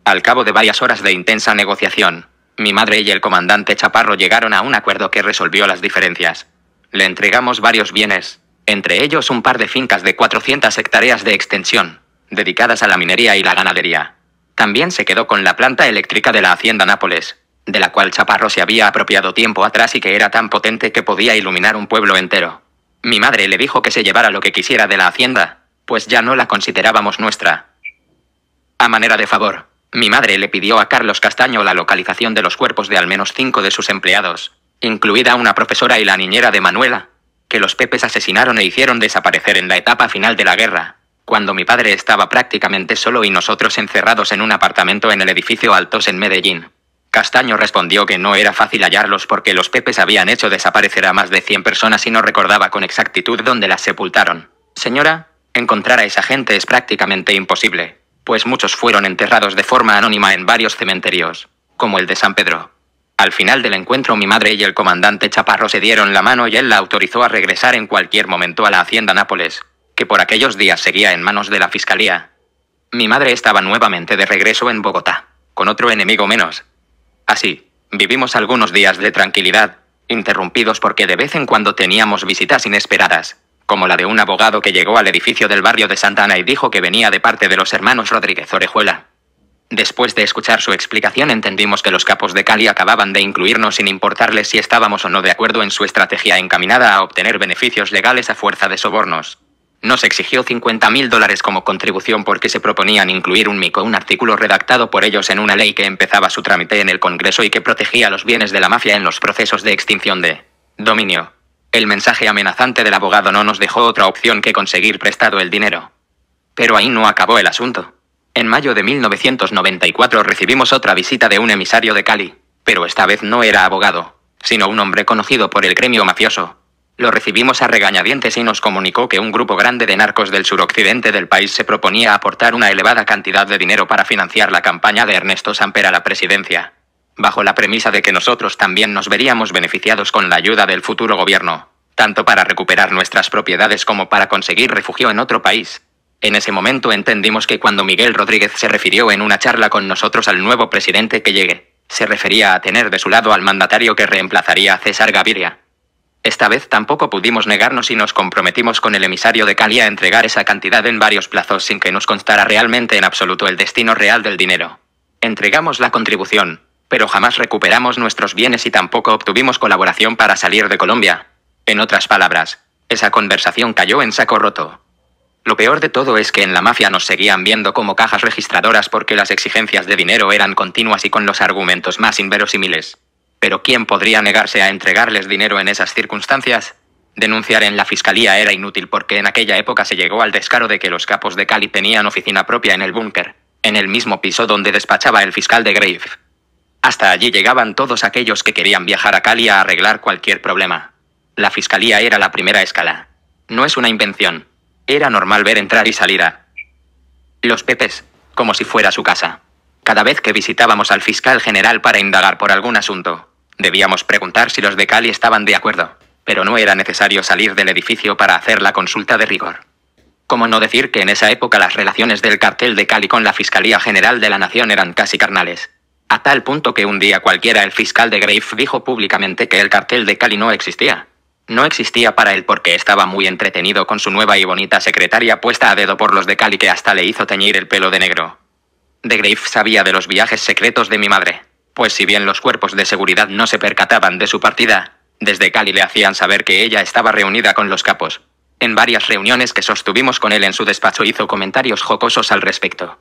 Al cabo de varias horas de intensa negociación, mi madre y el comandante Chaparro llegaron a un acuerdo que resolvió las diferencias. Le entregamos varios bienes, entre ellos un par de fincas de 400 hectáreas de extensión, dedicadas a la minería y la ganadería. También se quedó con la planta eléctrica de la Hacienda Nápoles, de la cual Chaparro se había apropiado tiempo atrás y que era tan potente que podía iluminar un pueblo entero. Mi madre le dijo que se llevara lo que quisiera de la Hacienda, pues ya no la considerábamos nuestra. A manera de favor, mi madre le pidió a Carlos Castaño la localización de los cuerpos de al menos cinco de sus empleados, incluida una profesora y la niñera de Manuela, que los Pepes asesinaron e hicieron desaparecer en la etapa final de la guerra cuando mi padre estaba prácticamente solo y nosotros encerrados en un apartamento en el edificio Altos en Medellín. Castaño respondió que no era fácil hallarlos porque los pepes habían hecho desaparecer a más de 100 personas y no recordaba con exactitud dónde las sepultaron. Señora, encontrar a esa gente es prácticamente imposible, pues muchos fueron enterrados de forma anónima en varios cementerios, como el de San Pedro. Al final del encuentro mi madre y el comandante Chaparro se dieron la mano y él la autorizó a regresar en cualquier momento a la hacienda Nápoles, que por aquellos días seguía en manos de la Fiscalía, mi madre estaba nuevamente de regreso en Bogotá, con otro enemigo menos. Así, vivimos algunos días de tranquilidad, interrumpidos porque de vez en cuando teníamos visitas inesperadas, como la de un abogado que llegó al edificio del barrio de Santa Ana y dijo que venía de parte de los hermanos Rodríguez Orejuela. Después de escuchar su explicación entendimos que los capos de Cali acababan de incluirnos sin importarles si estábamos o no de acuerdo en su estrategia encaminada a obtener beneficios legales a fuerza de sobornos. Nos exigió 50.000 dólares como contribución porque se proponían incluir un MICO, un artículo redactado por ellos en una ley que empezaba su trámite en el Congreso y que protegía los bienes de la mafia en los procesos de extinción de dominio. El mensaje amenazante del abogado no nos dejó otra opción que conseguir prestado el dinero. Pero ahí no acabó el asunto. En mayo de 1994 recibimos otra visita de un emisario de Cali, pero esta vez no era abogado, sino un hombre conocido por el gremio mafioso, lo recibimos a regañadientes y nos comunicó que un grupo grande de narcos del suroccidente del país se proponía aportar una elevada cantidad de dinero para financiar la campaña de Ernesto Samper a la presidencia, bajo la premisa de que nosotros también nos veríamos beneficiados con la ayuda del futuro gobierno, tanto para recuperar nuestras propiedades como para conseguir refugio en otro país. En ese momento entendimos que cuando Miguel Rodríguez se refirió en una charla con nosotros al nuevo presidente que llegue, se refería a tener de su lado al mandatario que reemplazaría a César Gaviria. Esta vez tampoco pudimos negarnos y nos comprometimos con el emisario de Cali a entregar esa cantidad en varios plazos sin que nos constara realmente en absoluto el destino real del dinero. Entregamos la contribución, pero jamás recuperamos nuestros bienes y tampoco obtuvimos colaboración para salir de Colombia. En otras palabras, esa conversación cayó en saco roto. Lo peor de todo es que en la mafia nos seguían viendo como cajas registradoras porque las exigencias de dinero eran continuas y con los argumentos más inverosímiles. Pero ¿quién podría negarse a entregarles dinero en esas circunstancias? Denunciar en la fiscalía era inútil porque en aquella época se llegó al descaro de que los capos de Cali tenían oficina propia en el búnker, en el mismo piso donde despachaba el fiscal de Grave. Hasta allí llegaban todos aquellos que querían viajar a Cali a arreglar cualquier problema. La fiscalía era la primera escala. No es una invención. Era normal ver entrar y salir a los Pepes, como si fuera su casa. Cada vez que visitábamos al fiscal general para indagar por algún asunto, Debíamos preguntar si los de Cali estaban de acuerdo, pero no era necesario salir del edificio para hacer la consulta de rigor. ¿Cómo no decir que en esa época las relaciones del cartel de Cali con la Fiscalía General de la Nación eran casi carnales? A tal punto que un día cualquiera el fiscal de Grave dijo públicamente que el cartel de Cali no existía. No existía para él porque estaba muy entretenido con su nueva y bonita secretaria puesta a dedo por los de Cali que hasta le hizo teñir el pelo de negro. De Grave sabía de los viajes secretos de mi madre pues si bien los cuerpos de seguridad no se percataban de su partida, desde Cali le hacían saber que ella estaba reunida con los capos. En varias reuniones que sostuvimos con él en su despacho hizo comentarios jocosos al respecto.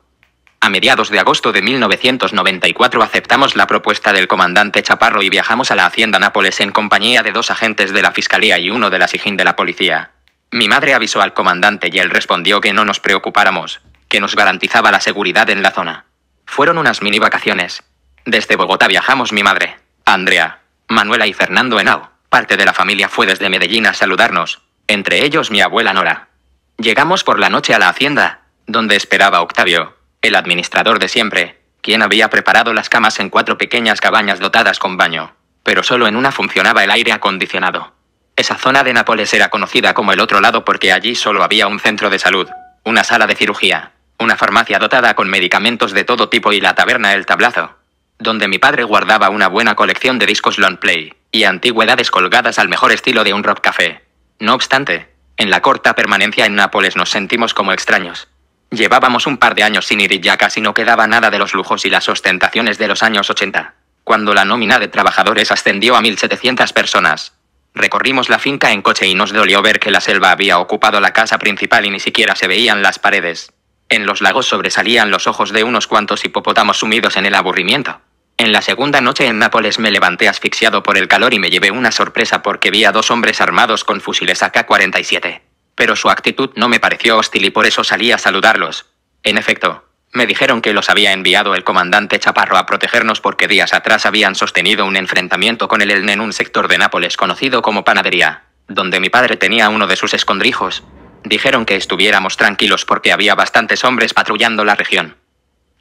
A mediados de agosto de 1994 aceptamos la propuesta del comandante Chaparro y viajamos a la Hacienda Nápoles en compañía de dos agentes de la Fiscalía y uno de la SIGIN de la Policía. Mi madre avisó al comandante y él respondió que no nos preocupáramos, que nos garantizaba la seguridad en la zona. Fueron unas mini vacaciones, desde Bogotá viajamos mi madre, Andrea, Manuela y Fernando Henao. Parte de la familia fue desde Medellín a saludarnos, entre ellos mi abuela Nora. Llegamos por la noche a la hacienda, donde esperaba Octavio, el administrador de siempre, quien había preparado las camas en cuatro pequeñas cabañas dotadas con baño, pero solo en una funcionaba el aire acondicionado. Esa zona de Nápoles era conocida como el otro lado porque allí solo había un centro de salud, una sala de cirugía, una farmacia dotada con medicamentos de todo tipo y la taberna El Tablazo donde mi padre guardaba una buena colección de discos long play, y antigüedades colgadas al mejor estilo de un rock café. No obstante, en la corta permanencia en Nápoles nos sentimos como extraños. Llevábamos un par de años sin ir y ya casi no quedaba nada de los lujos y las ostentaciones de los años 80, cuando la nómina de trabajadores ascendió a 1.700 personas. Recorrimos la finca en coche y nos dolió ver que la selva había ocupado la casa principal y ni siquiera se veían las paredes. En los lagos sobresalían los ojos de unos cuantos hipopótamos sumidos en el aburrimiento. En la segunda noche en Nápoles me levanté asfixiado por el calor y me llevé una sorpresa porque vi a dos hombres armados con fusiles AK-47. Pero su actitud no me pareció hostil y por eso salí a saludarlos. En efecto, me dijeron que los había enviado el comandante Chaparro a protegernos porque días atrás habían sostenido un enfrentamiento con el ELN en un sector de Nápoles conocido como Panadería, donde mi padre tenía uno de sus escondrijos. Dijeron que estuviéramos tranquilos porque había bastantes hombres patrullando la región.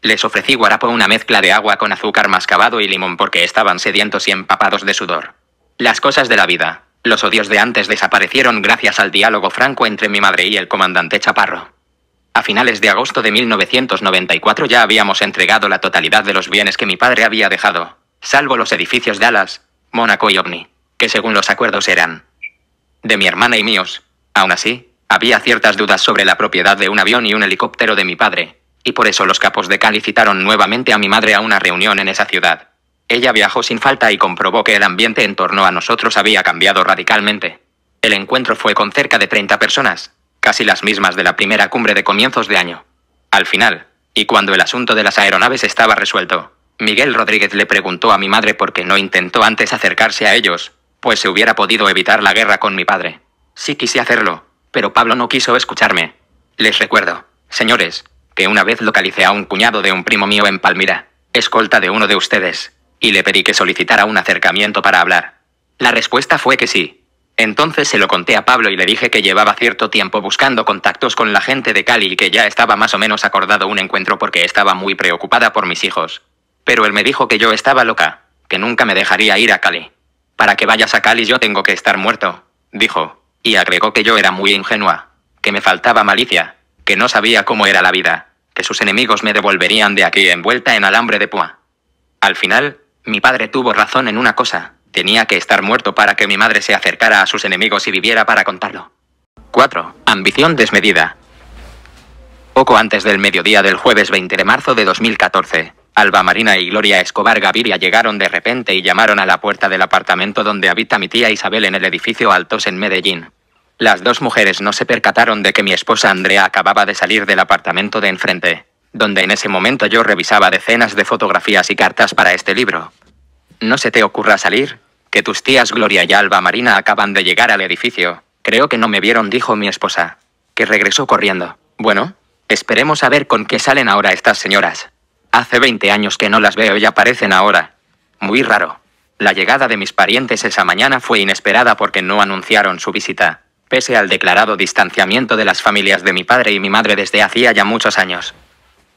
Les ofrecí guarapo una mezcla de agua con azúcar mascabado y limón porque estaban sedientos y empapados de sudor. Las cosas de la vida. Los odios de antes desaparecieron gracias al diálogo franco entre mi madre y el comandante Chaparro. A finales de agosto de 1994 ya habíamos entregado la totalidad de los bienes que mi padre había dejado, salvo los edificios de Alas, Mónaco y OVNI, que según los acuerdos eran de mi hermana y míos. Aún así, había ciertas dudas sobre la propiedad de un avión y un helicóptero de mi padre, y por eso los capos de Cali citaron nuevamente a mi madre a una reunión en esa ciudad. Ella viajó sin falta y comprobó que el ambiente en torno a nosotros había cambiado radicalmente. El encuentro fue con cerca de 30 personas, casi las mismas de la primera cumbre de comienzos de año. Al final, y cuando el asunto de las aeronaves estaba resuelto, Miguel Rodríguez le preguntó a mi madre por qué no intentó antes acercarse a ellos, pues se hubiera podido evitar la guerra con mi padre. Sí quise hacerlo, pero Pablo no quiso escucharme. Les recuerdo, señores, una vez localicé a un cuñado de un primo mío en Palmira, escolta de uno de ustedes, y le pedí que solicitara un acercamiento para hablar. La respuesta fue que sí. Entonces se lo conté a Pablo y le dije que llevaba cierto tiempo buscando contactos con la gente de Cali y que ya estaba más o menos acordado un encuentro porque estaba muy preocupada por mis hijos. Pero él me dijo que yo estaba loca, que nunca me dejaría ir a Cali. Para que vayas a Cali yo tengo que estar muerto, dijo, y agregó que yo era muy ingenua, que me faltaba malicia, que no sabía cómo era la vida, que sus enemigos me devolverían de aquí envuelta en alambre de púa. Al final, mi padre tuvo razón en una cosa, tenía que estar muerto para que mi madre se acercara a sus enemigos y viviera para contarlo. 4. Ambición desmedida. Poco antes del mediodía del jueves 20 de marzo de 2014, Alba Marina y Gloria Escobar Gaviria llegaron de repente y llamaron a la puerta del apartamento donde habita mi tía Isabel en el edificio Altos en Medellín. Las dos mujeres no se percataron de que mi esposa Andrea acababa de salir del apartamento de enfrente, donde en ese momento yo revisaba decenas de fotografías y cartas para este libro. No se te ocurra salir, que tus tías Gloria y Alba Marina acaban de llegar al edificio. Creo que no me vieron, dijo mi esposa, que regresó corriendo. Bueno, esperemos a ver con qué salen ahora estas señoras. Hace 20 años que no las veo y aparecen ahora. Muy raro. La llegada de mis parientes esa mañana fue inesperada porque no anunciaron su visita pese al declarado distanciamiento de las familias de mi padre y mi madre desde hacía ya muchos años.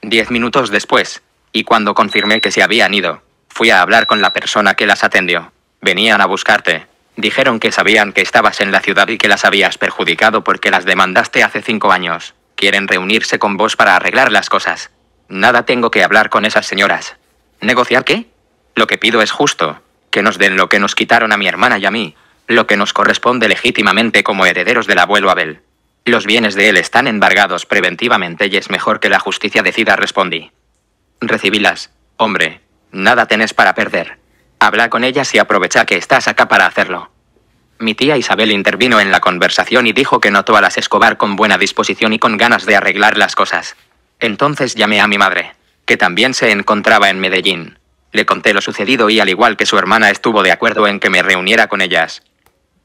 Diez minutos después, y cuando confirmé que se habían ido, fui a hablar con la persona que las atendió. Venían a buscarte. Dijeron que sabían que estabas en la ciudad y que las habías perjudicado porque las demandaste hace cinco años. Quieren reunirse con vos para arreglar las cosas. Nada tengo que hablar con esas señoras. ¿Negociar qué? Lo que pido es justo, que nos den lo que nos quitaron a mi hermana y a mí, lo que nos corresponde legítimamente como herederos del abuelo Abel. Los bienes de él están embargados preventivamente y es mejor que la justicia decida, respondí. Recibilas, hombre, nada tenés para perder. Habla con ellas y aprovecha que estás acá para hacerlo. Mi tía Isabel intervino en la conversación y dijo que notó a las Escobar con buena disposición y con ganas de arreglar las cosas. Entonces llamé a mi madre, que también se encontraba en Medellín. Le conté lo sucedido y al igual que su hermana estuvo de acuerdo en que me reuniera con ellas.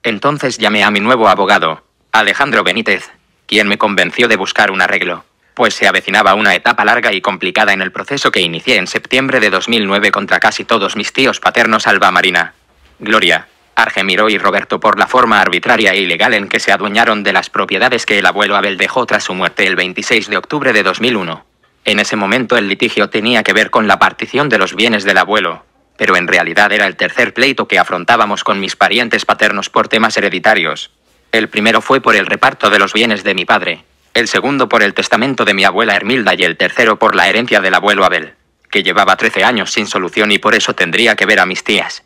Entonces llamé a mi nuevo abogado, Alejandro Benítez, quien me convenció de buscar un arreglo, pues se avecinaba una etapa larga y complicada en el proceso que inicié en septiembre de 2009 contra casi todos mis tíos paternos Alba Marina, Gloria, Argemiro y Roberto por la forma arbitraria e ilegal en que se adueñaron de las propiedades que el abuelo Abel dejó tras su muerte el 26 de octubre de 2001. En ese momento el litigio tenía que ver con la partición de los bienes del abuelo, pero en realidad era el tercer pleito que afrontábamos con mis parientes paternos por temas hereditarios. El primero fue por el reparto de los bienes de mi padre, el segundo por el testamento de mi abuela Hermilda y el tercero por la herencia del abuelo Abel, que llevaba 13 años sin solución y por eso tendría que ver a mis tías.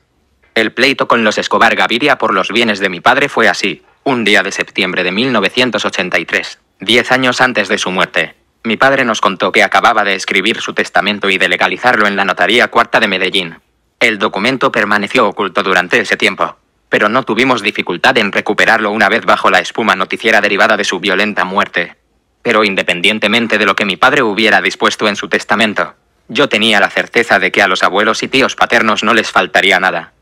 El pleito con los Escobar Gaviria por los bienes de mi padre fue así, un día de septiembre de 1983, 10 años antes de su muerte. Mi padre nos contó que acababa de escribir su testamento y de legalizarlo en la notaría cuarta de Medellín. El documento permaneció oculto durante ese tiempo, pero no tuvimos dificultad en recuperarlo una vez bajo la espuma noticiera derivada de su violenta muerte. Pero independientemente de lo que mi padre hubiera dispuesto en su testamento, yo tenía la certeza de que a los abuelos y tíos paternos no les faltaría nada.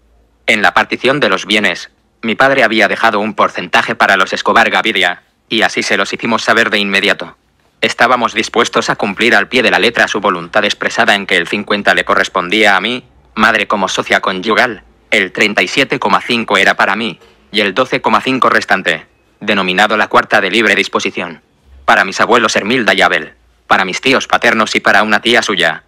En la partición de los bienes, mi padre había dejado un porcentaje para los Escobar Gaviria, y así se los hicimos saber de inmediato. Estábamos dispuestos a cumplir al pie de la letra su voluntad expresada en que el 50 le correspondía a mí madre como socia conyugal, el 37,5 era para mí, y el 12,5 restante, denominado la cuarta de libre disposición. Para mis abuelos Hermilda y Abel, para mis tíos paternos y para una tía suya.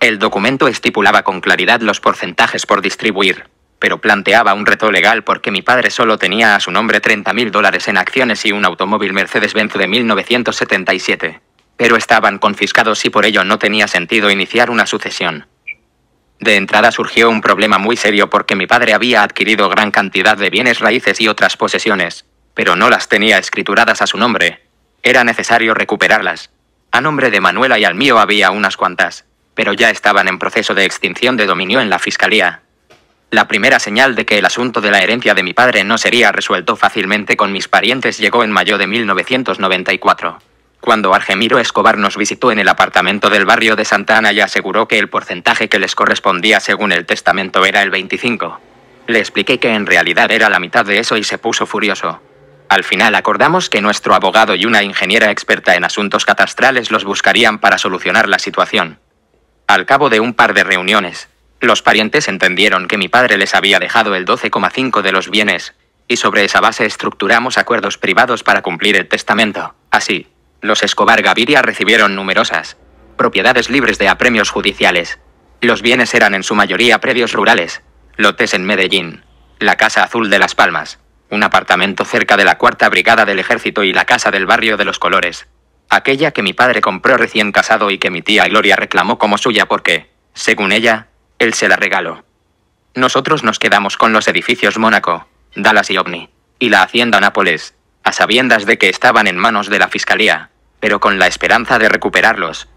El documento estipulaba con claridad los porcentajes por distribuir, pero planteaba un reto legal porque mi padre solo tenía a su nombre 30.000 dólares en acciones y un automóvil Mercedes-Benz de 1977. Pero estaban confiscados y por ello no tenía sentido iniciar una sucesión. De entrada surgió un problema muy serio porque mi padre había adquirido gran cantidad de bienes raíces y otras posesiones, pero no las tenía escrituradas a su nombre. Era necesario recuperarlas. A nombre de Manuela y al mío había unas cuantas, pero ya estaban en proceso de extinción de dominio en la Fiscalía. La primera señal de que el asunto de la herencia de mi padre no sería resuelto fácilmente con mis parientes llegó en mayo de 1994 cuando Argemiro Escobar nos visitó en el apartamento del barrio de Santa Ana y aseguró que el porcentaje que les correspondía según el testamento era el 25. Le expliqué que en realidad era la mitad de eso y se puso furioso. Al final acordamos que nuestro abogado y una ingeniera experta en asuntos catastrales los buscarían para solucionar la situación. Al cabo de un par de reuniones, los parientes entendieron que mi padre les había dejado el 12,5 de los bienes, y sobre esa base estructuramos acuerdos privados para cumplir el testamento. Así, los Escobar Gaviria recibieron numerosas propiedades libres de apremios judiciales. Los bienes eran en su mayoría predios rurales, lotes en Medellín, la Casa Azul de Las Palmas, un apartamento cerca de la Cuarta Brigada del Ejército y la Casa del Barrio de los Colores, aquella que mi padre compró recién casado y que mi tía Gloria reclamó como suya porque, según ella, él se la regaló. Nosotros nos quedamos con los edificios Mónaco, Dallas y OVNI, y la Hacienda Nápoles, a sabiendas de que estaban en manos de la Fiscalía pero con la esperanza de recuperarlos.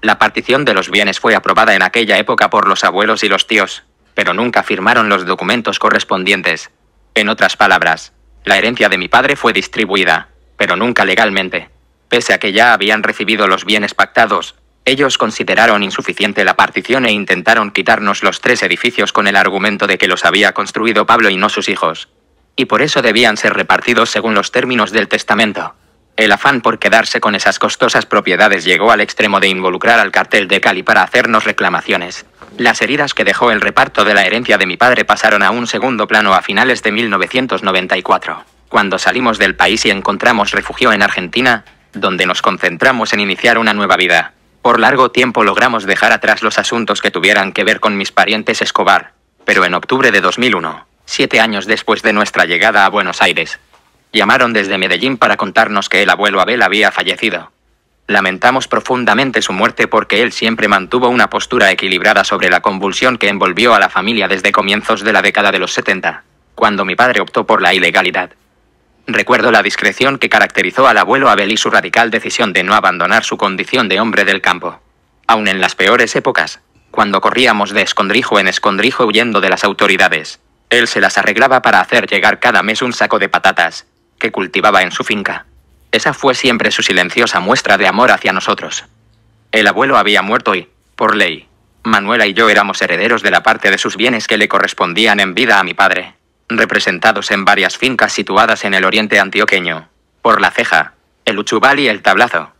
La partición de los bienes fue aprobada en aquella época por los abuelos y los tíos, pero nunca firmaron los documentos correspondientes. En otras palabras, la herencia de mi padre fue distribuida, pero nunca legalmente. Pese a que ya habían recibido los bienes pactados, ellos consideraron insuficiente la partición e intentaron quitarnos los tres edificios con el argumento de que los había construido Pablo y no sus hijos. Y por eso debían ser repartidos según los términos del testamento. El afán por quedarse con esas costosas propiedades llegó al extremo de involucrar al cartel de Cali para hacernos reclamaciones. Las heridas que dejó el reparto de la herencia de mi padre pasaron a un segundo plano a finales de 1994. Cuando salimos del país y encontramos refugio en Argentina, donde nos concentramos en iniciar una nueva vida. Por largo tiempo logramos dejar atrás los asuntos que tuvieran que ver con mis parientes Escobar, pero en octubre de 2001, siete años después de nuestra llegada a Buenos Aires, Llamaron desde Medellín para contarnos que el abuelo Abel había fallecido. Lamentamos profundamente su muerte porque él siempre mantuvo una postura equilibrada sobre la convulsión que envolvió a la familia desde comienzos de la década de los 70, cuando mi padre optó por la ilegalidad. Recuerdo la discreción que caracterizó al abuelo Abel y su radical decisión de no abandonar su condición de hombre del campo. Aun en las peores épocas, cuando corríamos de escondrijo en escondrijo huyendo de las autoridades, él se las arreglaba para hacer llegar cada mes un saco de patatas, que cultivaba en su finca. Esa fue siempre su silenciosa muestra de amor hacia nosotros. El abuelo había muerto y, por ley, Manuela y yo éramos herederos de la parte de sus bienes que le correspondían en vida a mi padre, representados en varias fincas situadas en el oriente antioqueño, por la ceja, el uchubal y el tablazo.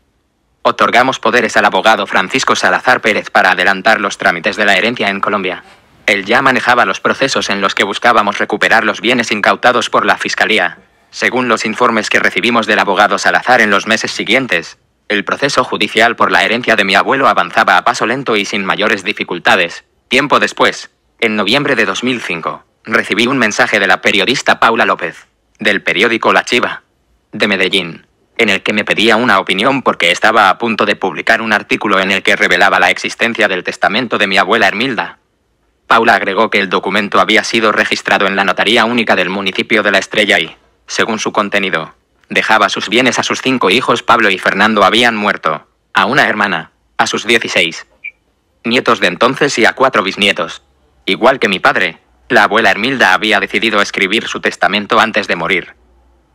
Otorgamos poderes al abogado Francisco Salazar Pérez para adelantar los trámites de la herencia en Colombia. Él ya manejaba los procesos en los que buscábamos recuperar los bienes incautados por la Fiscalía, según los informes que recibimos del abogado Salazar en los meses siguientes, el proceso judicial por la herencia de mi abuelo avanzaba a paso lento y sin mayores dificultades. Tiempo después, en noviembre de 2005, recibí un mensaje de la periodista Paula López, del periódico La Chiva, de Medellín, en el que me pedía una opinión porque estaba a punto de publicar un artículo en el que revelaba la existencia del testamento de mi abuela Hermilda. Paula agregó que el documento había sido registrado en la Notaría Única del municipio de La Estrella y, según su contenido, dejaba sus bienes a sus cinco hijos Pablo y Fernando habían muerto, a una hermana, a sus 16 nietos de entonces y a cuatro bisnietos. Igual que mi padre, la abuela Hermilda había decidido escribir su testamento antes de morir.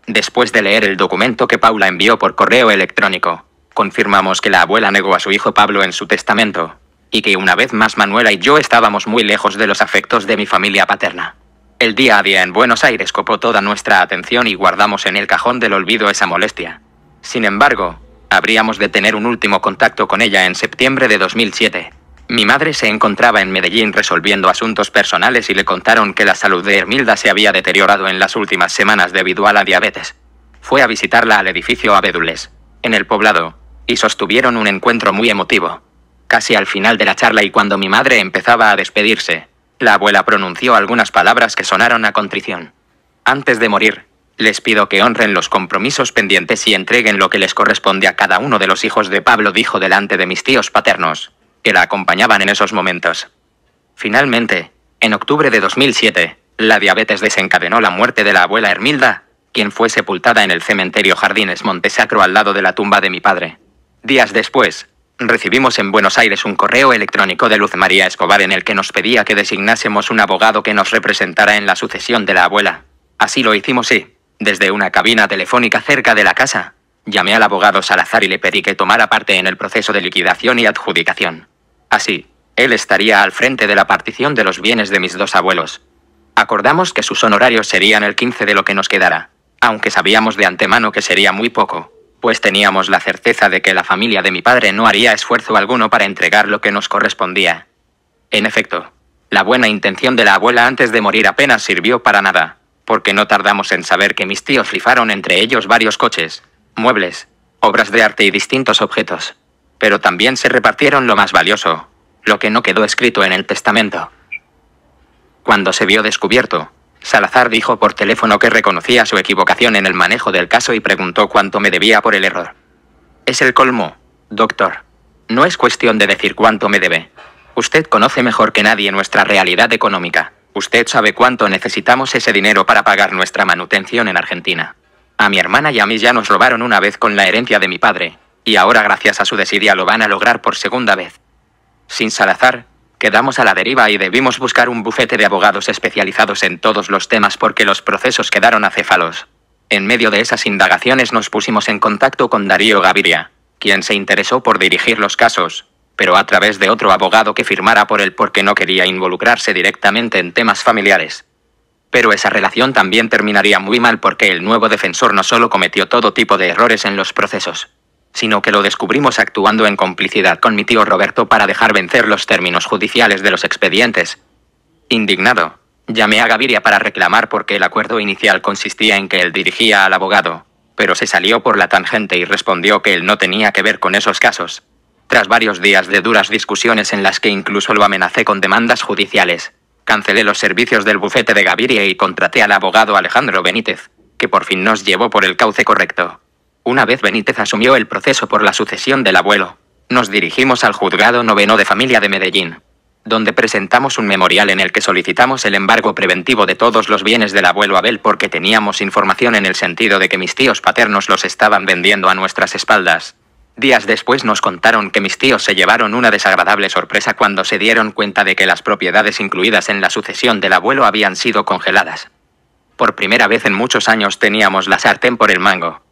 Después de leer el documento que Paula envió por correo electrónico, confirmamos que la abuela negó a su hijo Pablo en su testamento, y que una vez más Manuela y yo estábamos muy lejos de los afectos de mi familia paterna. El día a día en Buenos Aires copó toda nuestra atención y guardamos en el cajón del olvido esa molestia. Sin embargo, habríamos de tener un último contacto con ella en septiembre de 2007. Mi madre se encontraba en Medellín resolviendo asuntos personales y le contaron que la salud de Hermilda se había deteriorado en las últimas semanas debido a la diabetes. Fue a visitarla al edificio Abedules, en el poblado, y sostuvieron un encuentro muy emotivo. Casi al final de la charla y cuando mi madre empezaba a despedirse, la abuela pronunció algunas palabras que sonaron a contrición. Antes de morir, les pido que honren los compromisos pendientes y entreguen lo que les corresponde a cada uno de los hijos de Pablo, dijo delante de mis tíos paternos, que la acompañaban en esos momentos. Finalmente, en octubre de 2007, la diabetes desencadenó la muerte de la abuela Hermilda, quien fue sepultada en el cementerio Jardines Montesacro al lado de la tumba de mi padre. Días después, Recibimos en Buenos Aires un correo electrónico de Luz María Escobar en el que nos pedía que designásemos un abogado que nos representara en la sucesión de la abuela. Así lo hicimos y, desde una cabina telefónica cerca de la casa, llamé al abogado Salazar y le pedí que tomara parte en el proceso de liquidación y adjudicación. Así, él estaría al frente de la partición de los bienes de mis dos abuelos. Acordamos que sus honorarios serían el 15 de lo que nos quedara, aunque sabíamos de antemano que sería muy poco pues teníamos la certeza de que la familia de mi padre no haría esfuerzo alguno para entregar lo que nos correspondía. En efecto, la buena intención de la abuela antes de morir apenas sirvió para nada, porque no tardamos en saber que mis tíos rifaron entre ellos varios coches, muebles, obras de arte y distintos objetos. Pero también se repartieron lo más valioso, lo que no quedó escrito en el testamento. Cuando se vio descubierto, Salazar dijo por teléfono que reconocía su equivocación en el manejo del caso y preguntó cuánto me debía por el error. Es el colmo, doctor. No es cuestión de decir cuánto me debe. Usted conoce mejor que nadie nuestra realidad económica. Usted sabe cuánto necesitamos ese dinero para pagar nuestra manutención en Argentina. A mi hermana y a mí ya nos robaron una vez con la herencia de mi padre, y ahora gracias a su desidia lo van a lograr por segunda vez. Sin Salazar, Quedamos a la deriva y debimos buscar un bufete de abogados especializados en todos los temas porque los procesos quedaron acéfalos. En medio de esas indagaciones nos pusimos en contacto con Darío Gaviria, quien se interesó por dirigir los casos, pero a través de otro abogado que firmara por él porque no quería involucrarse directamente en temas familiares. Pero esa relación también terminaría muy mal porque el nuevo defensor no solo cometió todo tipo de errores en los procesos, sino que lo descubrimos actuando en complicidad con mi tío Roberto para dejar vencer los términos judiciales de los expedientes. Indignado, llamé a Gaviria para reclamar porque el acuerdo inicial consistía en que él dirigía al abogado, pero se salió por la tangente y respondió que él no tenía que ver con esos casos. Tras varios días de duras discusiones en las que incluso lo amenacé con demandas judiciales, cancelé los servicios del bufete de Gaviria y contraté al abogado Alejandro Benítez, que por fin nos llevó por el cauce correcto. Una vez Benítez asumió el proceso por la sucesión del abuelo, nos dirigimos al juzgado noveno de familia de Medellín, donde presentamos un memorial en el que solicitamos el embargo preventivo de todos los bienes del abuelo Abel porque teníamos información en el sentido de que mis tíos paternos los estaban vendiendo a nuestras espaldas. Días después nos contaron que mis tíos se llevaron una desagradable sorpresa cuando se dieron cuenta de que las propiedades incluidas en la sucesión del abuelo habían sido congeladas. Por primera vez en muchos años teníamos la sartén por el mango.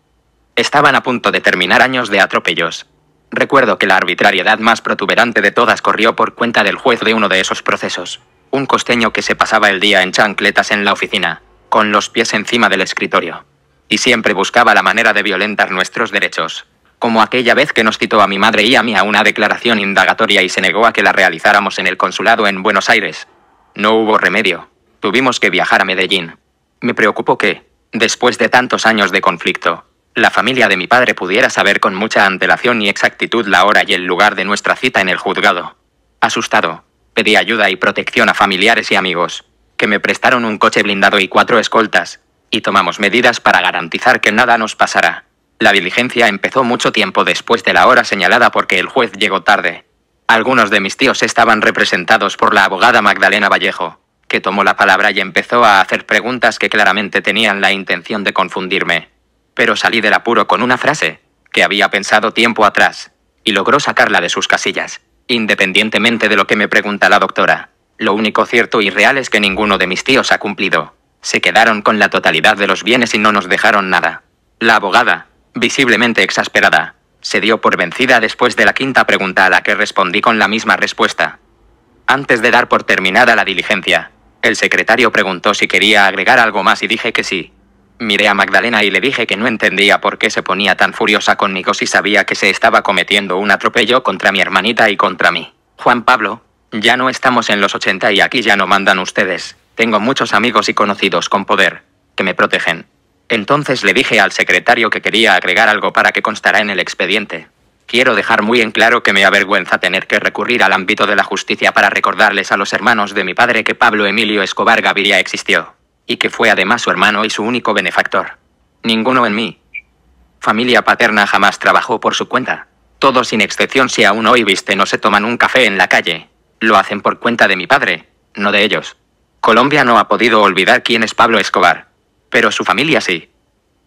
Estaban a punto de terminar años de atropellos. Recuerdo que la arbitrariedad más protuberante de todas corrió por cuenta del juez de uno de esos procesos, un costeño que se pasaba el día en chancletas en la oficina, con los pies encima del escritorio. Y siempre buscaba la manera de violentar nuestros derechos, como aquella vez que nos citó a mi madre y a mí a una declaración indagatoria y se negó a que la realizáramos en el consulado en Buenos Aires. No hubo remedio. Tuvimos que viajar a Medellín. Me preocupó que, después de tantos años de conflicto, la familia de mi padre pudiera saber con mucha antelación y exactitud la hora y el lugar de nuestra cita en el juzgado. Asustado, pedí ayuda y protección a familiares y amigos, que me prestaron un coche blindado y cuatro escoltas, y tomamos medidas para garantizar que nada nos pasara. La diligencia empezó mucho tiempo después de la hora señalada porque el juez llegó tarde. Algunos de mis tíos estaban representados por la abogada Magdalena Vallejo, que tomó la palabra y empezó a hacer preguntas que claramente tenían la intención de confundirme pero salí del apuro con una frase, que había pensado tiempo atrás, y logró sacarla de sus casillas, independientemente de lo que me pregunta la doctora. Lo único cierto y real es que ninguno de mis tíos ha cumplido. Se quedaron con la totalidad de los bienes y no nos dejaron nada. La abogada, visiblemente exasperada, se dio por vencida después de la quinta pregunta a la que respondí con la misma respuesta. Antes de dar por terminada la diligencia, el secretario preguntó si quería agregar algo más y dije que sí. Miré a Magdalena y le dije que no entendía por qué se ponía tan furiosa conmigo si sabía que se estaba cometiendo un atropello contra mi hermanita y contra mí. Juan Pablo, ya no estamos en los 80 y aquí ya no mandan ustedes. Tengo muchos amigos y conocidos con poder, que me protegen. Entonces le dije al secretario que quería agregar algo para que constara en el expediente. Quiero dejar muy en claro que me avergüenza tener que recurrir al ámbito de la justicia para recordarles a los hermanos de mi padre que Pablo Emilio Escobar Gaviria existió y que fue además su hermano y su único benefactor. Ninguno en mí. Familia paterna jamás trabajó por su cuenta. Todos sin excepción si aún hoy viste no se toman un café en la calle, lo hacen por cuenta de mi padre, no de ellos. Colombia no ha podido olvidar quién es Pablo Escobar, pero su familia sí.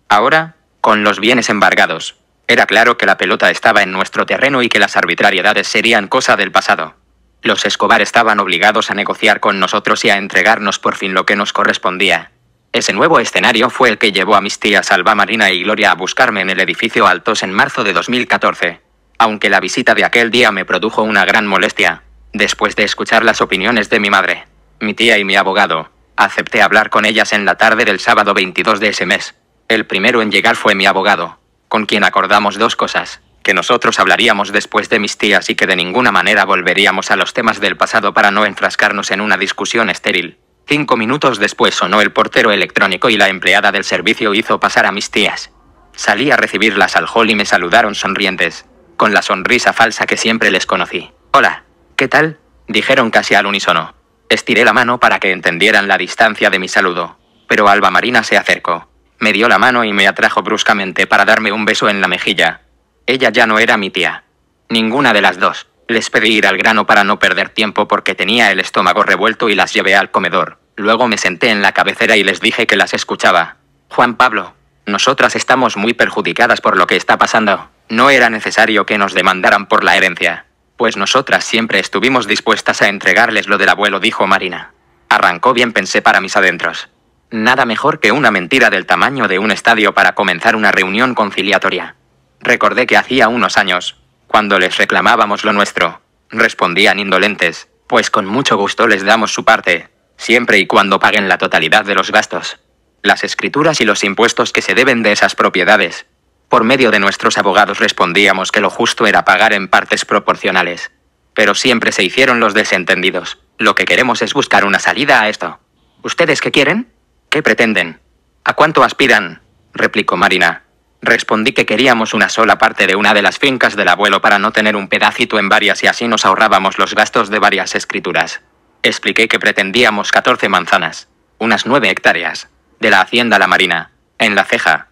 Ahora, con los bienes embargados, era claro que la pelota estaba en nuestro terreno y que las arbitrariedades serían cosa del pasado. Los Escobar estaban obligados a negociar con nosotros y a entregarnos por fin lo que nos correspondía. Ese nuevo escenario fue el que llevó a mis tías Alba Marina y Gloria a buscarme en el edificio Altos en marzo de 2014. Aunque la visita de aquel día me produjo una gran molestia, después de escuchar las opiniones de mi madre, mi tía y mi abogado, acepté hablar con ellas en la tarde del sábado 22 de ese mes. El primero en llegar fue mi abogado, con quien acordamos dos cosas que nosotros hablaríamos después de mis tías y que de ninguna manera volveríamos a los temas del pasado para no enfrascarnos en una discusión estéril. Cinco minutos después sonó el portero electrónico y la empleada del servicio hizo pasar a mis tías. Salí a recibirlas al hall y me saludaron sonrientes, con la sonrisa falsa que siempre les conocí. Hola, ¿qué tal? dijeron casi al unísono. Estiré la mano para que entendieran la distancia de mi saludo, pero Alba Marina se acercó. Me dio la mano y me atrajo bruscamente para darme un beso en la mejilla. Ella ya no era mi tía. Ninguna de las dos. Les pedí ir al grano para no perder tiempo porque tenía el estómago revuelto y las llevé al comedor. Luego me senté en la cabecera y les dije que las escuchaba. Juan Pablo, nosotras estamos muy perjudicadas por lo que está pasando. No era necesario que nos demandaran por la herencia. Pues nosotras siempre estuvimos dispuestas a entregarles lo del abuelo, dijo Marina. Arrancó bien, pensé para mis adentros. Nada mejor que una mentira del tamaño de un estadio para comenzar una reunión conciliatoria. Recordé que hacía unos años, cuando les reclamábamos lo nuestro, respondían indolentes, pues con mucho gusto les damos su parte, siempre y cuando paguen la totalidad de los gastos, las escrituras y los impuestos que se deben de esas propiedades. Por medio de nuestros abogados respondíamos que lo justo era pagar en partes proporcionales. Pero siempre se hicieron los desentendidos. Lo que queremos es buscar una salida a esto. ¿Ustedes qué quieren? ¿Qué pretenden? ¿A cuánto aspiran? replicó Marina. Respondí que queríamos una sola parte de una de las fincas del abuelo para no tener un pedacito en varias y así nos ahorrábamos los gastos de varias escrituras. Expliqué que pretendíamos 14 manzanas, unas 9 hectáreas, de la hacienda La Marina, en La Ceja.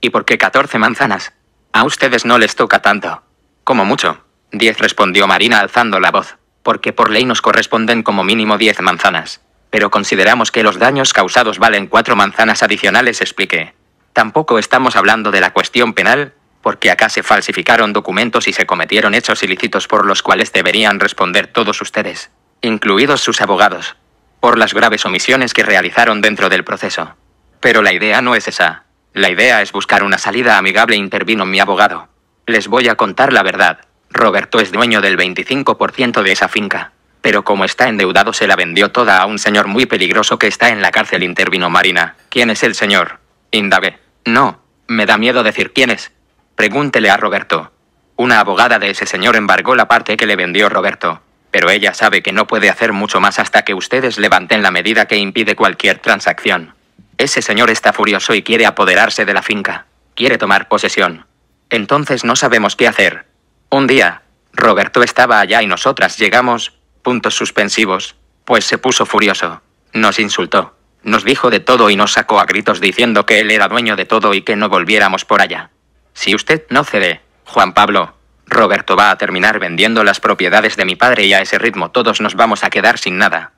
¿Y por qué 14 manzanas? A ustedes no les toca tanto. Como mucho. 10 respondió Marina alzando la voz, porque por ley nos corresponden como mínimo 10 manzanas. Pero consideramos que los daños causados valen 4 manzanas adicionales, expliqué. Tampoco estamos hablando de la cuestión penal, porque acá se falsificaron documentos y se cometieron hechos ilícitos por los cuales deberían responder todos ustedes, incluidos sus abogados, por las graves omisiones que realizaron dentro del proceso. Pero la idea no es esa. La idea es buscar una salida amigable, intervino mi abogado. Les voy a contar la verdad. Roberto es dueño del 25% de esa finca. Pero como está endeudado se la vendió toda a un señor muy peligroso que está en la cárcel, intervino Marina. ¿Quién es el señor? Indabe. No, me da miedo decir quién es. Pregúntele a Roberto. Una abogada de ese señor embargó la parte que le vendió Roberto, pero ella sabe que no puede hacer mucho más hasta que ustedes levanten la medida que impide cualquier transacción. Ese señor está furioso y quiere apoderarse de la finca. Quiere tomar posesión. Entonces no sabemos qué hacer. Un día, Roberto estaba allá y nosotras llegamos, puntos suspensivos, pues se puso furioso. Nos insultó. Nos dijo de todo y nos sacó a gritos diciendo que él era dueño de todo y que no volviéramos por allá. Si usted no cede, Juan Pablo, Roberto va a terminar vendiendo las propiedades de mi padre y a ese ritmo todos nos vamos a quedar sin nada.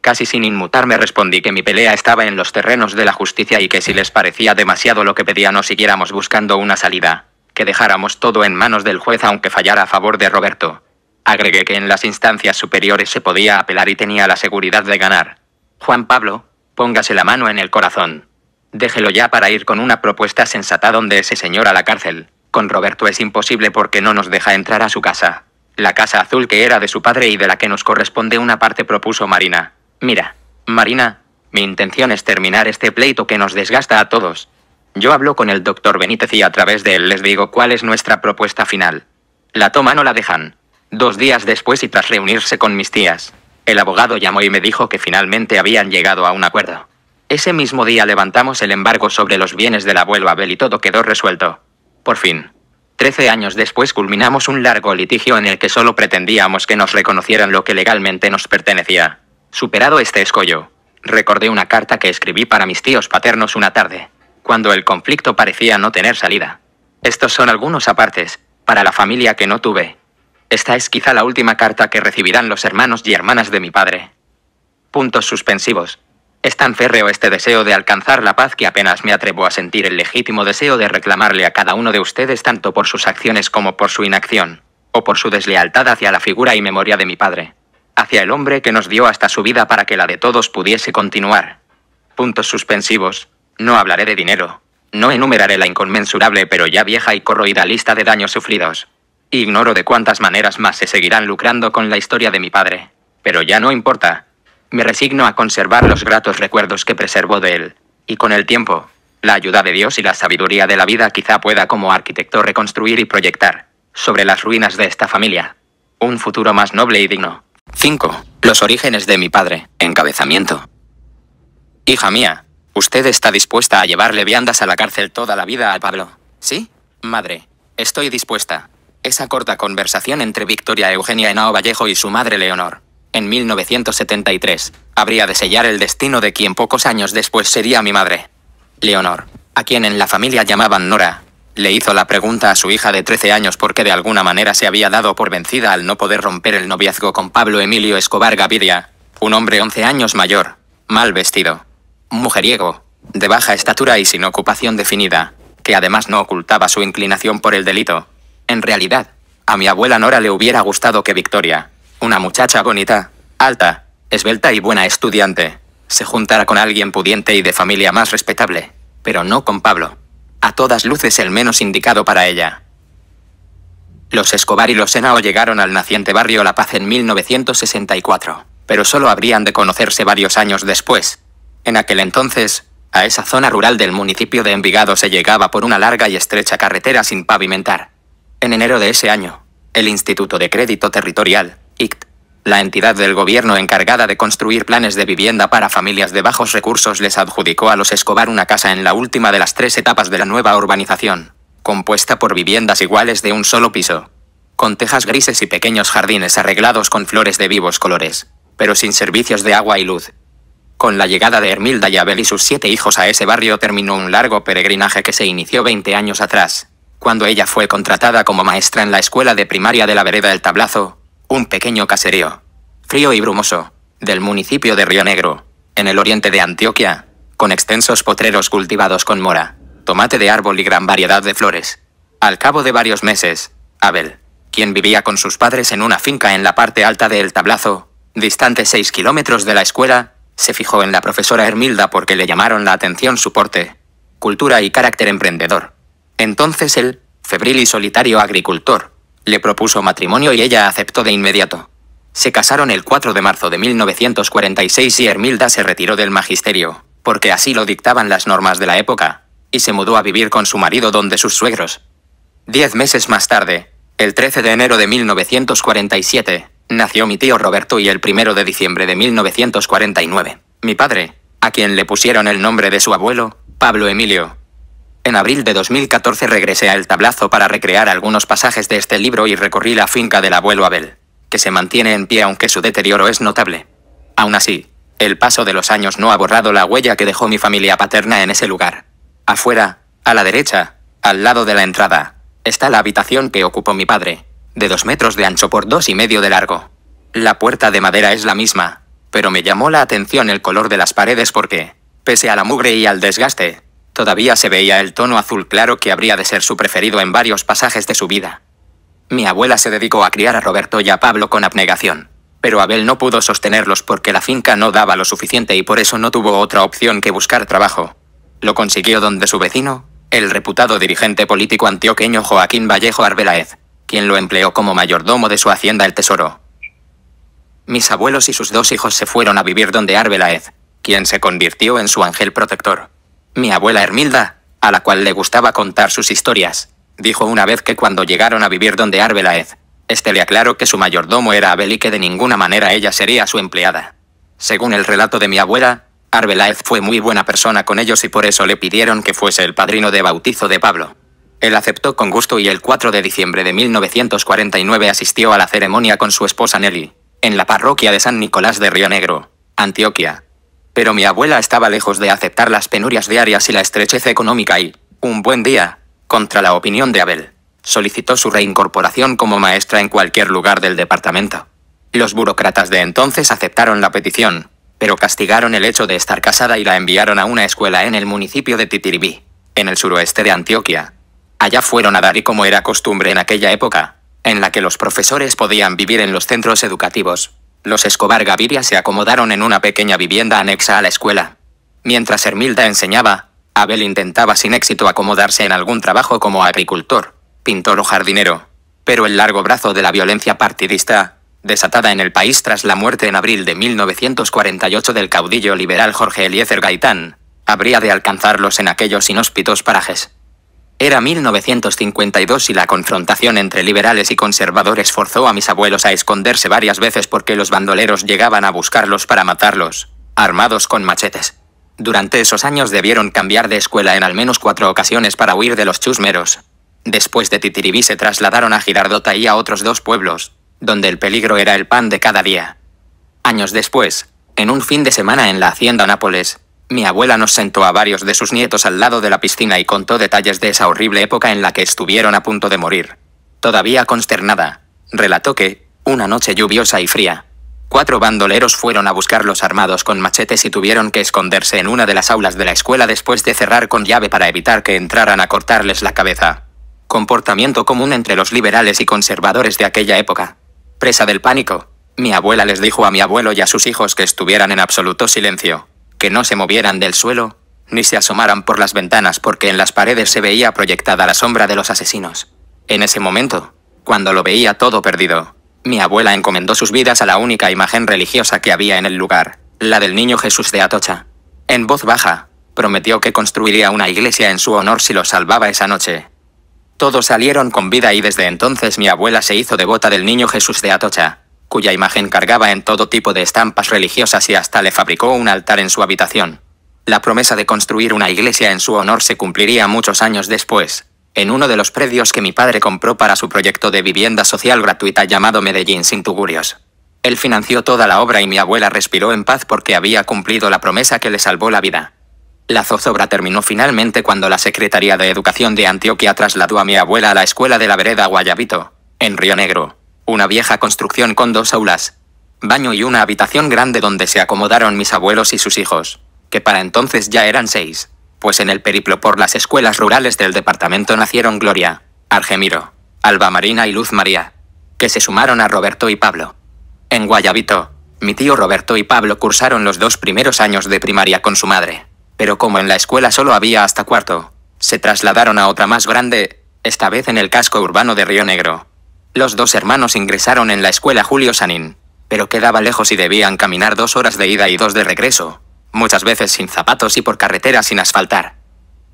Casi sin inmutarme respondí que mi pelea estaba en los terrenos de la justicia y que si les parecía demasiado lo que pedía no siguiéramos buscando una salida, que dejáramos todo en manos del juez aunque fallara a favor de Roberto. Agregué que en las instancias superiores se podía apelar y tenía la seguridad de ganar, Juan Pablo, póngase la mano en el corazón. Déjelo ya para ir con una propuesta sensata donde ese señor a la cárcel. Con Roberto es imposible porque no nos deja entrar a su casa. La casa azul que era de su padre y de la que nos corresponde una parte propuso Marina. Mira, Marina, mi intención es terminar este pleito que nos desgasta a todos. Yo hablo con el doctor Benítez y a través de él les digo cuál es nuestra propuesta final. La toma no la dejan. Dos días después y tras reunirse con mis tías, el abogado llamó y me dijo que finalmente habían llegado a un acuerdo. Ese mismo día levantamos el embargo sobre los bienes del abuelo Abel y todo quedó resuelto. Por fin. Trece años después culminamos un largo litigio en el que solo pretendíamos que nos reconocieran lo que legalmente nos pertenecía. Superado este escollo, recordé una carta que escribí para mis tíos paternos una tarde, cuando el conflicto parecía no tener salida. Estos son algunos apartes, para la familia que no tuve, esta es quizá la última carta que recibirán los hermanos y hermanas de mi padre. Puntos suspensivos. Es tan férreo este deseo de alcanzar la paz que apenas me atrevo a sentir el legítimo deseo de reclamarle a cada uno de ustedes tanto por sus acciones como por su inacción, o por su deslealtad hacia la figura y memoria de mi padre, hacia el hombre que nos dio hasta su vida para que la de todos pudiese continuar. Puntos suspensivos. No hablaré de dinero. No enumeraré la inconmensurable pero ya vieja y corroída lista de daños sufridos. Ignoro de cuántas maneras más se seguirán lucrando con la historia de mi padre, pero ya no importa. Me resigno a conservar los gratos recuerdos que preservo de él, y con el tiempo, la ayuda de Dios y la sabiduría de la vida quizá pueda como arquitecto reconstruir y proyectar, sobre las ruinas de esta familia, un futuro más noble y digno. 5. Los orígenes de mi padre. Encabezamiento. Hija mía, usted está dispuesta a llevarle viandas a la cárcel toda la vida a Pablo. ¿Sí? Madre, estoy dispuesta esa corta conversación entre Victoria Eugenia Henao Vallejo y su madre Leonor. En 1973, habría de sellar el destino de quien pocos años después sería mi madre. Leonor, a quien en la familia llamaban Nora, le hizo la pregunta a su hija de 13 años porque de alguna manera se había dado por vencida al no poder romper el noviazgo con Pablo Emilio Escobar Gaviria, un hombre 11 años mayor, mal vestido, mujeriego, de baja estatura y sin ocupación definida, que además no ocultaba su inclinación por el delito. En realidad, a mi abuela Nora le hubiera gustado que Victoria, una muchacha bonita, alta, esbelta y buena estudiante, se juntara con alguien pudiente y de familia más respetable, pero no con Pablo. A todas luces el menos indicado para ella. Los Escobar y los Senao llegaron al naciente barrio La Paz en 1964, pero solo habrían de conocerse varios años después. En aquel entonces, a esa zona rural del municipio de Envigado se llegaba por una larga y estrecha carretera sin pavimentar, en enero de ese año, el Instituto de Crédito Territorial, ICT, la entidad del gobierno encargada de construir planes de vivienda para familias de bajos recursos les adjudicó a los Escobar una casa en la última de las tres etapas de la nueva urbanización, compuesta por viviendas iguales de un solo piso, con tejas grises y pequeños jardines arreglados con flores de vivos colores, pero sin servicios de agua y luz. Con la llegada de Hermilda y Abel y sus siete hijos a ese barrio terminó un largo peregrinaje que se inició 20 años atrás. Cuando ella fue contratada como maestra en la escuela de primaria de la vereda El Tablazo, un pequeño caserío, frío y brumoso, del municipio de Río Negro, en el oriente de Antioquia, con extensos potreros cultivados con mora, tomate de árbol y gran variedad de flores. Al cabo de varios meses, Abel, quien vivía con sus padres en una finca en la parte alta del tablazo, distante 6 kilómetros de la escuela, se fijó en la profesora Hermilda porque le llamaron la atención su porte, cultura y carácter emprendedor. Entonces él, febril y solitario agricultor, le propuso matrimonio y ella aceptó de inmediato. Se casaron el 4 de marzo de 1946 y Hermilda se retiró del magisterio, porque así lo dictaban las normas de la época, y se mudó a vivir con su marido donde sus suegros. Diez meses más tarde, el 13 de enero de 1947, nació mi tío Roberto y el 1 de diciembre de 1949, mi padre, a quien le pusieron el nombre de su abuelo, Pablo Emilio, en abril de 2014 regresé al tablazo para recrear algunos pasajes de este libro y recorrí la finca del abuelo Abel, que se mantiene en pie aunque su deterioro es notable. Aún así, el paso de los años no ha borrado la huella que dejó mi familia paterna en ese lugar. Afuera, a la derecha, al lado de la entrada, está la habitación que ocupó mi padre, de dos metros de ancho por dos y medio de largo. La puerta de madera es la misma, pero me llamó la atención el color de las paredes porque, pese a la mugre y al desgaste, Todavía se veía el tono azul claro que habría de ser su preferido en varios pasajes de su vida. Mi abuela se dedicó a criar a Roberto y a Pablo con abnegación, pero Abel no pudo sostenerlos porque la finca no daba lo suficiente y por eso no tuvo otra opción que buscar trabajo. Lo consiguió donde su vecino, el reputado dirigente político antioqueño Joaquín Vallejo Arbeláez, quien lo empleó como mayordomo de su hacienda El Tesoro. Mis abuelos y sus dos hijos se fueron a vivir donde Arbeláez, quien se convirtió en su ángel protector. Mi abuela Hermilda, a la cual le gustaba contar sus historias, dijo una vez que cuando llegaron a vivir donde Arbeláez, este le aclaró que su mayordomo era Abel y que de ninguna manera ella sería su empleada. Según el relato de mi abuela, Arbeláez fue muy buena persona con ellos y por eso le pidieron que fuese el padrino de bautizo de Pablo. Él aceptó con gusto y el 4 de diciembre de 1949 asistió a la ceremonia con su esposa Nelly, en la parroquia de San Nicolás de Río Negro, Antioquia pero mi abuela estaba lejos de aceptar las penurias diarias y la estrechez económica y, un buen día, contra la opinión de Abel, solicitó su reincorporación como maestra en cualquier lugar del departamento. Los burócratas de entonces aceptaron la petición, pero castigaron el hecho de estar casada y la enviaron a una escuela en el municipio de Titiribí, en el suroeste de Antioquia. Allá fueron a dar y como era costumbre en aquella época, en la que los profesores podían vivir en los centros educativos, los Escobar Gaviria se acomodaron en una pequeña vivienda anexa a la escuela. Mientras Hermilda enseñaba, Abel intentaba sin éxito acomodarse en algún trabajo como agricultor, pintor o jardinero. Pero el largo brazo de la violencia partidista, desatada en el país tras la muerte en abril de 1948 del caudillo liberal Jorge Eliezer Gaitán, habría de alcanzarlos en aquellos inhóspitos parajes. Era 1952 y la confrontación entre liberales y conservadores forzó a mis abuelos a esconderse varias veces porque los bandoleros llegaban a buscarlos para matarlos, armados con machetes. Durante esos años debieron cambiar de escuela en al menos cuatro ocasiones para huir de los chusmeros. Después de Titiribí se trasladaron a Girardota y a otros dos pueblos, donde el peligro era el pan de cada día. Años después, en un fin de semana en la hacienda Nápoles, mi abuela nos sentó a varios de sus nietos al lado de la piscina y contó detalles de esa horrible época en la que estuvieron a punto de morir. Todavía consternada, relató que, una noche lluviosa y fría, cuatro bandoleros fueron a buscarlos armados con machetes y tuvieron que esconderse en una de las aulas de la escuela después de cerrar con llave para evitar que entraran a cortarles la cabeza. Comportamiento común entre los liberales y conservadores de aquella época. Presa del pánico, mi abuela les dijo a mi abuelo y a sus hijos que estuvieran en absoluto silencio que no se movieran del suelo, ni se asomaran por las ventanas porque en las paredes se veía proyectada la sombra de los asesinos. En ese momento, cuando lo veía todo perdido, mi abuela encomendó sus vidas a la única imagen religiosa que había en el lugar, la del niño Jesús de Atocha. En voz baja, prometió que construiría una iglesia en su honor si lo salvaba esa noche. Todos salieron con vida y desde entonces mi abuela se hizo devota del niño Jesús de Atocha, cuya imagen cargaba en todo tipo de estampas religiosas y hasta le fabricó un altar en su habitación. La promesa de construir una iglesia en su honor se cumpliría muchos años después, en uno de los predios que mi padre compró para su proyecto de vivienda social gratuita llamado Medellín sin tugurios. Él financió toda la obra y mi abuela respiró en paz porque había cumplido la promesa que le salvó la vida. La zozobra terminó finalmente cuando la Secretaría de Educación de Antioquia trasladó a mi abuela a la escuela de la vereda Guayabito, en Río Negro una vieja construcción con dos aulas, baño y una habitación grande donde se acomodaron mis abuelos y sus hijos, que para entonces ya eran seis, pues en el periplo por las escuelas rurales del departamento nacieron Gloria, Argemiro, Alba Marina y Luz María, que se sumaron a Roberto y Pablo. En Guayabito, mi tío Roberto y Pablo cursaron los dos primeros años de primaria con su madre, pero como en la escuela solo había hasta cuarto, se trasladaron a otra más grande, esta vez en el casco urbano de Río Negro, los dos hermanos ingresaron en la escuela Julio Sanín, pero quedaba lejos y debían caminar dos horas de ida y dos de regreso, muchas veces sin zapatos y por carretera sin asfaltar.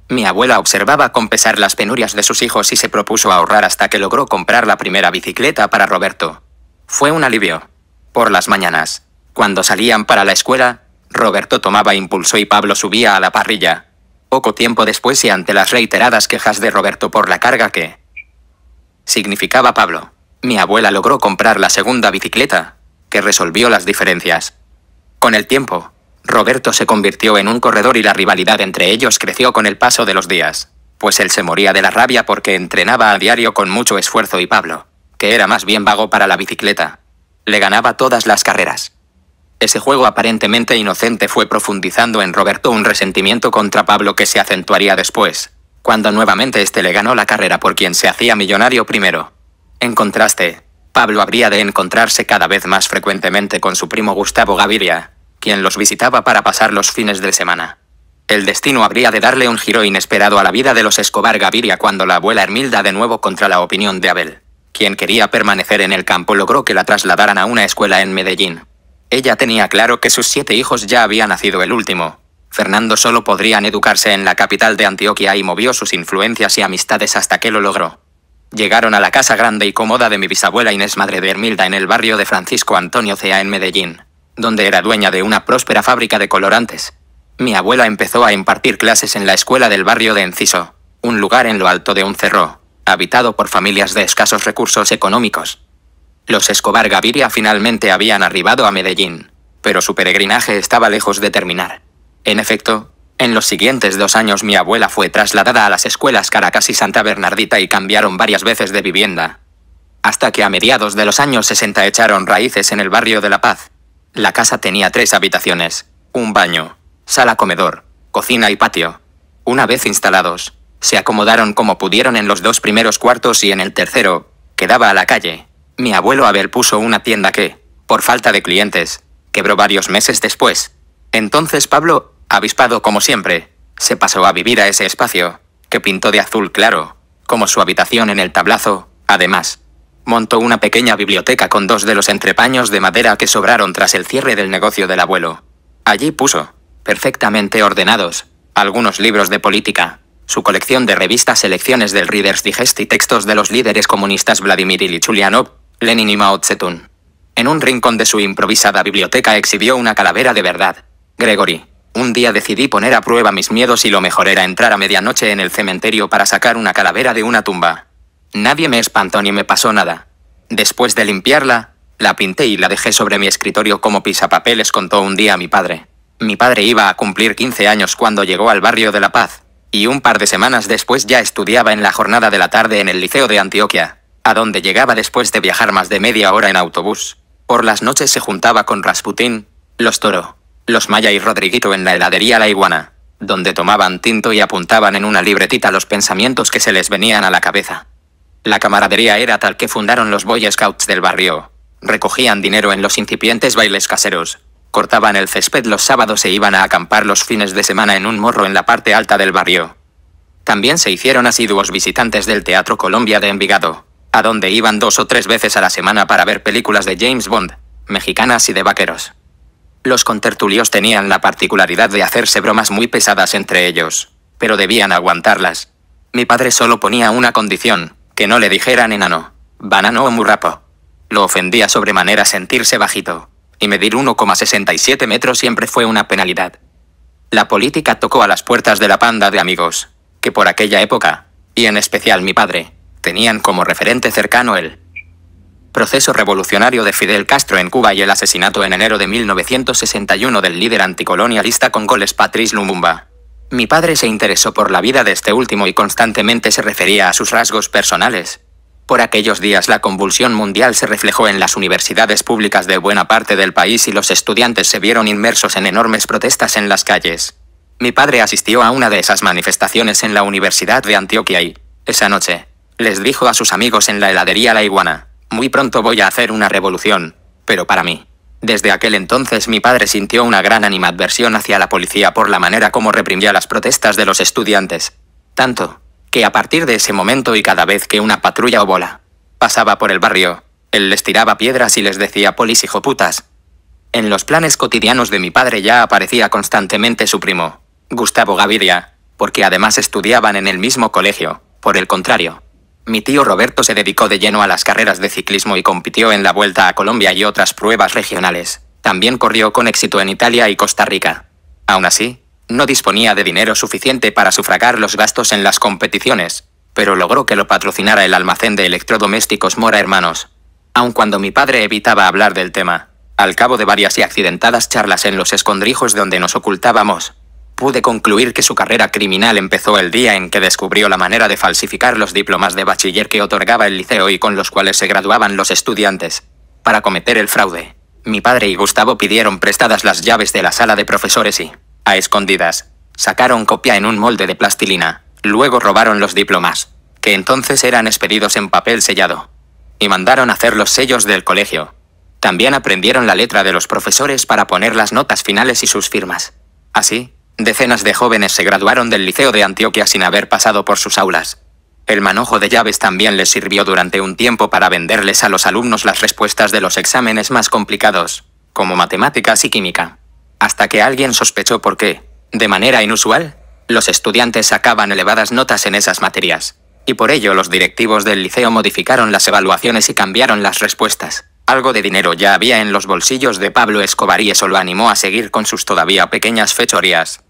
Mi abuela observaba con pesar las penurias de sus hijos y se propuso ahorrar hasta que logró comprar la primera bicicleta para Roberto. Fue un alivio. Por las mañanas, cuando salían para la escuela, Roberto tomaba impulso y Pablo subía a la parrilla. Poco tiempo después y ante las reiteradas quejas de Roberto por la carga que significaba Pablo. Mi abuela logró comprar la segunda bicicleta, que resolvió las diferencias. Con el tiempo, Roberto se convirtió en un corredor y la rivalidad entre ellos creció con el paso de los días, pues él se moría de la rabia porque entrenaba a diario con mucho esfuerzo y Pablo, que era más bien vago para la bicicleta, le ganaba todas las carreras. Ese juego aparentemente inocente fue profundizando en Roberto un resentimiento contra Pablo que se acentuaría después, cuando nuevamente este le ganó la carrera por quien se hacía millonario primero. En contraste, Pablo habría de encontrarse cada vez más frecuentemente con su primo Gustavo Gaviria, quien los visitaba para pasar los fines de semana. El destino habría de darle un giro inesperado a la vida de los Escobar Gaviria cuando la abuela Hermilda de nuevo contra la opinión de Abel, quien quería permanecer en el campo, logró que la trasladaran a una escuela en Medellín. Ella tenía claro que sus siete hijos ya había nacido el último, Fernando solo podrían educarse en la capital de Antioquia y movió sus influencias y amistades hasta que lo logró. Llegaron a la casa grande y cómoda de mi bisabuela Inés Madre de Hermilda en el barrio de Francisco Antonio Cea en Medellín, donde era dueña de una próspera fábrica de colorantes. Mi abuela empezó a impartir clases en la escuela del barrio de Enciso, un lugar en lo alto de un cerro, habitado por familias de escasos recursos económicos. Los Escobar Gaviria finalmente habían arribado a Medellín, pero su peregrinaje estaba lejos de terminar. En efecto, en los siguientes dos años mi abuela fue trasladada a las escuelas Caracas y Santa Bernardita y cambiaron varias veces de vivienda. Hasta que a mediados de los años 60 echaron raíces en el barrio de La Paz. La casa tenía tres habitaciones, un baño, sala comedor, cocina y patio. Una vez instalados, se acomodaron como pudieron en los dos primeros cuartos y en el tercero, que daba a la calle. Mi abuelo Abel puso una tienda que, por falta de clientes, quebró varios meses después. Entonces Pablo, avispado como siempre, se pasó a vivir a ese espacio, que pintó de azul claro, como su habitación en el tablazo, además. Montó una pequeña biblioteca con dos de los entrepaños de madera que sobraron tras el cierre del negocio del abuelo. Allí puso, perfectamente ordenados, algunos libros de política, su colección de revistas Selecciones del Reader's Digest y textos de los líderes comunistas Vladimir Ilyich Ulyanov, Lenin y Mao tse En un rincón de su improvisada biblioteca exhibió una calavera de verdad, Gregory, un día decidí poner a prueba mis miedos y lo mejor era entrar a medianoche en el cementerio para sacar una calavera de una tumba. Nadie me espantó ni me pasó nada. Después de limpiarla, la pinté y la dejé sobre mi escritorio como pisapapeles contó un día a mi padre. Mi padre iba a cumplir 15 años cuando llegó al barrio de La Paz, y un par de semanas después ya estudiaba en la jornada de la tarde en el Liceo de Antioquia, a donde llegaba después de viajar más de media hora en autobús. Por las noches se juntaba con Rasputín, los Toro, los Maya y Rodriguito en la heladería La Iguana, donde tomaban tinto y apuntaban en una libretita los pensamientos que se les venían a la cabeza. La camaradería era tal que fundaron los Boy Scouts del barrio. Recogían dinero en los incipientes bailes caseros, cortaban el césped los sábados e iban a acampar los fines de semana en un morro en la parte alta del barrio. También se hicieron asiduos visitantes del Teatro Colombia de Envigado, a donde iban dos o tres veces a la semana para ver películas de James Bond, mexicanas y de vaqueros. Los contertulios tenían la particularidad de hacerse bromas muy pesadas entre ellos, pero debían aguantarlas. Mi padre solo ponía una condición, que no le dijeran enano, banano o murrapo. Lo ofendía sobremanera sentirse bajito, y medir 1,67 metros siempre fue una penalidad. La política tocó a las puertas de la panda de amigos, que por aquella época, y en especial mi padre, tenían como referente cercano el proceso revolucionario de Fidel Castro en Cuba y el asesinato en enero de 1961 del líder anticolonialista goles Patrice Lumumba. Mi padre se interesó por la vida de este último y constantemente se refería a sus rasgos personales. Por aquellos días la convulsión mundial se reflejó en las universidades públicas de buena parte del país y los estudiantes se vieron inmersos en enormes protestas en las calles. Mi padre asistió a una de esas manifestaciones en la Universidad de Antioquia y, esa noche, les dijo a sus amigos en la heladería La Iguana, muy pronto voy a hacer una revolución, pero para mí. Desde aquel entonces mi padre sintió una gran animadversión hacia la policía por la manera como reprimía las protestas de los estudiantes. Tanto, que a partir de ese momento y cada vez que una patrulla o bola pasaba por el barrio, él les tiraba piedras y les decía polis hijo En los planes cotidianos de mi padre ya aparecía constantemente su primo, Gustavo Gaviria, porque además estudiaban en el mismo colegio, por el contrario. Mi tío Roberto se dedicó de lleno a las carreras de ciclismo y compitió en la Vuelta a Colombia y otras pruebas regionales. También corrió con éxito en Italia y Costa Rica. Aún así, no disponía de dinero suficiente para sufragar los gastos en las competiciones, pero logró que lo patrocinara el almacén de electrodomésticos Mora Hermanos. Aun cuando mi padre evitaba hablar del tema, al cabo de varias y accidentadas charlas en los escondrijos donde nos ocultábamos, pude concluir que su carrera criminal empezó el día en que descubrió la manera de falsificar los diplomas de bachiller que otorgaba el liceo y con los cuales se graduaban los estudiantes, para cometer el fraude. Mi padre y Gustavo pidieron prestadas las llaves de la sala de profesores y, a escondidas, sacaron copia en un molde de plastilina, luego robaron los diplomas, que entonces eran expedidos en papel sellado, y mandaron hacer los sellos del colegio. También aprendieron la letra de los profesores para poner las notas finales y sus firmas. Así, Decenas de jóvenes se graduaron del Liceo de Antioquia sin haber pasado por sus aulas. El manojo de llaves también les sirvió durante un tiempo para venderles a los alumnos las respuestas de los exámenes más complicados, como matemáticas y química. Hasta que alguien sospechó por qué, de manera inusual, los estudiantes sacaban elevadas notas en esas materias. Y por ello los directivos del liceo modificaron las evaluaciones y cambiaron las respuestas. Algo de dinero ya había en los bolsillos de Pablo Escobar y eso lo animó a seguir con sus todavía pequeñas fechorías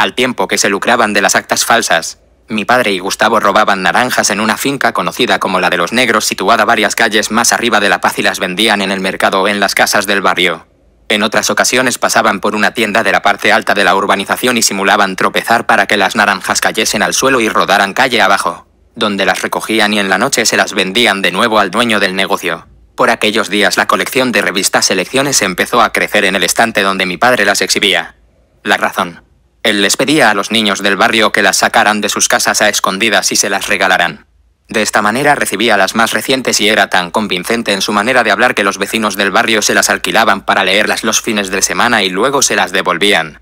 al tiempo que se lucraban de las actas falsas. Mi padre y Gustavo robaban naranjas en una finca conocida como la de los negros situada varias calles más arriba de La Paz y las vendían en el mercado o en las casas del barrio. En otras ocasiones pasaban por una tienda de la parte alta de la urbanización y simulaban tropezar para que las naranjas cayesen al suelo y rodaran calle abajo, donde las recogían y en la noche se las vendían de nuevo al dueño del negocio. Por aquellos días la colección de revistas Selecciones empezó a crecer en el estante donde mi padre las exhibía. La razón. Él les pedía a los niños del barrio que las sacaran de sus casas a escondidas y se las regalaran. De esta manera recibía las más recientes y era tan convincente en su manera de hablar que los vecinos del barrio se las alquilaban para leerlas los fines de semana y luego se las devolvían.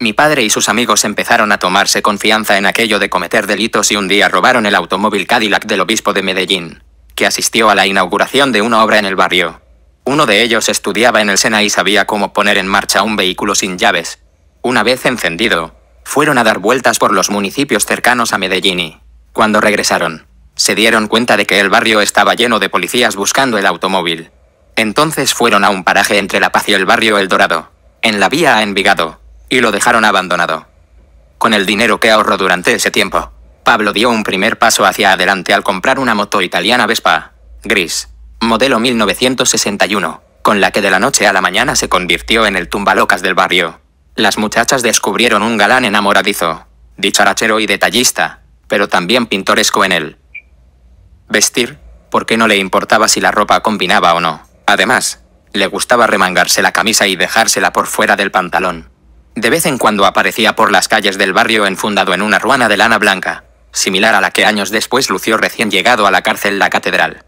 Mi padre y sus amigos empezaron a tomarse confianza en aquello de cometer delitos y un día robaron el automóvil Cadillac del obispo de Medellín, que asistió a la inauguración de una obra en el barrio. Uno de ellos estudiaba en el SENA y sabía cómo poner en marcha un vehículo sin llaves, una vez encendido, fueron a dar vueltas por los municipios cercanos a Medellín. Cuando regresaron, se dieron cuenta de que el barrio estaba lleno de policías buscando el automóvil. Entonces fueron a un paraje entre La Paz y el barrio El Dorado, en la vía a Envigado, y lo dejaron abandonado. Con el dinero que ahorró durante ese tiempo, Pablo dio un primer paso hacia adelante al comprar una moto italiana Vespa, gris, modelo 1961, con la que de la noche a la mañana se convirtió en el tumbalocas del barrio. Las muchachas descubrieron un galán enamoradizo, dicharachero y detallista, pero también pintoresco en él. Vestir, porque no le importaba si la ropa combinaba o no. Además, le gustaba remangarse la camisa y dejársela por fuera del pantalón. De vez en cuando aparecía por las calles del barrio enfundado en una ruana de lana blanca, similar a la que años después lució recién llegado a la cárcel la catedral.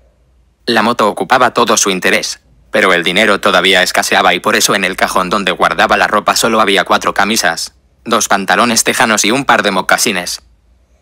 La moto ocupaba todo su interés, pero el dinero todavía escaseaba y por eso en el cajón donde guardaba la ropa solo había cuatro camisas, dos pantalones tejanos y un par de mocasines.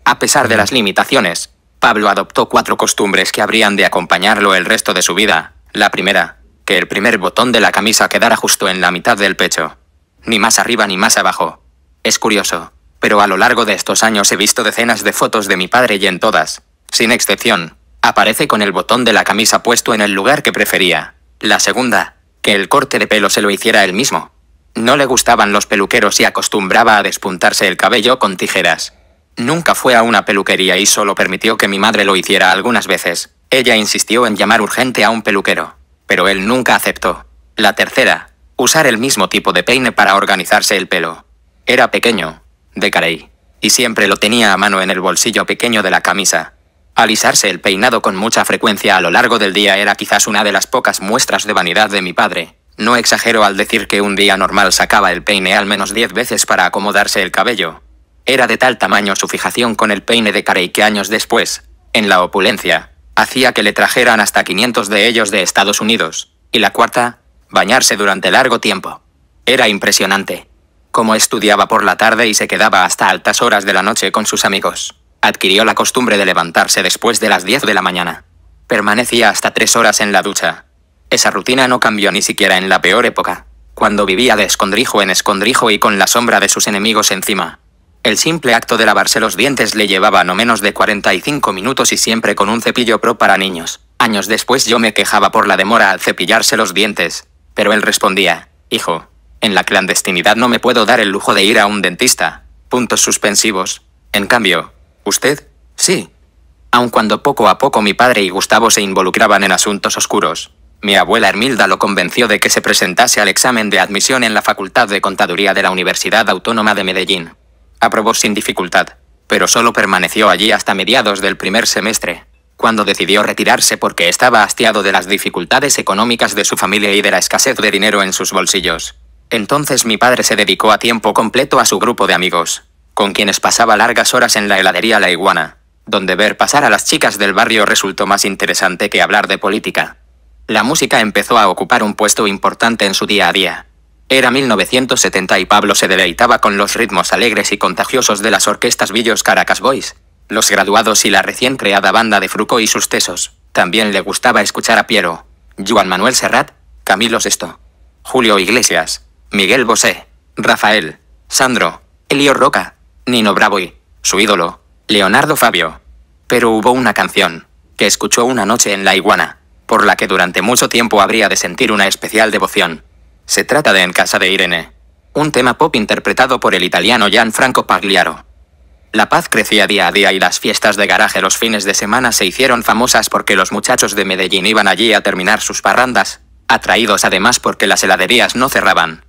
A pesar de las limitaciones, Pablo adoptó cuatro costumbres que habrían de acompañarlo el resto de su vida. La primera, que el primer botón de la camisa quedara justo en la mitad del pecho. Ni más arriba ni más abajo. Es curioso, pero a lo largo de estos años he visto decenas de fotos de mi padre y en todas, sin excepción, aparece con el botón de la camisa puesto en el lugar que prefería. La segunda, que el corte de pelo se lo hiciera él mismo. No le gustaban los peluqueros y acostumbraba a despuntarse el cabello con tijeras. Nunca fue a una peluquería y solo permitió que mi madre lo hiciera algunas veces. Ella insistió en llamar urgente a un peluquero, pero él nunca aceptó. La tercera, usar el mismo tipo de peine para organizarse el pelo. Era pequeño, de carey, y siempre lo tenía a mano en el bolsillo pequeño de la camisa. Alisarse el peinado con mucha frecuencia a lo largo del día era quizás una de las pocas muestras de vanidad de mi padre. No exagero al decir que un día normal sacaba el peine al menos 10 veces para acomodarse el cabello. Era de tal tamaño su fijación con el peine de Carey que años después, en la opulencia, hacía que le trajeran hasta 500 de ellos de Estados Unidos. Y la cuarta, bañarse durante largo tiempo. Era impresionante. Como estudiaba por la tarde y se quedaba hasta altas horas de la noche con sus amigos adquirió la costumbre de levantarse después de las 10 de la mañana. Permanecía hasta tres horas en la ducha. Esa rutina no cambió ni siquiera en la peor época, cuando vivía de escondrijo en escondrijo y con la sombra de sus enemigos encima. El simple acto de lavarse los dientes le llevaba no menos de 45 minutos y siempre con un cepillo pro para niños. Años después yo me quejaba por la demora al cepillarse los dientes, pero él respondía, hijo, en la clandestinidad no me puedo dar el lujo de ir a un dentista. Puntos suspensivos. En cambio, ¿Usted? Sí. Aun cuando poco a poco mi padre y Gustavo se involucraban en asuntos oscuros, mi abuela Ermilda lo convenció de que se presentase al examen de admisión en la Facultad de Contaduría de la Universidad Autónoma de Medellín. Aprobó sin dificultad, pero solo permaneció allí hasta mediados del primer semestre, cuando decidió retirarse porque estaba hastiado de las dificultades económicas de su familia y de la escasez de dinero en sus bolsillos. Entonces mi padre se dedicó a tiempo completo a su grupo de amigos, con quienes pasaba largas horas en la heladería La Iguana, donde ver pasar a las chicas del barrio resultó más interesante que hablar de política. La música empezó a ocupar un puesto importante en su día a día. Era 1970 y Pablo se deleitaba con los ritmos alegres y contagiosos de las orquestas Villos Caracas Boys, los graduados y la recién creada banda de Fruco y sus tesos. También le gustaba escuchar a Piero, Juan Manuel Serrat, Camilo Sesto, Julio Iglesias, Miguel Bosé, Rafael, Sandro, Elio Roca, Nino Bravo su ídolo, Leonardo Fabio. Pero hubo una canción, que escuchó una noche en La Iguana, por la que durante mucho tiempo habría de sentir una especial devoción. Se trata de En casa de Irene, un tema pop interpretado por el italiano Gianfranco Pagliaro. La paz crecía día a día y las fiestas de garaje los fines de semana se hicieron famosas porque los muchachos de Medellín iban allí a terminar sus parrandas, atraídos además porque las heladerías no cerraban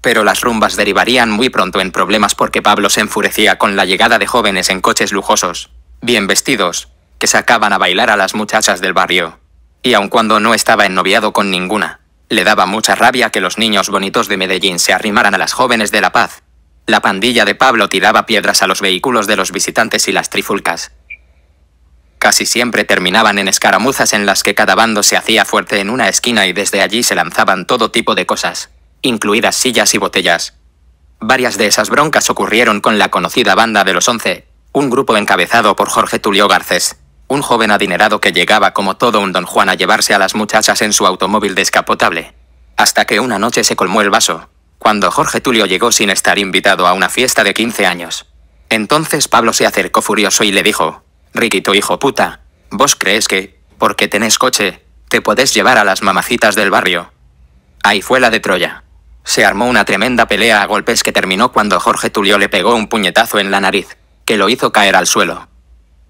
pero las rumbas derivarían muy pronto en problemas porque Pablo se enfurecía con la llegada de jóvenes en coches lujosos, bien vestidos, que sacaban a bailar a las muchachas del barrio. Y aun cuando no estaba ennoviado con ninguna, le daba mucha rabia que los niños bonitos de Medellín se arrimaran a las jóvenes de La Paz. La pandilla de Pablo tiraba piedras a los vehículos de los visitantes y las trifulcas. Casi siempre terminaban en escaramuzas en las que cada bando se hacía fuerte en una esquina y desde allí se lanzaban todo tipo de cosas incluidas sillas y botellas. Varias de esas broncas ocurrieron con la conocida Banda de los Once, un grupo encabezado por Jorge Tulio Garcés, un joven adinerado que llegaba como todo un don Juan a llevarse a las muchachas en su automóvil descapotable. Hasta que una noche se colmó el vaso, cuando Jorge Tulio llegó sin estar invitado a una fiesta de 15 años. Entonces Pablo se acercó furioso y le dijo, Riquito hijo puta, ¿vos crees que, porque tenés coche, te podés llevar a las mamacitas del barrio? Ahí fue la de Troya. Se armó una tremenda pelea a golpes que terminó cuando Jorge Tulio le pegó un puñetazo en la nariz, que lo hizo caer al suelo.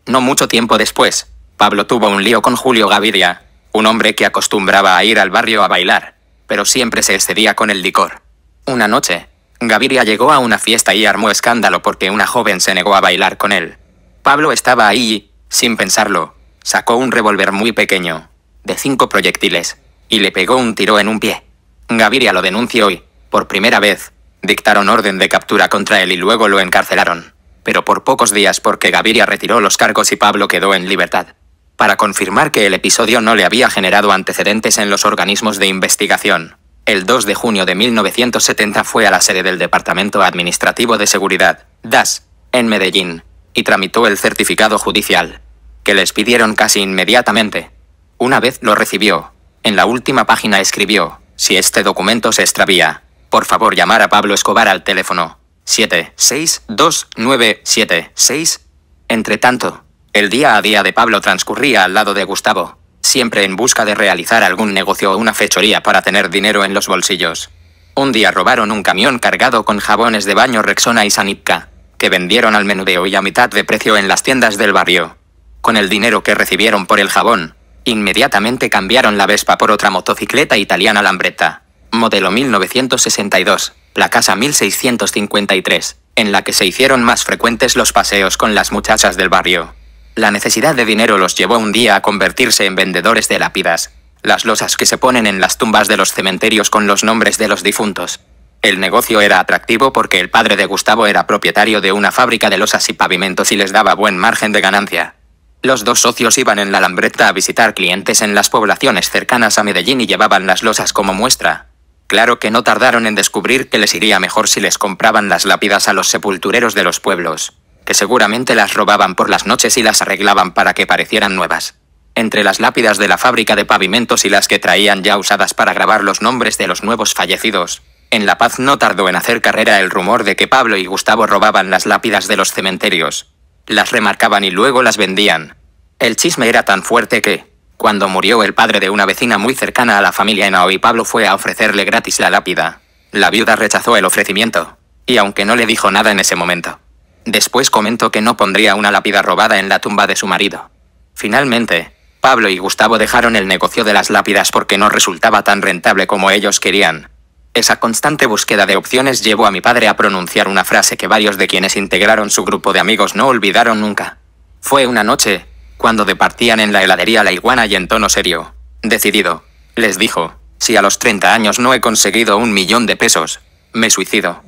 No mucho tiempo después, Pablo tuvo un lío con Julio Gaviria, un hombre que acostumbraba a ir al barrio a bailar, pero siempre se excedía con el licor. Una noche, Gaviria llegó a una fiesta y armó escándalo porque una joven se negó a bailar con él. Pablo estaba ahí y, sin pensarlo, sacó un revólver muy pequeño, de cinco proyectiles, y le pegó un tiro en un pie. Gaviria lo denunció y, por primera vez, dictaron orden de captura contra él y luego lo encarcelaron, pero por pocos días porque Gaviria retiró los cargos y Pablo quedó en libertad. Para confirmar que el episodio no le había generado antecedentes en los organismos de investigación, el 2 de junio de 1970 fue a la sede del Departamento Administrativo de Seguridad, DAS, en Medellín, y tramitó el certificado judicial, que les pidieron casi inmediatamente. Una vez lo recibió, en la última página escribió, si este documento se extravía, por favor llamar a Pablo Escobar al teléfono. 762976. Entre tanto, el día a día de Pablo transcurría al lado de Gustavo, siempre en busca de realizar algún negocio o una fechoría para tener dinero en los bolsillos. Un día robaron un camión cargado con jabones de baño Rexona y Sanitka, que vendieron al menudeo y a mitad de precio en las tiendas del barrio. Con el dinero que recibieron por el jabón, inmediatamente cambiaron la Vespa por otra motocicleta italiana Lambretta modelo 1962, la casa 1653, en la que se hicieron más frecuentes los paseos con las muchachas del barrio. La necesidad de dinero los llevó un día a convertirse en vendedores de lápidas, las losas que se ponen en las tumbas de los cementerios con los nombres de los difuntos. El negocio era atractivo porque el padre de Gustavo era propietario de una fábrica de losas y pavimentos y les daba buen margen de ganancia. Los dos socios iban en la Lambretta a visitar clientes en las poblaciones cercanas a Medellín y llevaban las losas como muestra. Claro que no tardaron en descubrir que les iría mejor si les compraban las lápidas a los sepultureros de los pueblos, que seguramente las robaban por las noches y las arreglaban para que parecieran nuevas. Entre las lápidas de la fábrica de pavimentos y las que traían ya usadas para grabar los nombres de los nuevos fallecidos, en La Paz no tardó en hacer carrera el rumor de que Pablo y Gustavo robaban las lápidas de los cementerios. Las remarcaban y luego las vendían. El chisme era tan fuerte que, cuando murió el padre de una vecina muy cercana a la familia y Pablo fue a ofrecerle gratis la lápida. La viuda rechazó el ofrecimiento, y aunque no le dijo nada en ese momento. Después comentó que no pondría una lápida robada en la tumba de su marido. Finalmente, Pablo y Gustavo dejaron el negocio de las lápidas porque no resultaba tan rentable como ellos querían. Esa constante búsqueda de opciones llevó a mi padre a pronunciar una frase que varios de quienes integraron su grupo de amigos no olvidaron nunca. Fue una noche, cuando departían en la heladería la iguana y en tono serio, decidido, les dijo, si a los 30 años no he conseguido un millón de pesos, me suicido.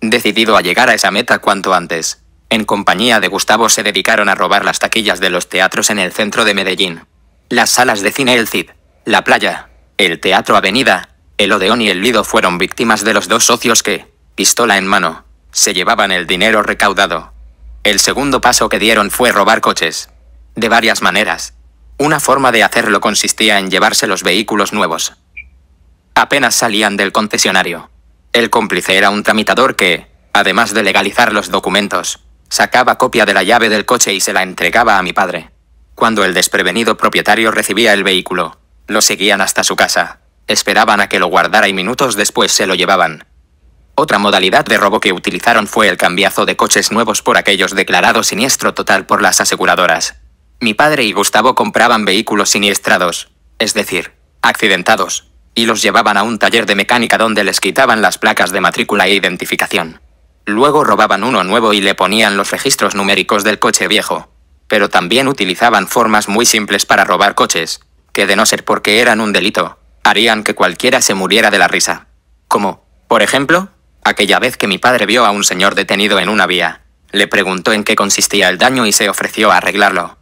Decidido a llegar a esa meta cuanto antes, en compañía de Gustavo se dedicaron a robar las taquillas de los teatros en el centro de Medellín. Las salas de cine El Cid, La Playa, el Teatro Avenida, el Odeón y el Lido fueron víctimas de los dos socios que, pistola en mano, se llevaban el dinero recaudado. El segundo paso que dieron fue robar coches, de varias maneras. Una forma de hacerlo consistía en llevarse los vehículos nuevos. Apenas salían del concesionario. El cómplice era un tramitador que, además de legalizar los documentos, sacaba copia de la llave del coche y se la entregaba a mi padre. Cuando el desprevenido propietario recibía el vehículo, lo seguían hasta su casa, esperaban a que lo guardara y minutos después se lo llevaban. Otra modalidad de robo que utilizaron fue el cambiazo de coches nuevos por aquellos declarados siniestro total por las aseguradoras. Mi padre y Gustavo compraban vehículos siniestrados, es decir, accidentados, y los llevaban a un taller de mecánica donde les quitaban las placas de matrícula e identificación. Luego robaban uno nuevo y le ponían los registros numéricos del coche viejo. Pero también utilizaban formas muy simples para robar coches, que de no ser porque eran un delito, harían que cualquiera se muriera de la risa. Como, por ejemplo, aquella vez que mi padre vio a un señor detenido en una vía. Le preguntó en qué consistía el daño y se ofreció a arreglarlo.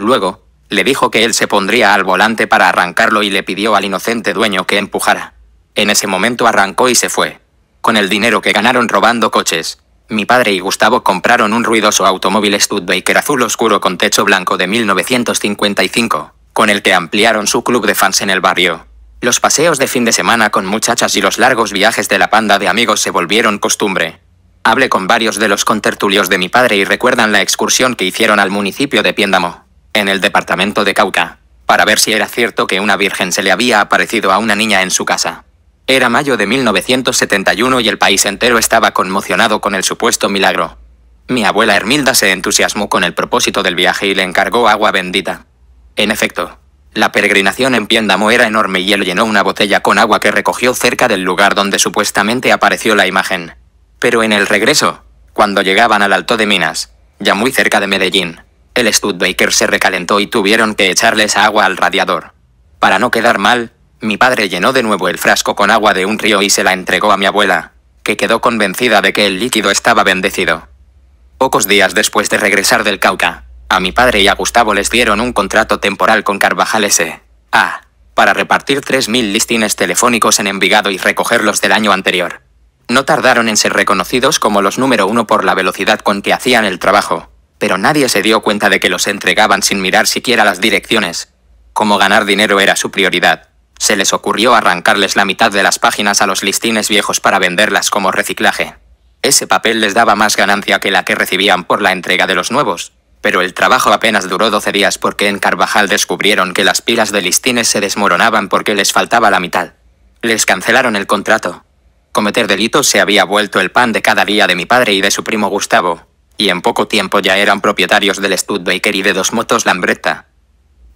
Luego, le dijo que él se pondría al volante para arrancarlo y le pidió al inocente dueño que empujara. En ese momento arrancó y se fue. Con el dinero que ganaron robando coches, mi padre y Gustavo compraron un ruidoso automóvil Studebaker azul oscuro con techo blanco de 1955, con el que ampliaron su club de fans en el barrio. Los paseos de fin de semana con muchachas y los largos viajes de la panda de amigos se volvieron costumbre. Hablé con varios de los contertulios de mi padre y recuerdan la excursión que hicieron al municipio de Piéndamo en el departamento de Cauca, para ver si era cierto que una virgen se le había aparecido a una niña en su casa. Era mayo de 1971 y el país entero estaba conmocionado con el supuesto milagro. Mi abuela Hermilda se entusiasmó con el propósito del viaje y le encargó agua bendita. En efecto, la peregrinación en Piéndamo era enorme y él llenó una botella con agua que recogió cerca del lugar donde supuestamente apareció la imagen. Pero en el regreso, cuando llegaban al Alto de Minas, ya muy cerca de Medellín, el Studebaker se recalentó y tuvieron que echarles agua al radiador. Para no quedar mal, mi padre llenó de nuevo el frasco con agua de un río y se la entregó a mi abuela, que quedó convencida de que el líquido estaba bendecido. Pocos días después de regresar del Cauca, a mi padre y a Gustavo les dieron un contrato temporal con Carvajal S.A. Para repartir 3.000 listines telefónicos en Envigado y recogerlos del año anterior. No tardaron en ser reconocidos como los número uno por la velocidad con que hacían el trabajo, pero nadie se dio cuenta de que los entregaban sin mirar siquiera las direcciones. Como ganar dinero era su prioridad, se les ocurrió arrancarles la mitad de las páginas a los listines viejos para venderlas como reciclaje. Ese papel les daba más ganancia que la que recibían por la entrega de los nuevos, pero el trabajo apenas duró 12 días porque en Carvajal descubrieron que las pilas de listines se desmoronaban porque les faltaba la mitad. Les cancelaron el contrato. Cometer delitos se había vuelto el pan de cada día de mi padre y de su primo Gustavo, y en poco tiempo ya eran propietarios del Studebaker y de dos motos Lambretta.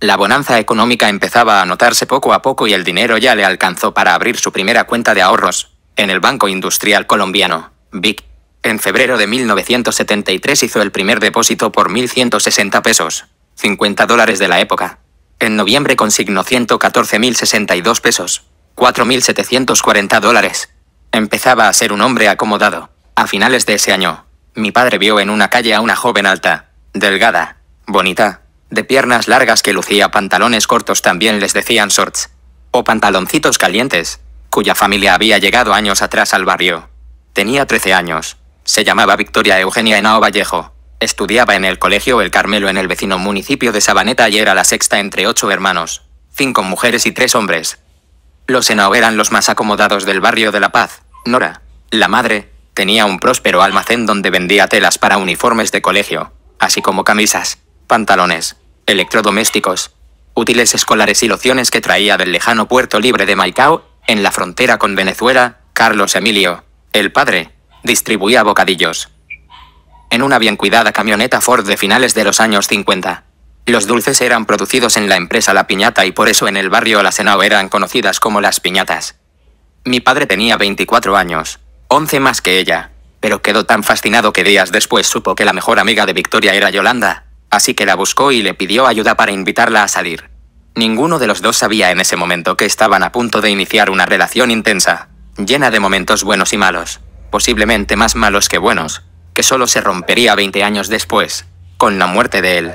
La bonanza económica empezaba a notarse poco a poco y el dinero ya le alcanzó para abrir su primera cuenta de ahorros, en el Banco Industrial Colombiano, BIC. En febrero de 1973 hizo el primer depósito por 1.160 pesos, 50 dólares de la época. En noviembre consignó 114.062 pesos, 4.740 dólares. Empezaba a ser un hombre acomodado. A finales de ese año, mi padre vio en una calle a una joven alta, delgada, bonita, de piernas largas que lucía pantalones cortos también les decían shorts, o pantaloncitos calientes, cuya familia había llegado años atrás al barrio. Tenía 13 años. Se llamaba Victoria Eugenia Henao Vallejo. Estudiaba en el colegio El Carmelo en el vecino municipio de Sabaneta y era la sexta entre ocho hermanos, cinco mujeres y tres hombres. Los Enao eran los más acomodados del barrio de La Paz. Nora, la madre, Tenía un próspero almacén donde vendía telas para uniformes de colegio, así como camisas, pantalones, electrodomésticos, útiles escolares y lociones que traía del lejano puerto libre de Maicao, en la frontera con Venezuela, Carlos Emilio, el padre, distribuía bocadillos. En una bien cuidada camioneta Ford de finales de los años 50. Los dulces eran producidos en la empresa La Piñata y por eso en el barrio La Senao eran conocidas como las piñatas. Mi padre tenía 24 años, 11 más que ella. Pero quedó tan fascinado que días después supo que la mejor amiga de Victoria era Yolanda, así que la buscó y le pidió ayuda para invitarla a salir. Ninguno de los dos sabía en ese momento que estaban a punto de iniciar una relación intensa, llena de momentos buenos y malos, posiblemente más malos que buenos, que solo se rompería 20 años después, con la muerte de él.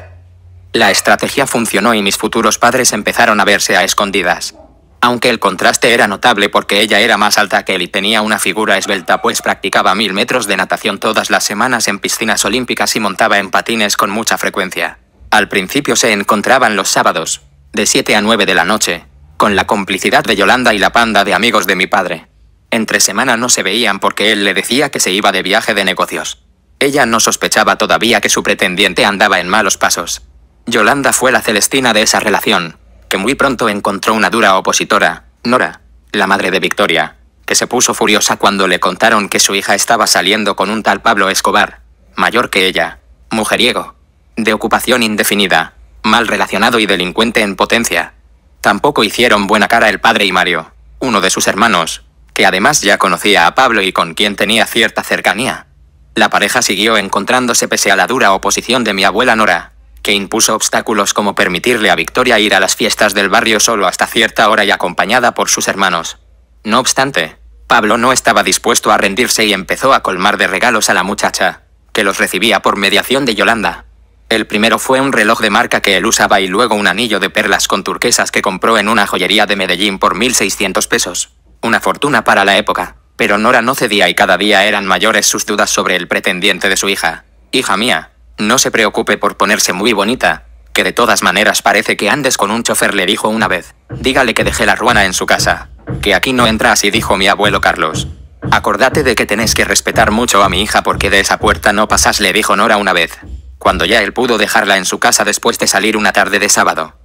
La estrategia funcionó y mis futuros padres empezaron a verse a escondidas. Aunque el contraste era notable porque ella era más alta que él y tenía una figura esbelta pues practicaba mil metros de natación todas las semanas en piscinas olímpicas y montaba en patines con mucha frecuencia. Al principio se encontraban los sábados, de 7 a 9 de la noche, con la complicidad de Yolanda y la panda de amigos de mi padre. Entre semana no se veían porque él le decía que se iba de viaje de negocios. Ella no sospechaba todavía que su pretendiente andaba en malos pasos. Yolanda fue la Celestina de esa relación, que muy pronto encontró una dura opositora, Nora, la madre de Victoria, que se puso furiosa cuando le contaron que su hija estaba saliendo con un tal Pablo Escobar, mayor que ella, mujeriego, de ocupación indefinida, mal relacionado y delincuente en potencia. Tampoco hicieron buena cara el padre y Mario, uno de sus hermanos, que además ya conocía a Pablo y con quien tenía cierta cercanía. La pareja siguió encontrándose pese a la dura oposición de mi abuela Nora, que impuso obstáculos como permitirle a Victoria ir a las fiestas del barrio solo hasta cierta hora y acompañada por sus hermanos. No obstante, Pablo no estaba dispuesto a rendirse y empezó a colmar de regalos a la muchacha, que los recibía por mediación de Yolanda. El primero fue un reloj de marca que él usaba y luego un anillo de perlas con turquesas que compró en una joyería de Medellín por 1.600 pesos. Una fortuna para la época. Pero Nora no cedía y cada día eran mayores sus dudas sobre el pretendiente de su hija. Hija mía, no se preocupe por ponerse muy bonita, que de todas maneras parece que andes con un chofer, le dijo una vez. Dígale que dejé la ruana en su casa. Que aquí no entras y dijo mi abuelo Carlos. Acordate de que tenés que respetar mucho a mi hija porque de esa puerta no pasas, le dijo Nora una vez. Cuando ya él pudo dejarla en su casa después de salir una tarde de sábado.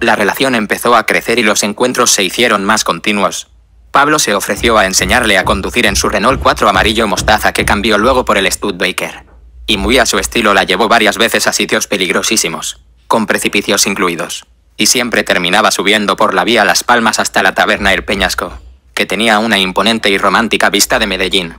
La relación empezó a crecer y los encuentros se hicieron más continuos. Pablo se ofreció a enseñarle a conducir en su Renault 4 amarillo mostaza que cambió luego por el Studebaker y muy a su estilo la llevó varias veces a sitios peligrosísimos, con precipicios incluidos, y siempre terminaba subiendo por la vía Las Palmas hasta la taberna El Peñasco, que tenía una imponente y romántica vista de Medellín.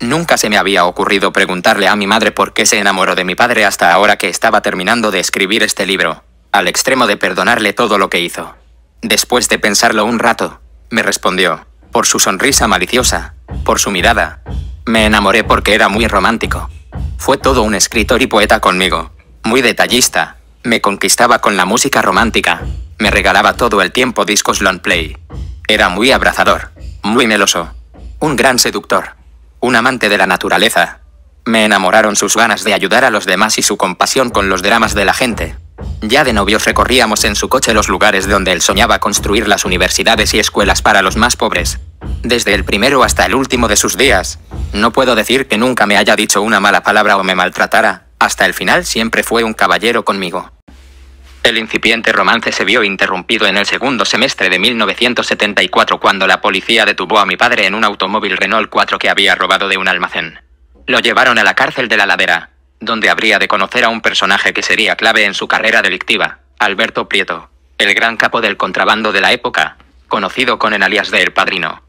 Nunca se me había ocurrido preguntarle a mi madre por qué se enamoró de mi padre hasta ahora que estaba terminando de escribir este libro, al extremo de perdonarle todo lo que hizo. Después de pensarlo un rato, me respondió, por su sonrisa maliciosa, por su mirada. Me enamoré porque era muy romántico. Fue todo un escritor y poeta conmigo. Muy detallista. Me conquistaba con la música romántica. Me regalaba todo el tiempo discos long play. Era muy abrazador, muy meloso. Un gran seductor. Un amante de la naturaleza. Me enamoraron sus ganas de ayudar a los demás y su compasión con los dramas de la gente. Ya de novios recorríamos en su coche los lugares donde él soñaba construir las universidades y escuelas para los más pobres. Desde el primero hasta el último de sus días. No puedo decir que nunca me haya dicho una mala palabra o me maltratara, hasta el final siempre fue un caballero conmigo. El incipiente romance se vio interrumpido en el segundo semestre de 1974 cuando la policía detuvo a mi padre en un automóvil Renault 4 que había robado de un almacén. Lo llevaron a la cárcel de la ladera donde habría de conocer a un personaje que sería clave en su carrera delictiva, Alberto Prieto, el gran capo del contrabando de la época, conocido con el alias de El Padrino.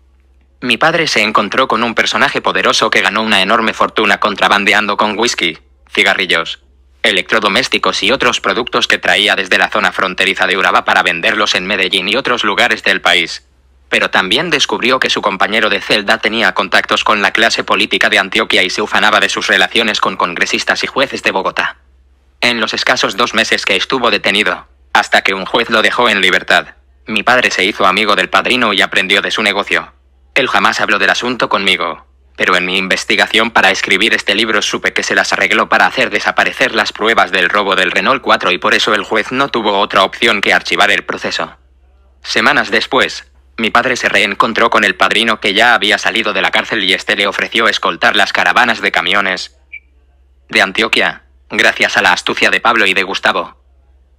Mi padre se encontró con un personaje poderoso que ganó una enorme fortuna contrabandeando con whisky, cigarrillos, electrodomésticos y otros productos que traía desde la zona fronteriza de Urabá para venderlos en Medellín y otros lugares del país pero también descubrió que su compañero de celda tenía contactos con la clase política de Antioquia y se ufanaba de sus relaciones con congresistas y jueces de Bogotá. En los escasos dos meses que estuvo detenido, hasta que un juez lo dejó en libertad, mi padre se hizo amigo del padrino y aprendió de su negocio. Él jamás habló del asunto conmigo, pero en mi investigación para escribir este libro supe que se las arregló para hacer desaparecer las pruebas del robo del Renault 4 y por eso el juez no tuvo otra opción que archivar el proceso. Semanas después, mi padre se reencontró con el padrino que ya había salido de la cárcel y este le ofreció escoltar las caravanas de camiones de Antioquia, gracias a la astucia de Pablo y de Gustavo.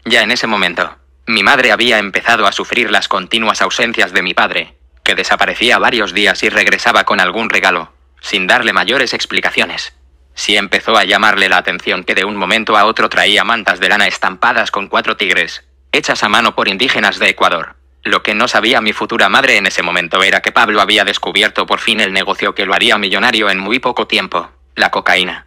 Ya en ese momento, mi madre había empezado a sufrir las continuas ausencias de mi padre, que desaparecía varios días y regresaba con algún regalo, sin darle mayores explicaciones. Si empezó a llamarle la atención que de un momento a otro traía mantas de lana estampadas con cuatro tigres, hechas a mano por indígenas de Ecuador. Lo que no sabía mi futura madre en ese momento era que Pablo había descubierto por fin el negocio que lo haría millonario en muy poco tiempo, la cocaína.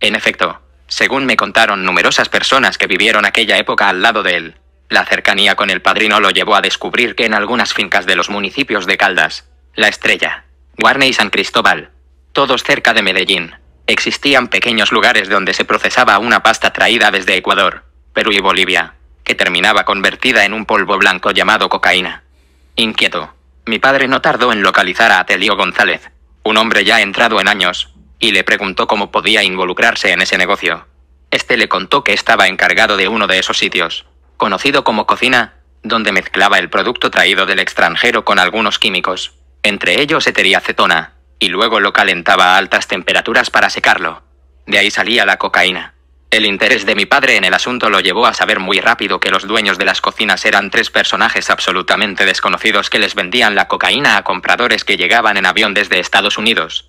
En efecto, según me contaron numerosas personas que vivieron aquella época al lado de él, la cercanía con el padrino lo llevó a descubrir que en algunas fincas de los municipios de Caldas, La Estrella, Guarne y San Cristóbal, todos cerca de Medellín, existían pequeños lugares donde se procesaba una pasta traída desde Ecuador, Perú y Bolivia, que terminaba convertida en un polvo blanco llamado cocaína. Inquieto, mi padre no tardó en localizar a Atelio González, un hombre ya entrado en años, y le preguntó cómo podía involucrarse en ese negocio. Este le contó que estaba encargado de uno de esos sitios, conocido como cocina, donde mezclaba el producto traído del extranjero con algunos químicos, entre ellos acetona, y luego lo calentaba a altas temperaturas para secarlo. De ahí salía la cocaína. El interés de mi padre en el asunto lo llevó a saber muy rápido que los dueños de las cocinas eran tres personajes absolutamente desconocidos que les vendían la cocaína a compradores que llegaban en avión desde Estados Unidos.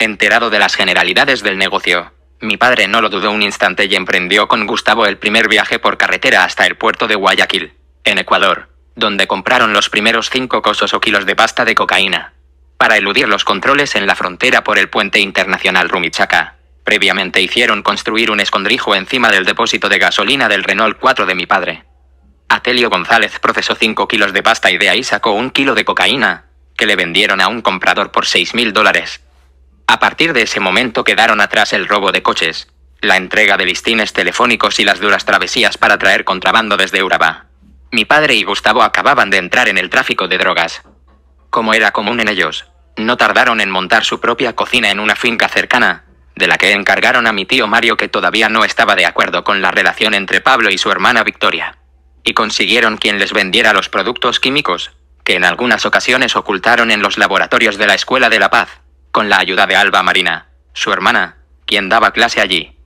Enterado de las generalidades del negocio, mi padre no lo dudó un instante y emprendió con Gustavo el primer viaje por carretera hasta el puerto de Guayaquil, en Ecuador, donde compraron los primeros cinco cosos o kilos de pasta de cocaína, para eludir los controles en la frontera por el puente internacional Rumichaca. Previamente hicieron construir un escondrijo encima del depósito de gasolina del Renault 4 de mi padre. Atelio González procesó 5 kilos de pasta y de ahí sacó un kilo de cocaína, que le vendieron a un comprador por 6 mil dólares. A partir de ese momento quedaron atrás el robo de coches, la entrega de listines telefónicos y las duras travesías para traer contrabando desde Urabá. Mi padre y Gustavo acababan de entrar en el tráfico de drogas. Como era común en ellos, no tardaron en montar su propia cocina en una finca cercana, de la que encargaron a mi tío Mario que todavía no estaba de acuerdo con la relación entre Pablo y su hermana Victoria. Y consiguieron quien les vendiera los productos químicos, que en algunas ocasiones ocultaron en los laboratorios de la Escuela de la Paz, con la ayuda de Alba Marina, su hermana, quien daba clase allí.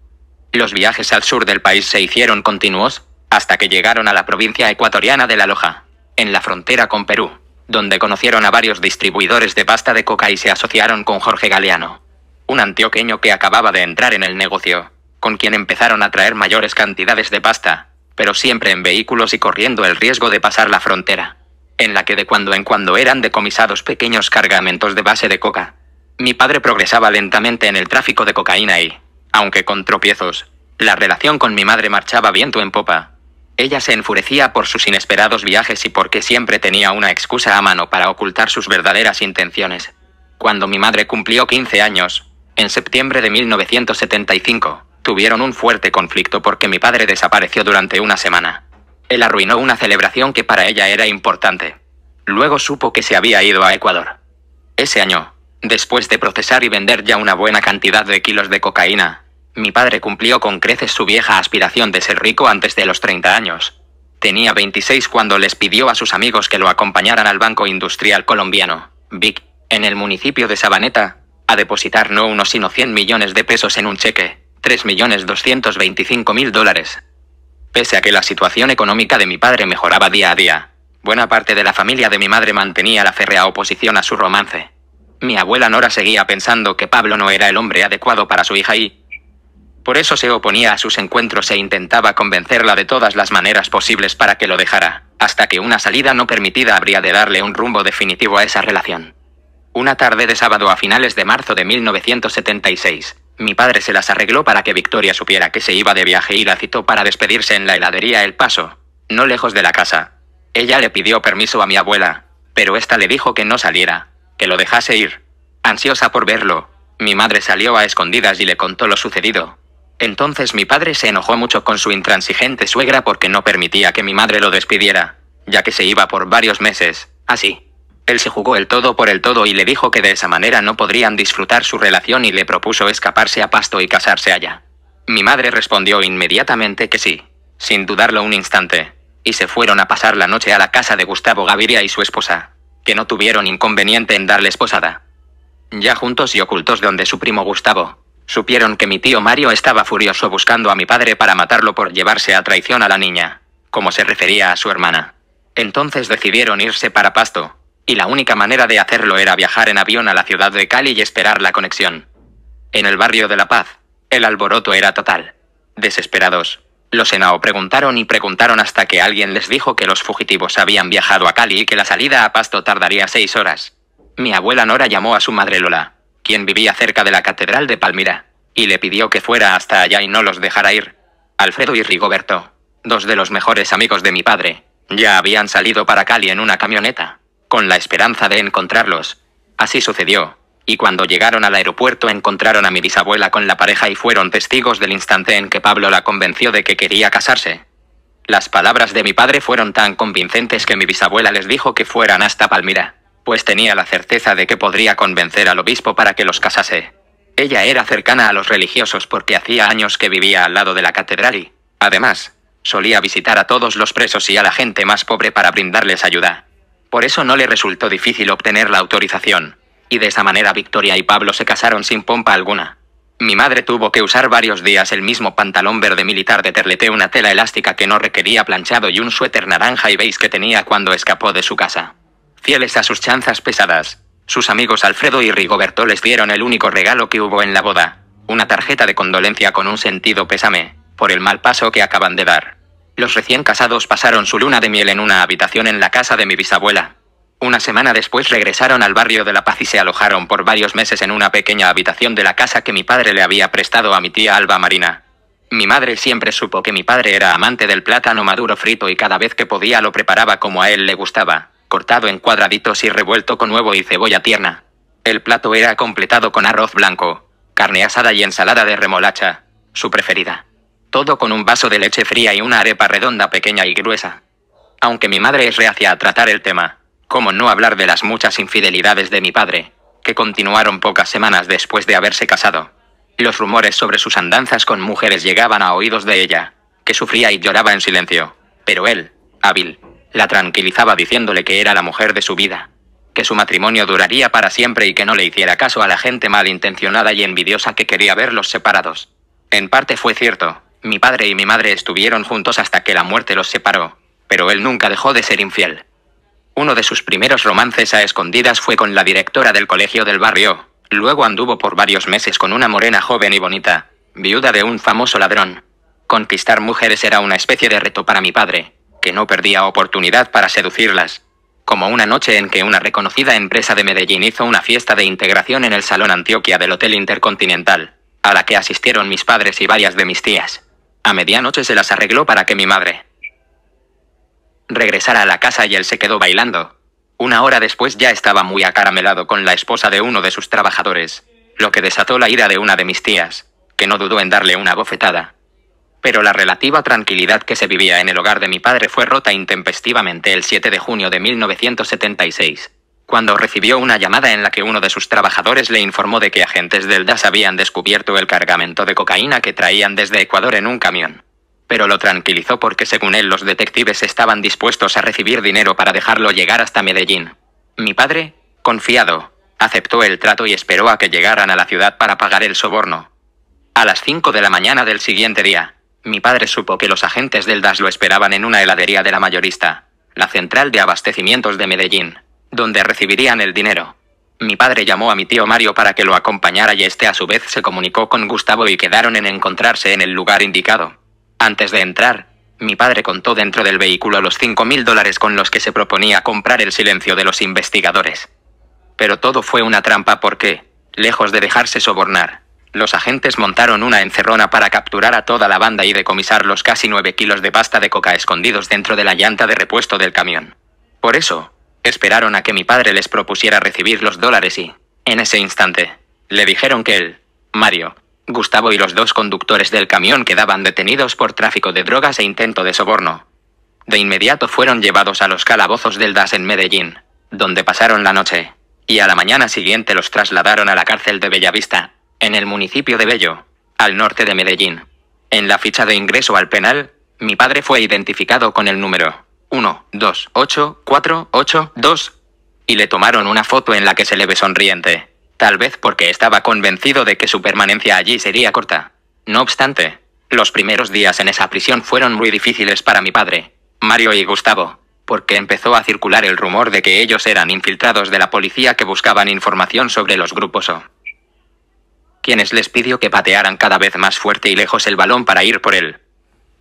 Los viajes al sur del país se hicieron continuos, hasta que llegaron a la provincia ecuatoriana de La Loja, en la frontera con Perú, donde conocieron a varios distribuidores de pasta de coca y se asociaron con Jorge Galeano un antioqueño que acababa de entrar en el negocio, con quien empezaron a traer mayores cantidades de pasta, pero siempre en vehículos y corriendo el riesgo de pasar la frontera, en la que de cuando en cuando eran decomisados pequeños cargamentos de base de coca. Mi padre progresaba lentamente en el tráfico de cocaína y, aunque con tropiezos, la relación con mi madre marchaba viento en popa. Ella se enfurecía por sus inesperados viajes y porque siempre tenía una excusa a mano para ocultar sus verdaderas intenciones. Cuando mi madre cumplió 15 años, en septiembre de 1975, tuvieron un fuerte conflicto porque mi padre desapareció durante una semana. Él arruinó una celebración que para ella era importante. Luego supo que se había ido a Ecuador. Ese año, después de procesar y vender ya una buena cantidad de kilos de cocaína, mi padre cumplió con creces su vieja aspiración de ser rico antes de los 30 años. Tenía 26 cuando les pidió a sus amigos que lo acompañaran al Banco Industrial Colombiano, BIC, en el municipio de Sabaneta, a depositar no uno sino 100 millones de pesos en un cheque, 3.225.000 dólares. Pese a que la situación económica de mi padre mejoraba día a día, buena parte de la familia de mi madre mantenía la férrea oposición a su romance. Mi abuela Nora seguía pensando que Pablo no era el hombre adecuado para su hija y... Por eso se oponía a sus encuentros e intentaba convencerla de todas las maneras posibles para que lo dejara, hasta que una salida no permitida habría de darle un rumbo definitivo a esa relación. Una tarde de sábado a finales de marzo de 1976, mi padre se las arregló para que Victoria supiera que se iba de viaje y la citó para despedirse en la heladería El Paso, no lejos de la casa. Ella le pidió permiso a mi abuela, pero esta le dijo que no saliera, que lo dejase ir. Ansiosa por verlo, mi madre salió a escondidas y le contó lo sucedido. Entonces mi padre se enojó mucho con su intransigente suegra porque no permitía que mi madre lo despidiera, ya que se iba por varios meses, así. Él se jugó el todo por el todo y le dijo que de esa manera no podrían disfrutar su relación y le propuso escaparse a Pasto y casarse allá. Mi madre respondió inmediatamente que sí, sin dudarlo un instante, y se fueron a pasar la noche a la casa de Gustavo Gaviria y su esposa, que no tuvieron inconveniente en darles posada. Ya juntos y ocultos donde su primo Gustavo, supieron que mi tío Mario estaba furioso buscando a mi padre para matarlo por llevarse a traición a la niña, como se refería a su hermana. Entonces decidieron irse para Pasto, y la única manera de hacerlo era viajar en avión a la ciudad de Cali y esperar la conexión. En el barrio de La Paz, el alboroto era total. Desesperados, los Senao preguntaron y preguntaron hasta que alguien les dijo que los fugitivos habían viajado a Cali y que la salida a Pasto tardaría seis horas. Mi abuela Nora llamó a su madre Lola, quien vivía cerca de la Catedral de Palmira, y le pidió que fuera hasta allá y no los dejara ir. Alfredo y Rigoberto, dos de los mejores amigos de mi padre, ya habían salido para Cali en una camioneta con la esperanza de encontrarlos. Así sucedió, y cuando llegaron al aeropuerto encontraron a mi bisabuela con la pareja y fueron testigos del instante en que Pablo la convenció de que quería casarse. Las palabras de mi padre fueron tan convincentes que mi bisabuela les dijo que fueran hasta Palmira, pues tenía la certeza de que podría convencer al obispo para que los casase. Ella era cercana a los religiosos porque hacía años que vivía al lado de la catedral y, además, solía visitar a todos los presos y a la gente más pobre para brindarles ayuda. Por eso no le resultó difícil obtener la autorización. Y de esa manera Victoria y Pablo se casaron sin pompa alguna. Mi madre tuvo que usar varios días el mismo pantalón verde militar de Terleté, una tela elástica que no requería planchado y un suéter naranja y beige que tenía cuando escapó de su casa. Fieles a sus chanzas pesadas, sus amigos Alfredo y Rigoberto les dieron el único regalo que hubo en la boda, una tarjeta de condolencia con un sentido pésame, por el mal paso que acaban de dar. Los recién casados pasaron su luna de miel en una habitación en la casa de mi bisabuela. Una semana después regresaron al barrio de La Paz y se alojaron por varios meses en una pequeña habitación de la casa que mi padre le había prestado a mi tía Alba Marina. Mi madre siempre supo que mi padre era amante del plátano maduro frito y cada vez que podía lo preparaba como a él le gustaba, cortado en cuadraditos y revuelto con huevo y cebolla tierna. El plato era completado con arroz blanco, carne asada y ensalada de remolacha, su preferida. Todo con un vaso de leche fría y una arepa redonda pequeña y gruesa. Aunque mi madre es reacia a tratar el tema, ¿cómo no hablar de las muchas infidelidades de mi padre, que continuaron pocas semanas después de haberse casado? Los rumores sobre sus andanzas con mujeres llegaban a oídos de ella, que sufría y lloraba en silencio, pero él, hábil, la tranquilizaba diciéndole que era la mujer de su vida, que su matrimonio duraría para siempre y que no le hiciera caso a la gente malintencionada y envidiosa que quería verlos separados. En parte fue cierto, mi padre y mi madre estuvieron juntos hasta que la muerte los separó, pero él nunca dejó de ser infiel. Uno de sus primeros romances a escondidas fue con la directora del colegio del barrio, luego anduvo por varios meses con una morena joven y bonita, viuda de un famoso ladrón. Conquistar mujeres era una especie de reto para mi padre, que no perdía oportunidad para seducirlas, como una noche en que una reconocida empresa de Medellín hizo una fiesta de integración en el Salón Antioquia del Hotel Intercontinental, a la que asistieron mis padres y varias de mis tías. A medianoche se las arregló para que mi madre regresara a la casa y él se quedó bailando. Una hora después ya estaba muy acaramelado con la esposa de uno de sus trabajadores, lo que desató la ira de una de mis tías, que no dudó en darle una bofetada. Pero la relativa tranquilidad que se vivía en el hogar de mi padre fue rota intempestivamente el 7 de junio de 1976 cuando recibió una llamada en la que uno de sus trabajadores le informó de que agentes del DAS habían descubierto el cargamento de cocaína que traían desde Ecuador en un camión. Pero lo tranquilizó porque según él los detectives estaban dispuestos a recibir dinero para dejarlo llegar hasta Medellín. Mi padre, confiado, aceptó el trato y esperó a que llegaran a la ciudad para pagar el soborno. A las 5 de la mañana del siguiente día, mi padre supo que los agentes del DAS lo esperaban en una heladería de la mayorista, la central de abastecimientos de Medellín donde recibirían el dinero. Mi padre llamó a mi tío Mario para que lo acompañara y este a su vez se comunicó con Gustavo y quedaron en encontrarse en el lugar indicado. Antes de entrar, mi padre contó dentro del vehículo los cinco mil dólares con los que se proponía comprar el silencio de los investigadores. Pero todo fue una trampa porque, lejos de dejarse sobornar, los agentes montaron una encerrona para capturar a toda la banda y decomisar los casi 9 kilos de pasta de coca escondidos dentro de la llanta de repuesto del camión. Por eso, Esperaron a que mi padre les propusiera recibir los dólares y, en ese instante, le dijeron que él, Mario, Gustavo y los dos conductores del camión quedaban detenidos por tráfico de drogas e intento de soborno. De inmediato fueron llevados a los calabozos del DAS en Medellín, donde pasaron la noche, y a la mañana siguiente los trasladaron a la cárcel de Bellavista, en el municipio de Bello, al norte de Medellín. En la ficha de ingreso al penal, mi padre fue identificado con el número 1, 2, 8, 4, 8, 2. Y le tomaron una foto en la que se le ve sonriente. Tal vez porque estaba convencido de que su permanencia allí sería corta. No obstante, los primeros días en esa prisión fueron muy difíciles para mi padre, Mario y Gustavo, porque empezó a circular el rumor de que ellos eran infiltrados de la policía que buscaban información sobre los grupos O quienes les pidió que patearan cada vez más fuerte y lejos el balón para ir por él.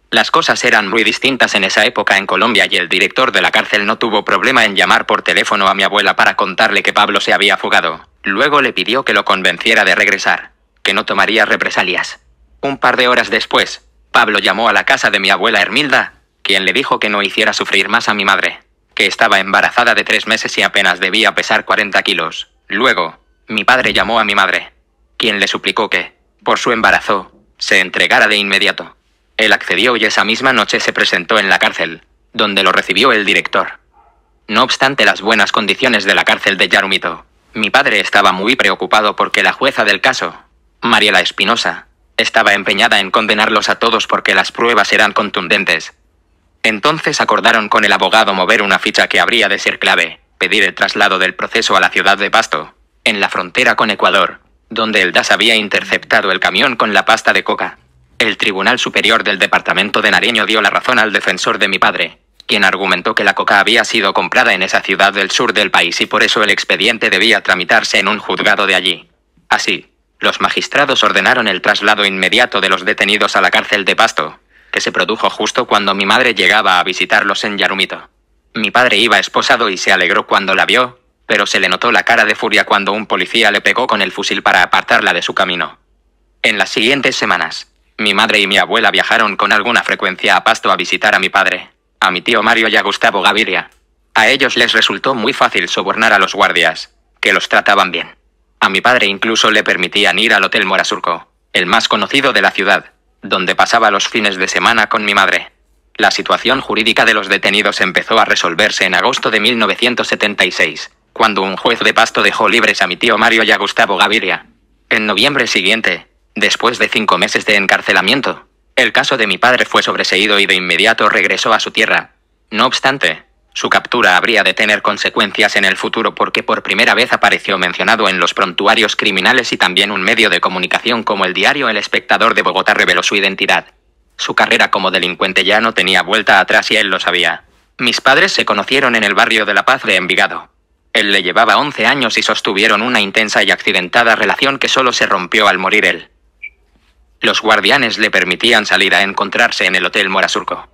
Las cosas eran muy distintas en esa época en Colombia y el director de la cárcel no tuvo problema en llamar por teléfono a mi abuela para contarle que Pablo se había fugado. Luego le pidió que lo convenciera de regresar, que no tomaría represalias. Un par de horas después, Pablo llamó a la casa de mi abuela Hermilda, quien le dijo que no hiciera sufrir más a mi madre, que estaba embarazada de tres meses y apenas debía pesar 40 kilos. Luego, mi padre llamó a mi madre, quien le suplicó que, por su embarazo, se entregara de inmediato. Él accedió y esa misma noche se presentó en la cárcel, donde lo recibió el director. No obstante las buenas condiciones de la cárcel de Yarumito, mi padre estaba muy preocupado porque la jueza del caso, Mariela Espinosa, estaba empeñada en condenarlos a todos porque las pruebas eran contundentes. Entonces acordaron con el abogado mover una ficha que habría de ser clave, pedir el traslado del proceso a la ciudad de Pasto, en la frontera con Ecuador, donde el DAS había interceptado el camión con la pasta de coca. El Tribunal Superior del Departamento de Nariño dio la razón al defensor de mi padre, quien argumentó que la coca había sido comprada en esa ciudad del sur del país y por eso el expediente debía tramitarse en un juzgado de allí. Así, los magistrados ordenaron el traslado inmediato de los detenidos a la cárcel de Pasto, que se produjo justo cuando mi madre llegaba a visitarlos en Yarumito. Mi padre iba esposado y se alegró cuando la vio, pero se le notó la cara de furia cuando un policía le pegó con el fusil para apartarla de su camino. En las siguientes semanas, mi madre y mi abuela viajaron con alguna frecuencia a Pasto a visitar a mi padre, a mi tío Mario y a Gustavo Gaviria. A ellos les resultó muy fácil sobornar a los guardias, que los trataban bien. A mi padre incluso le permitían ir al Hotel Morasurco, el más conocido de la ciudad, donde pasaba los fines de semana con mi madre. La situación jurídica de los detenidos empezó a resolverse en agosto de 1976, cuando un juez de Pasto dejó libres a mi tío Mario y a Gustavo Gaviria. En noviembre siguiente, después de cinco meses de encarcelamiento. El caso de mi padre fue sobreseído y de inmediato regresó a su tierra. No obstante, su captura habría de tener consecuencias en el futuro porque por primera vez apareció mencionado en los prontuarios criminales y también un medio de comunicación como el diario El Espectador de Bogotá reveló su identidad. Su carrera como delincuente ya no tenía vuelta atrás y él lo sabía. Mis padres se conocieron en el barrio de La Paz de Envigado. Él le llevaba 11 años y sostuvieron una intensa y accidentada relación que solo se rompió al morir él. Los guardianes le permitían salir a encontrarse en el Hotel Morasurco.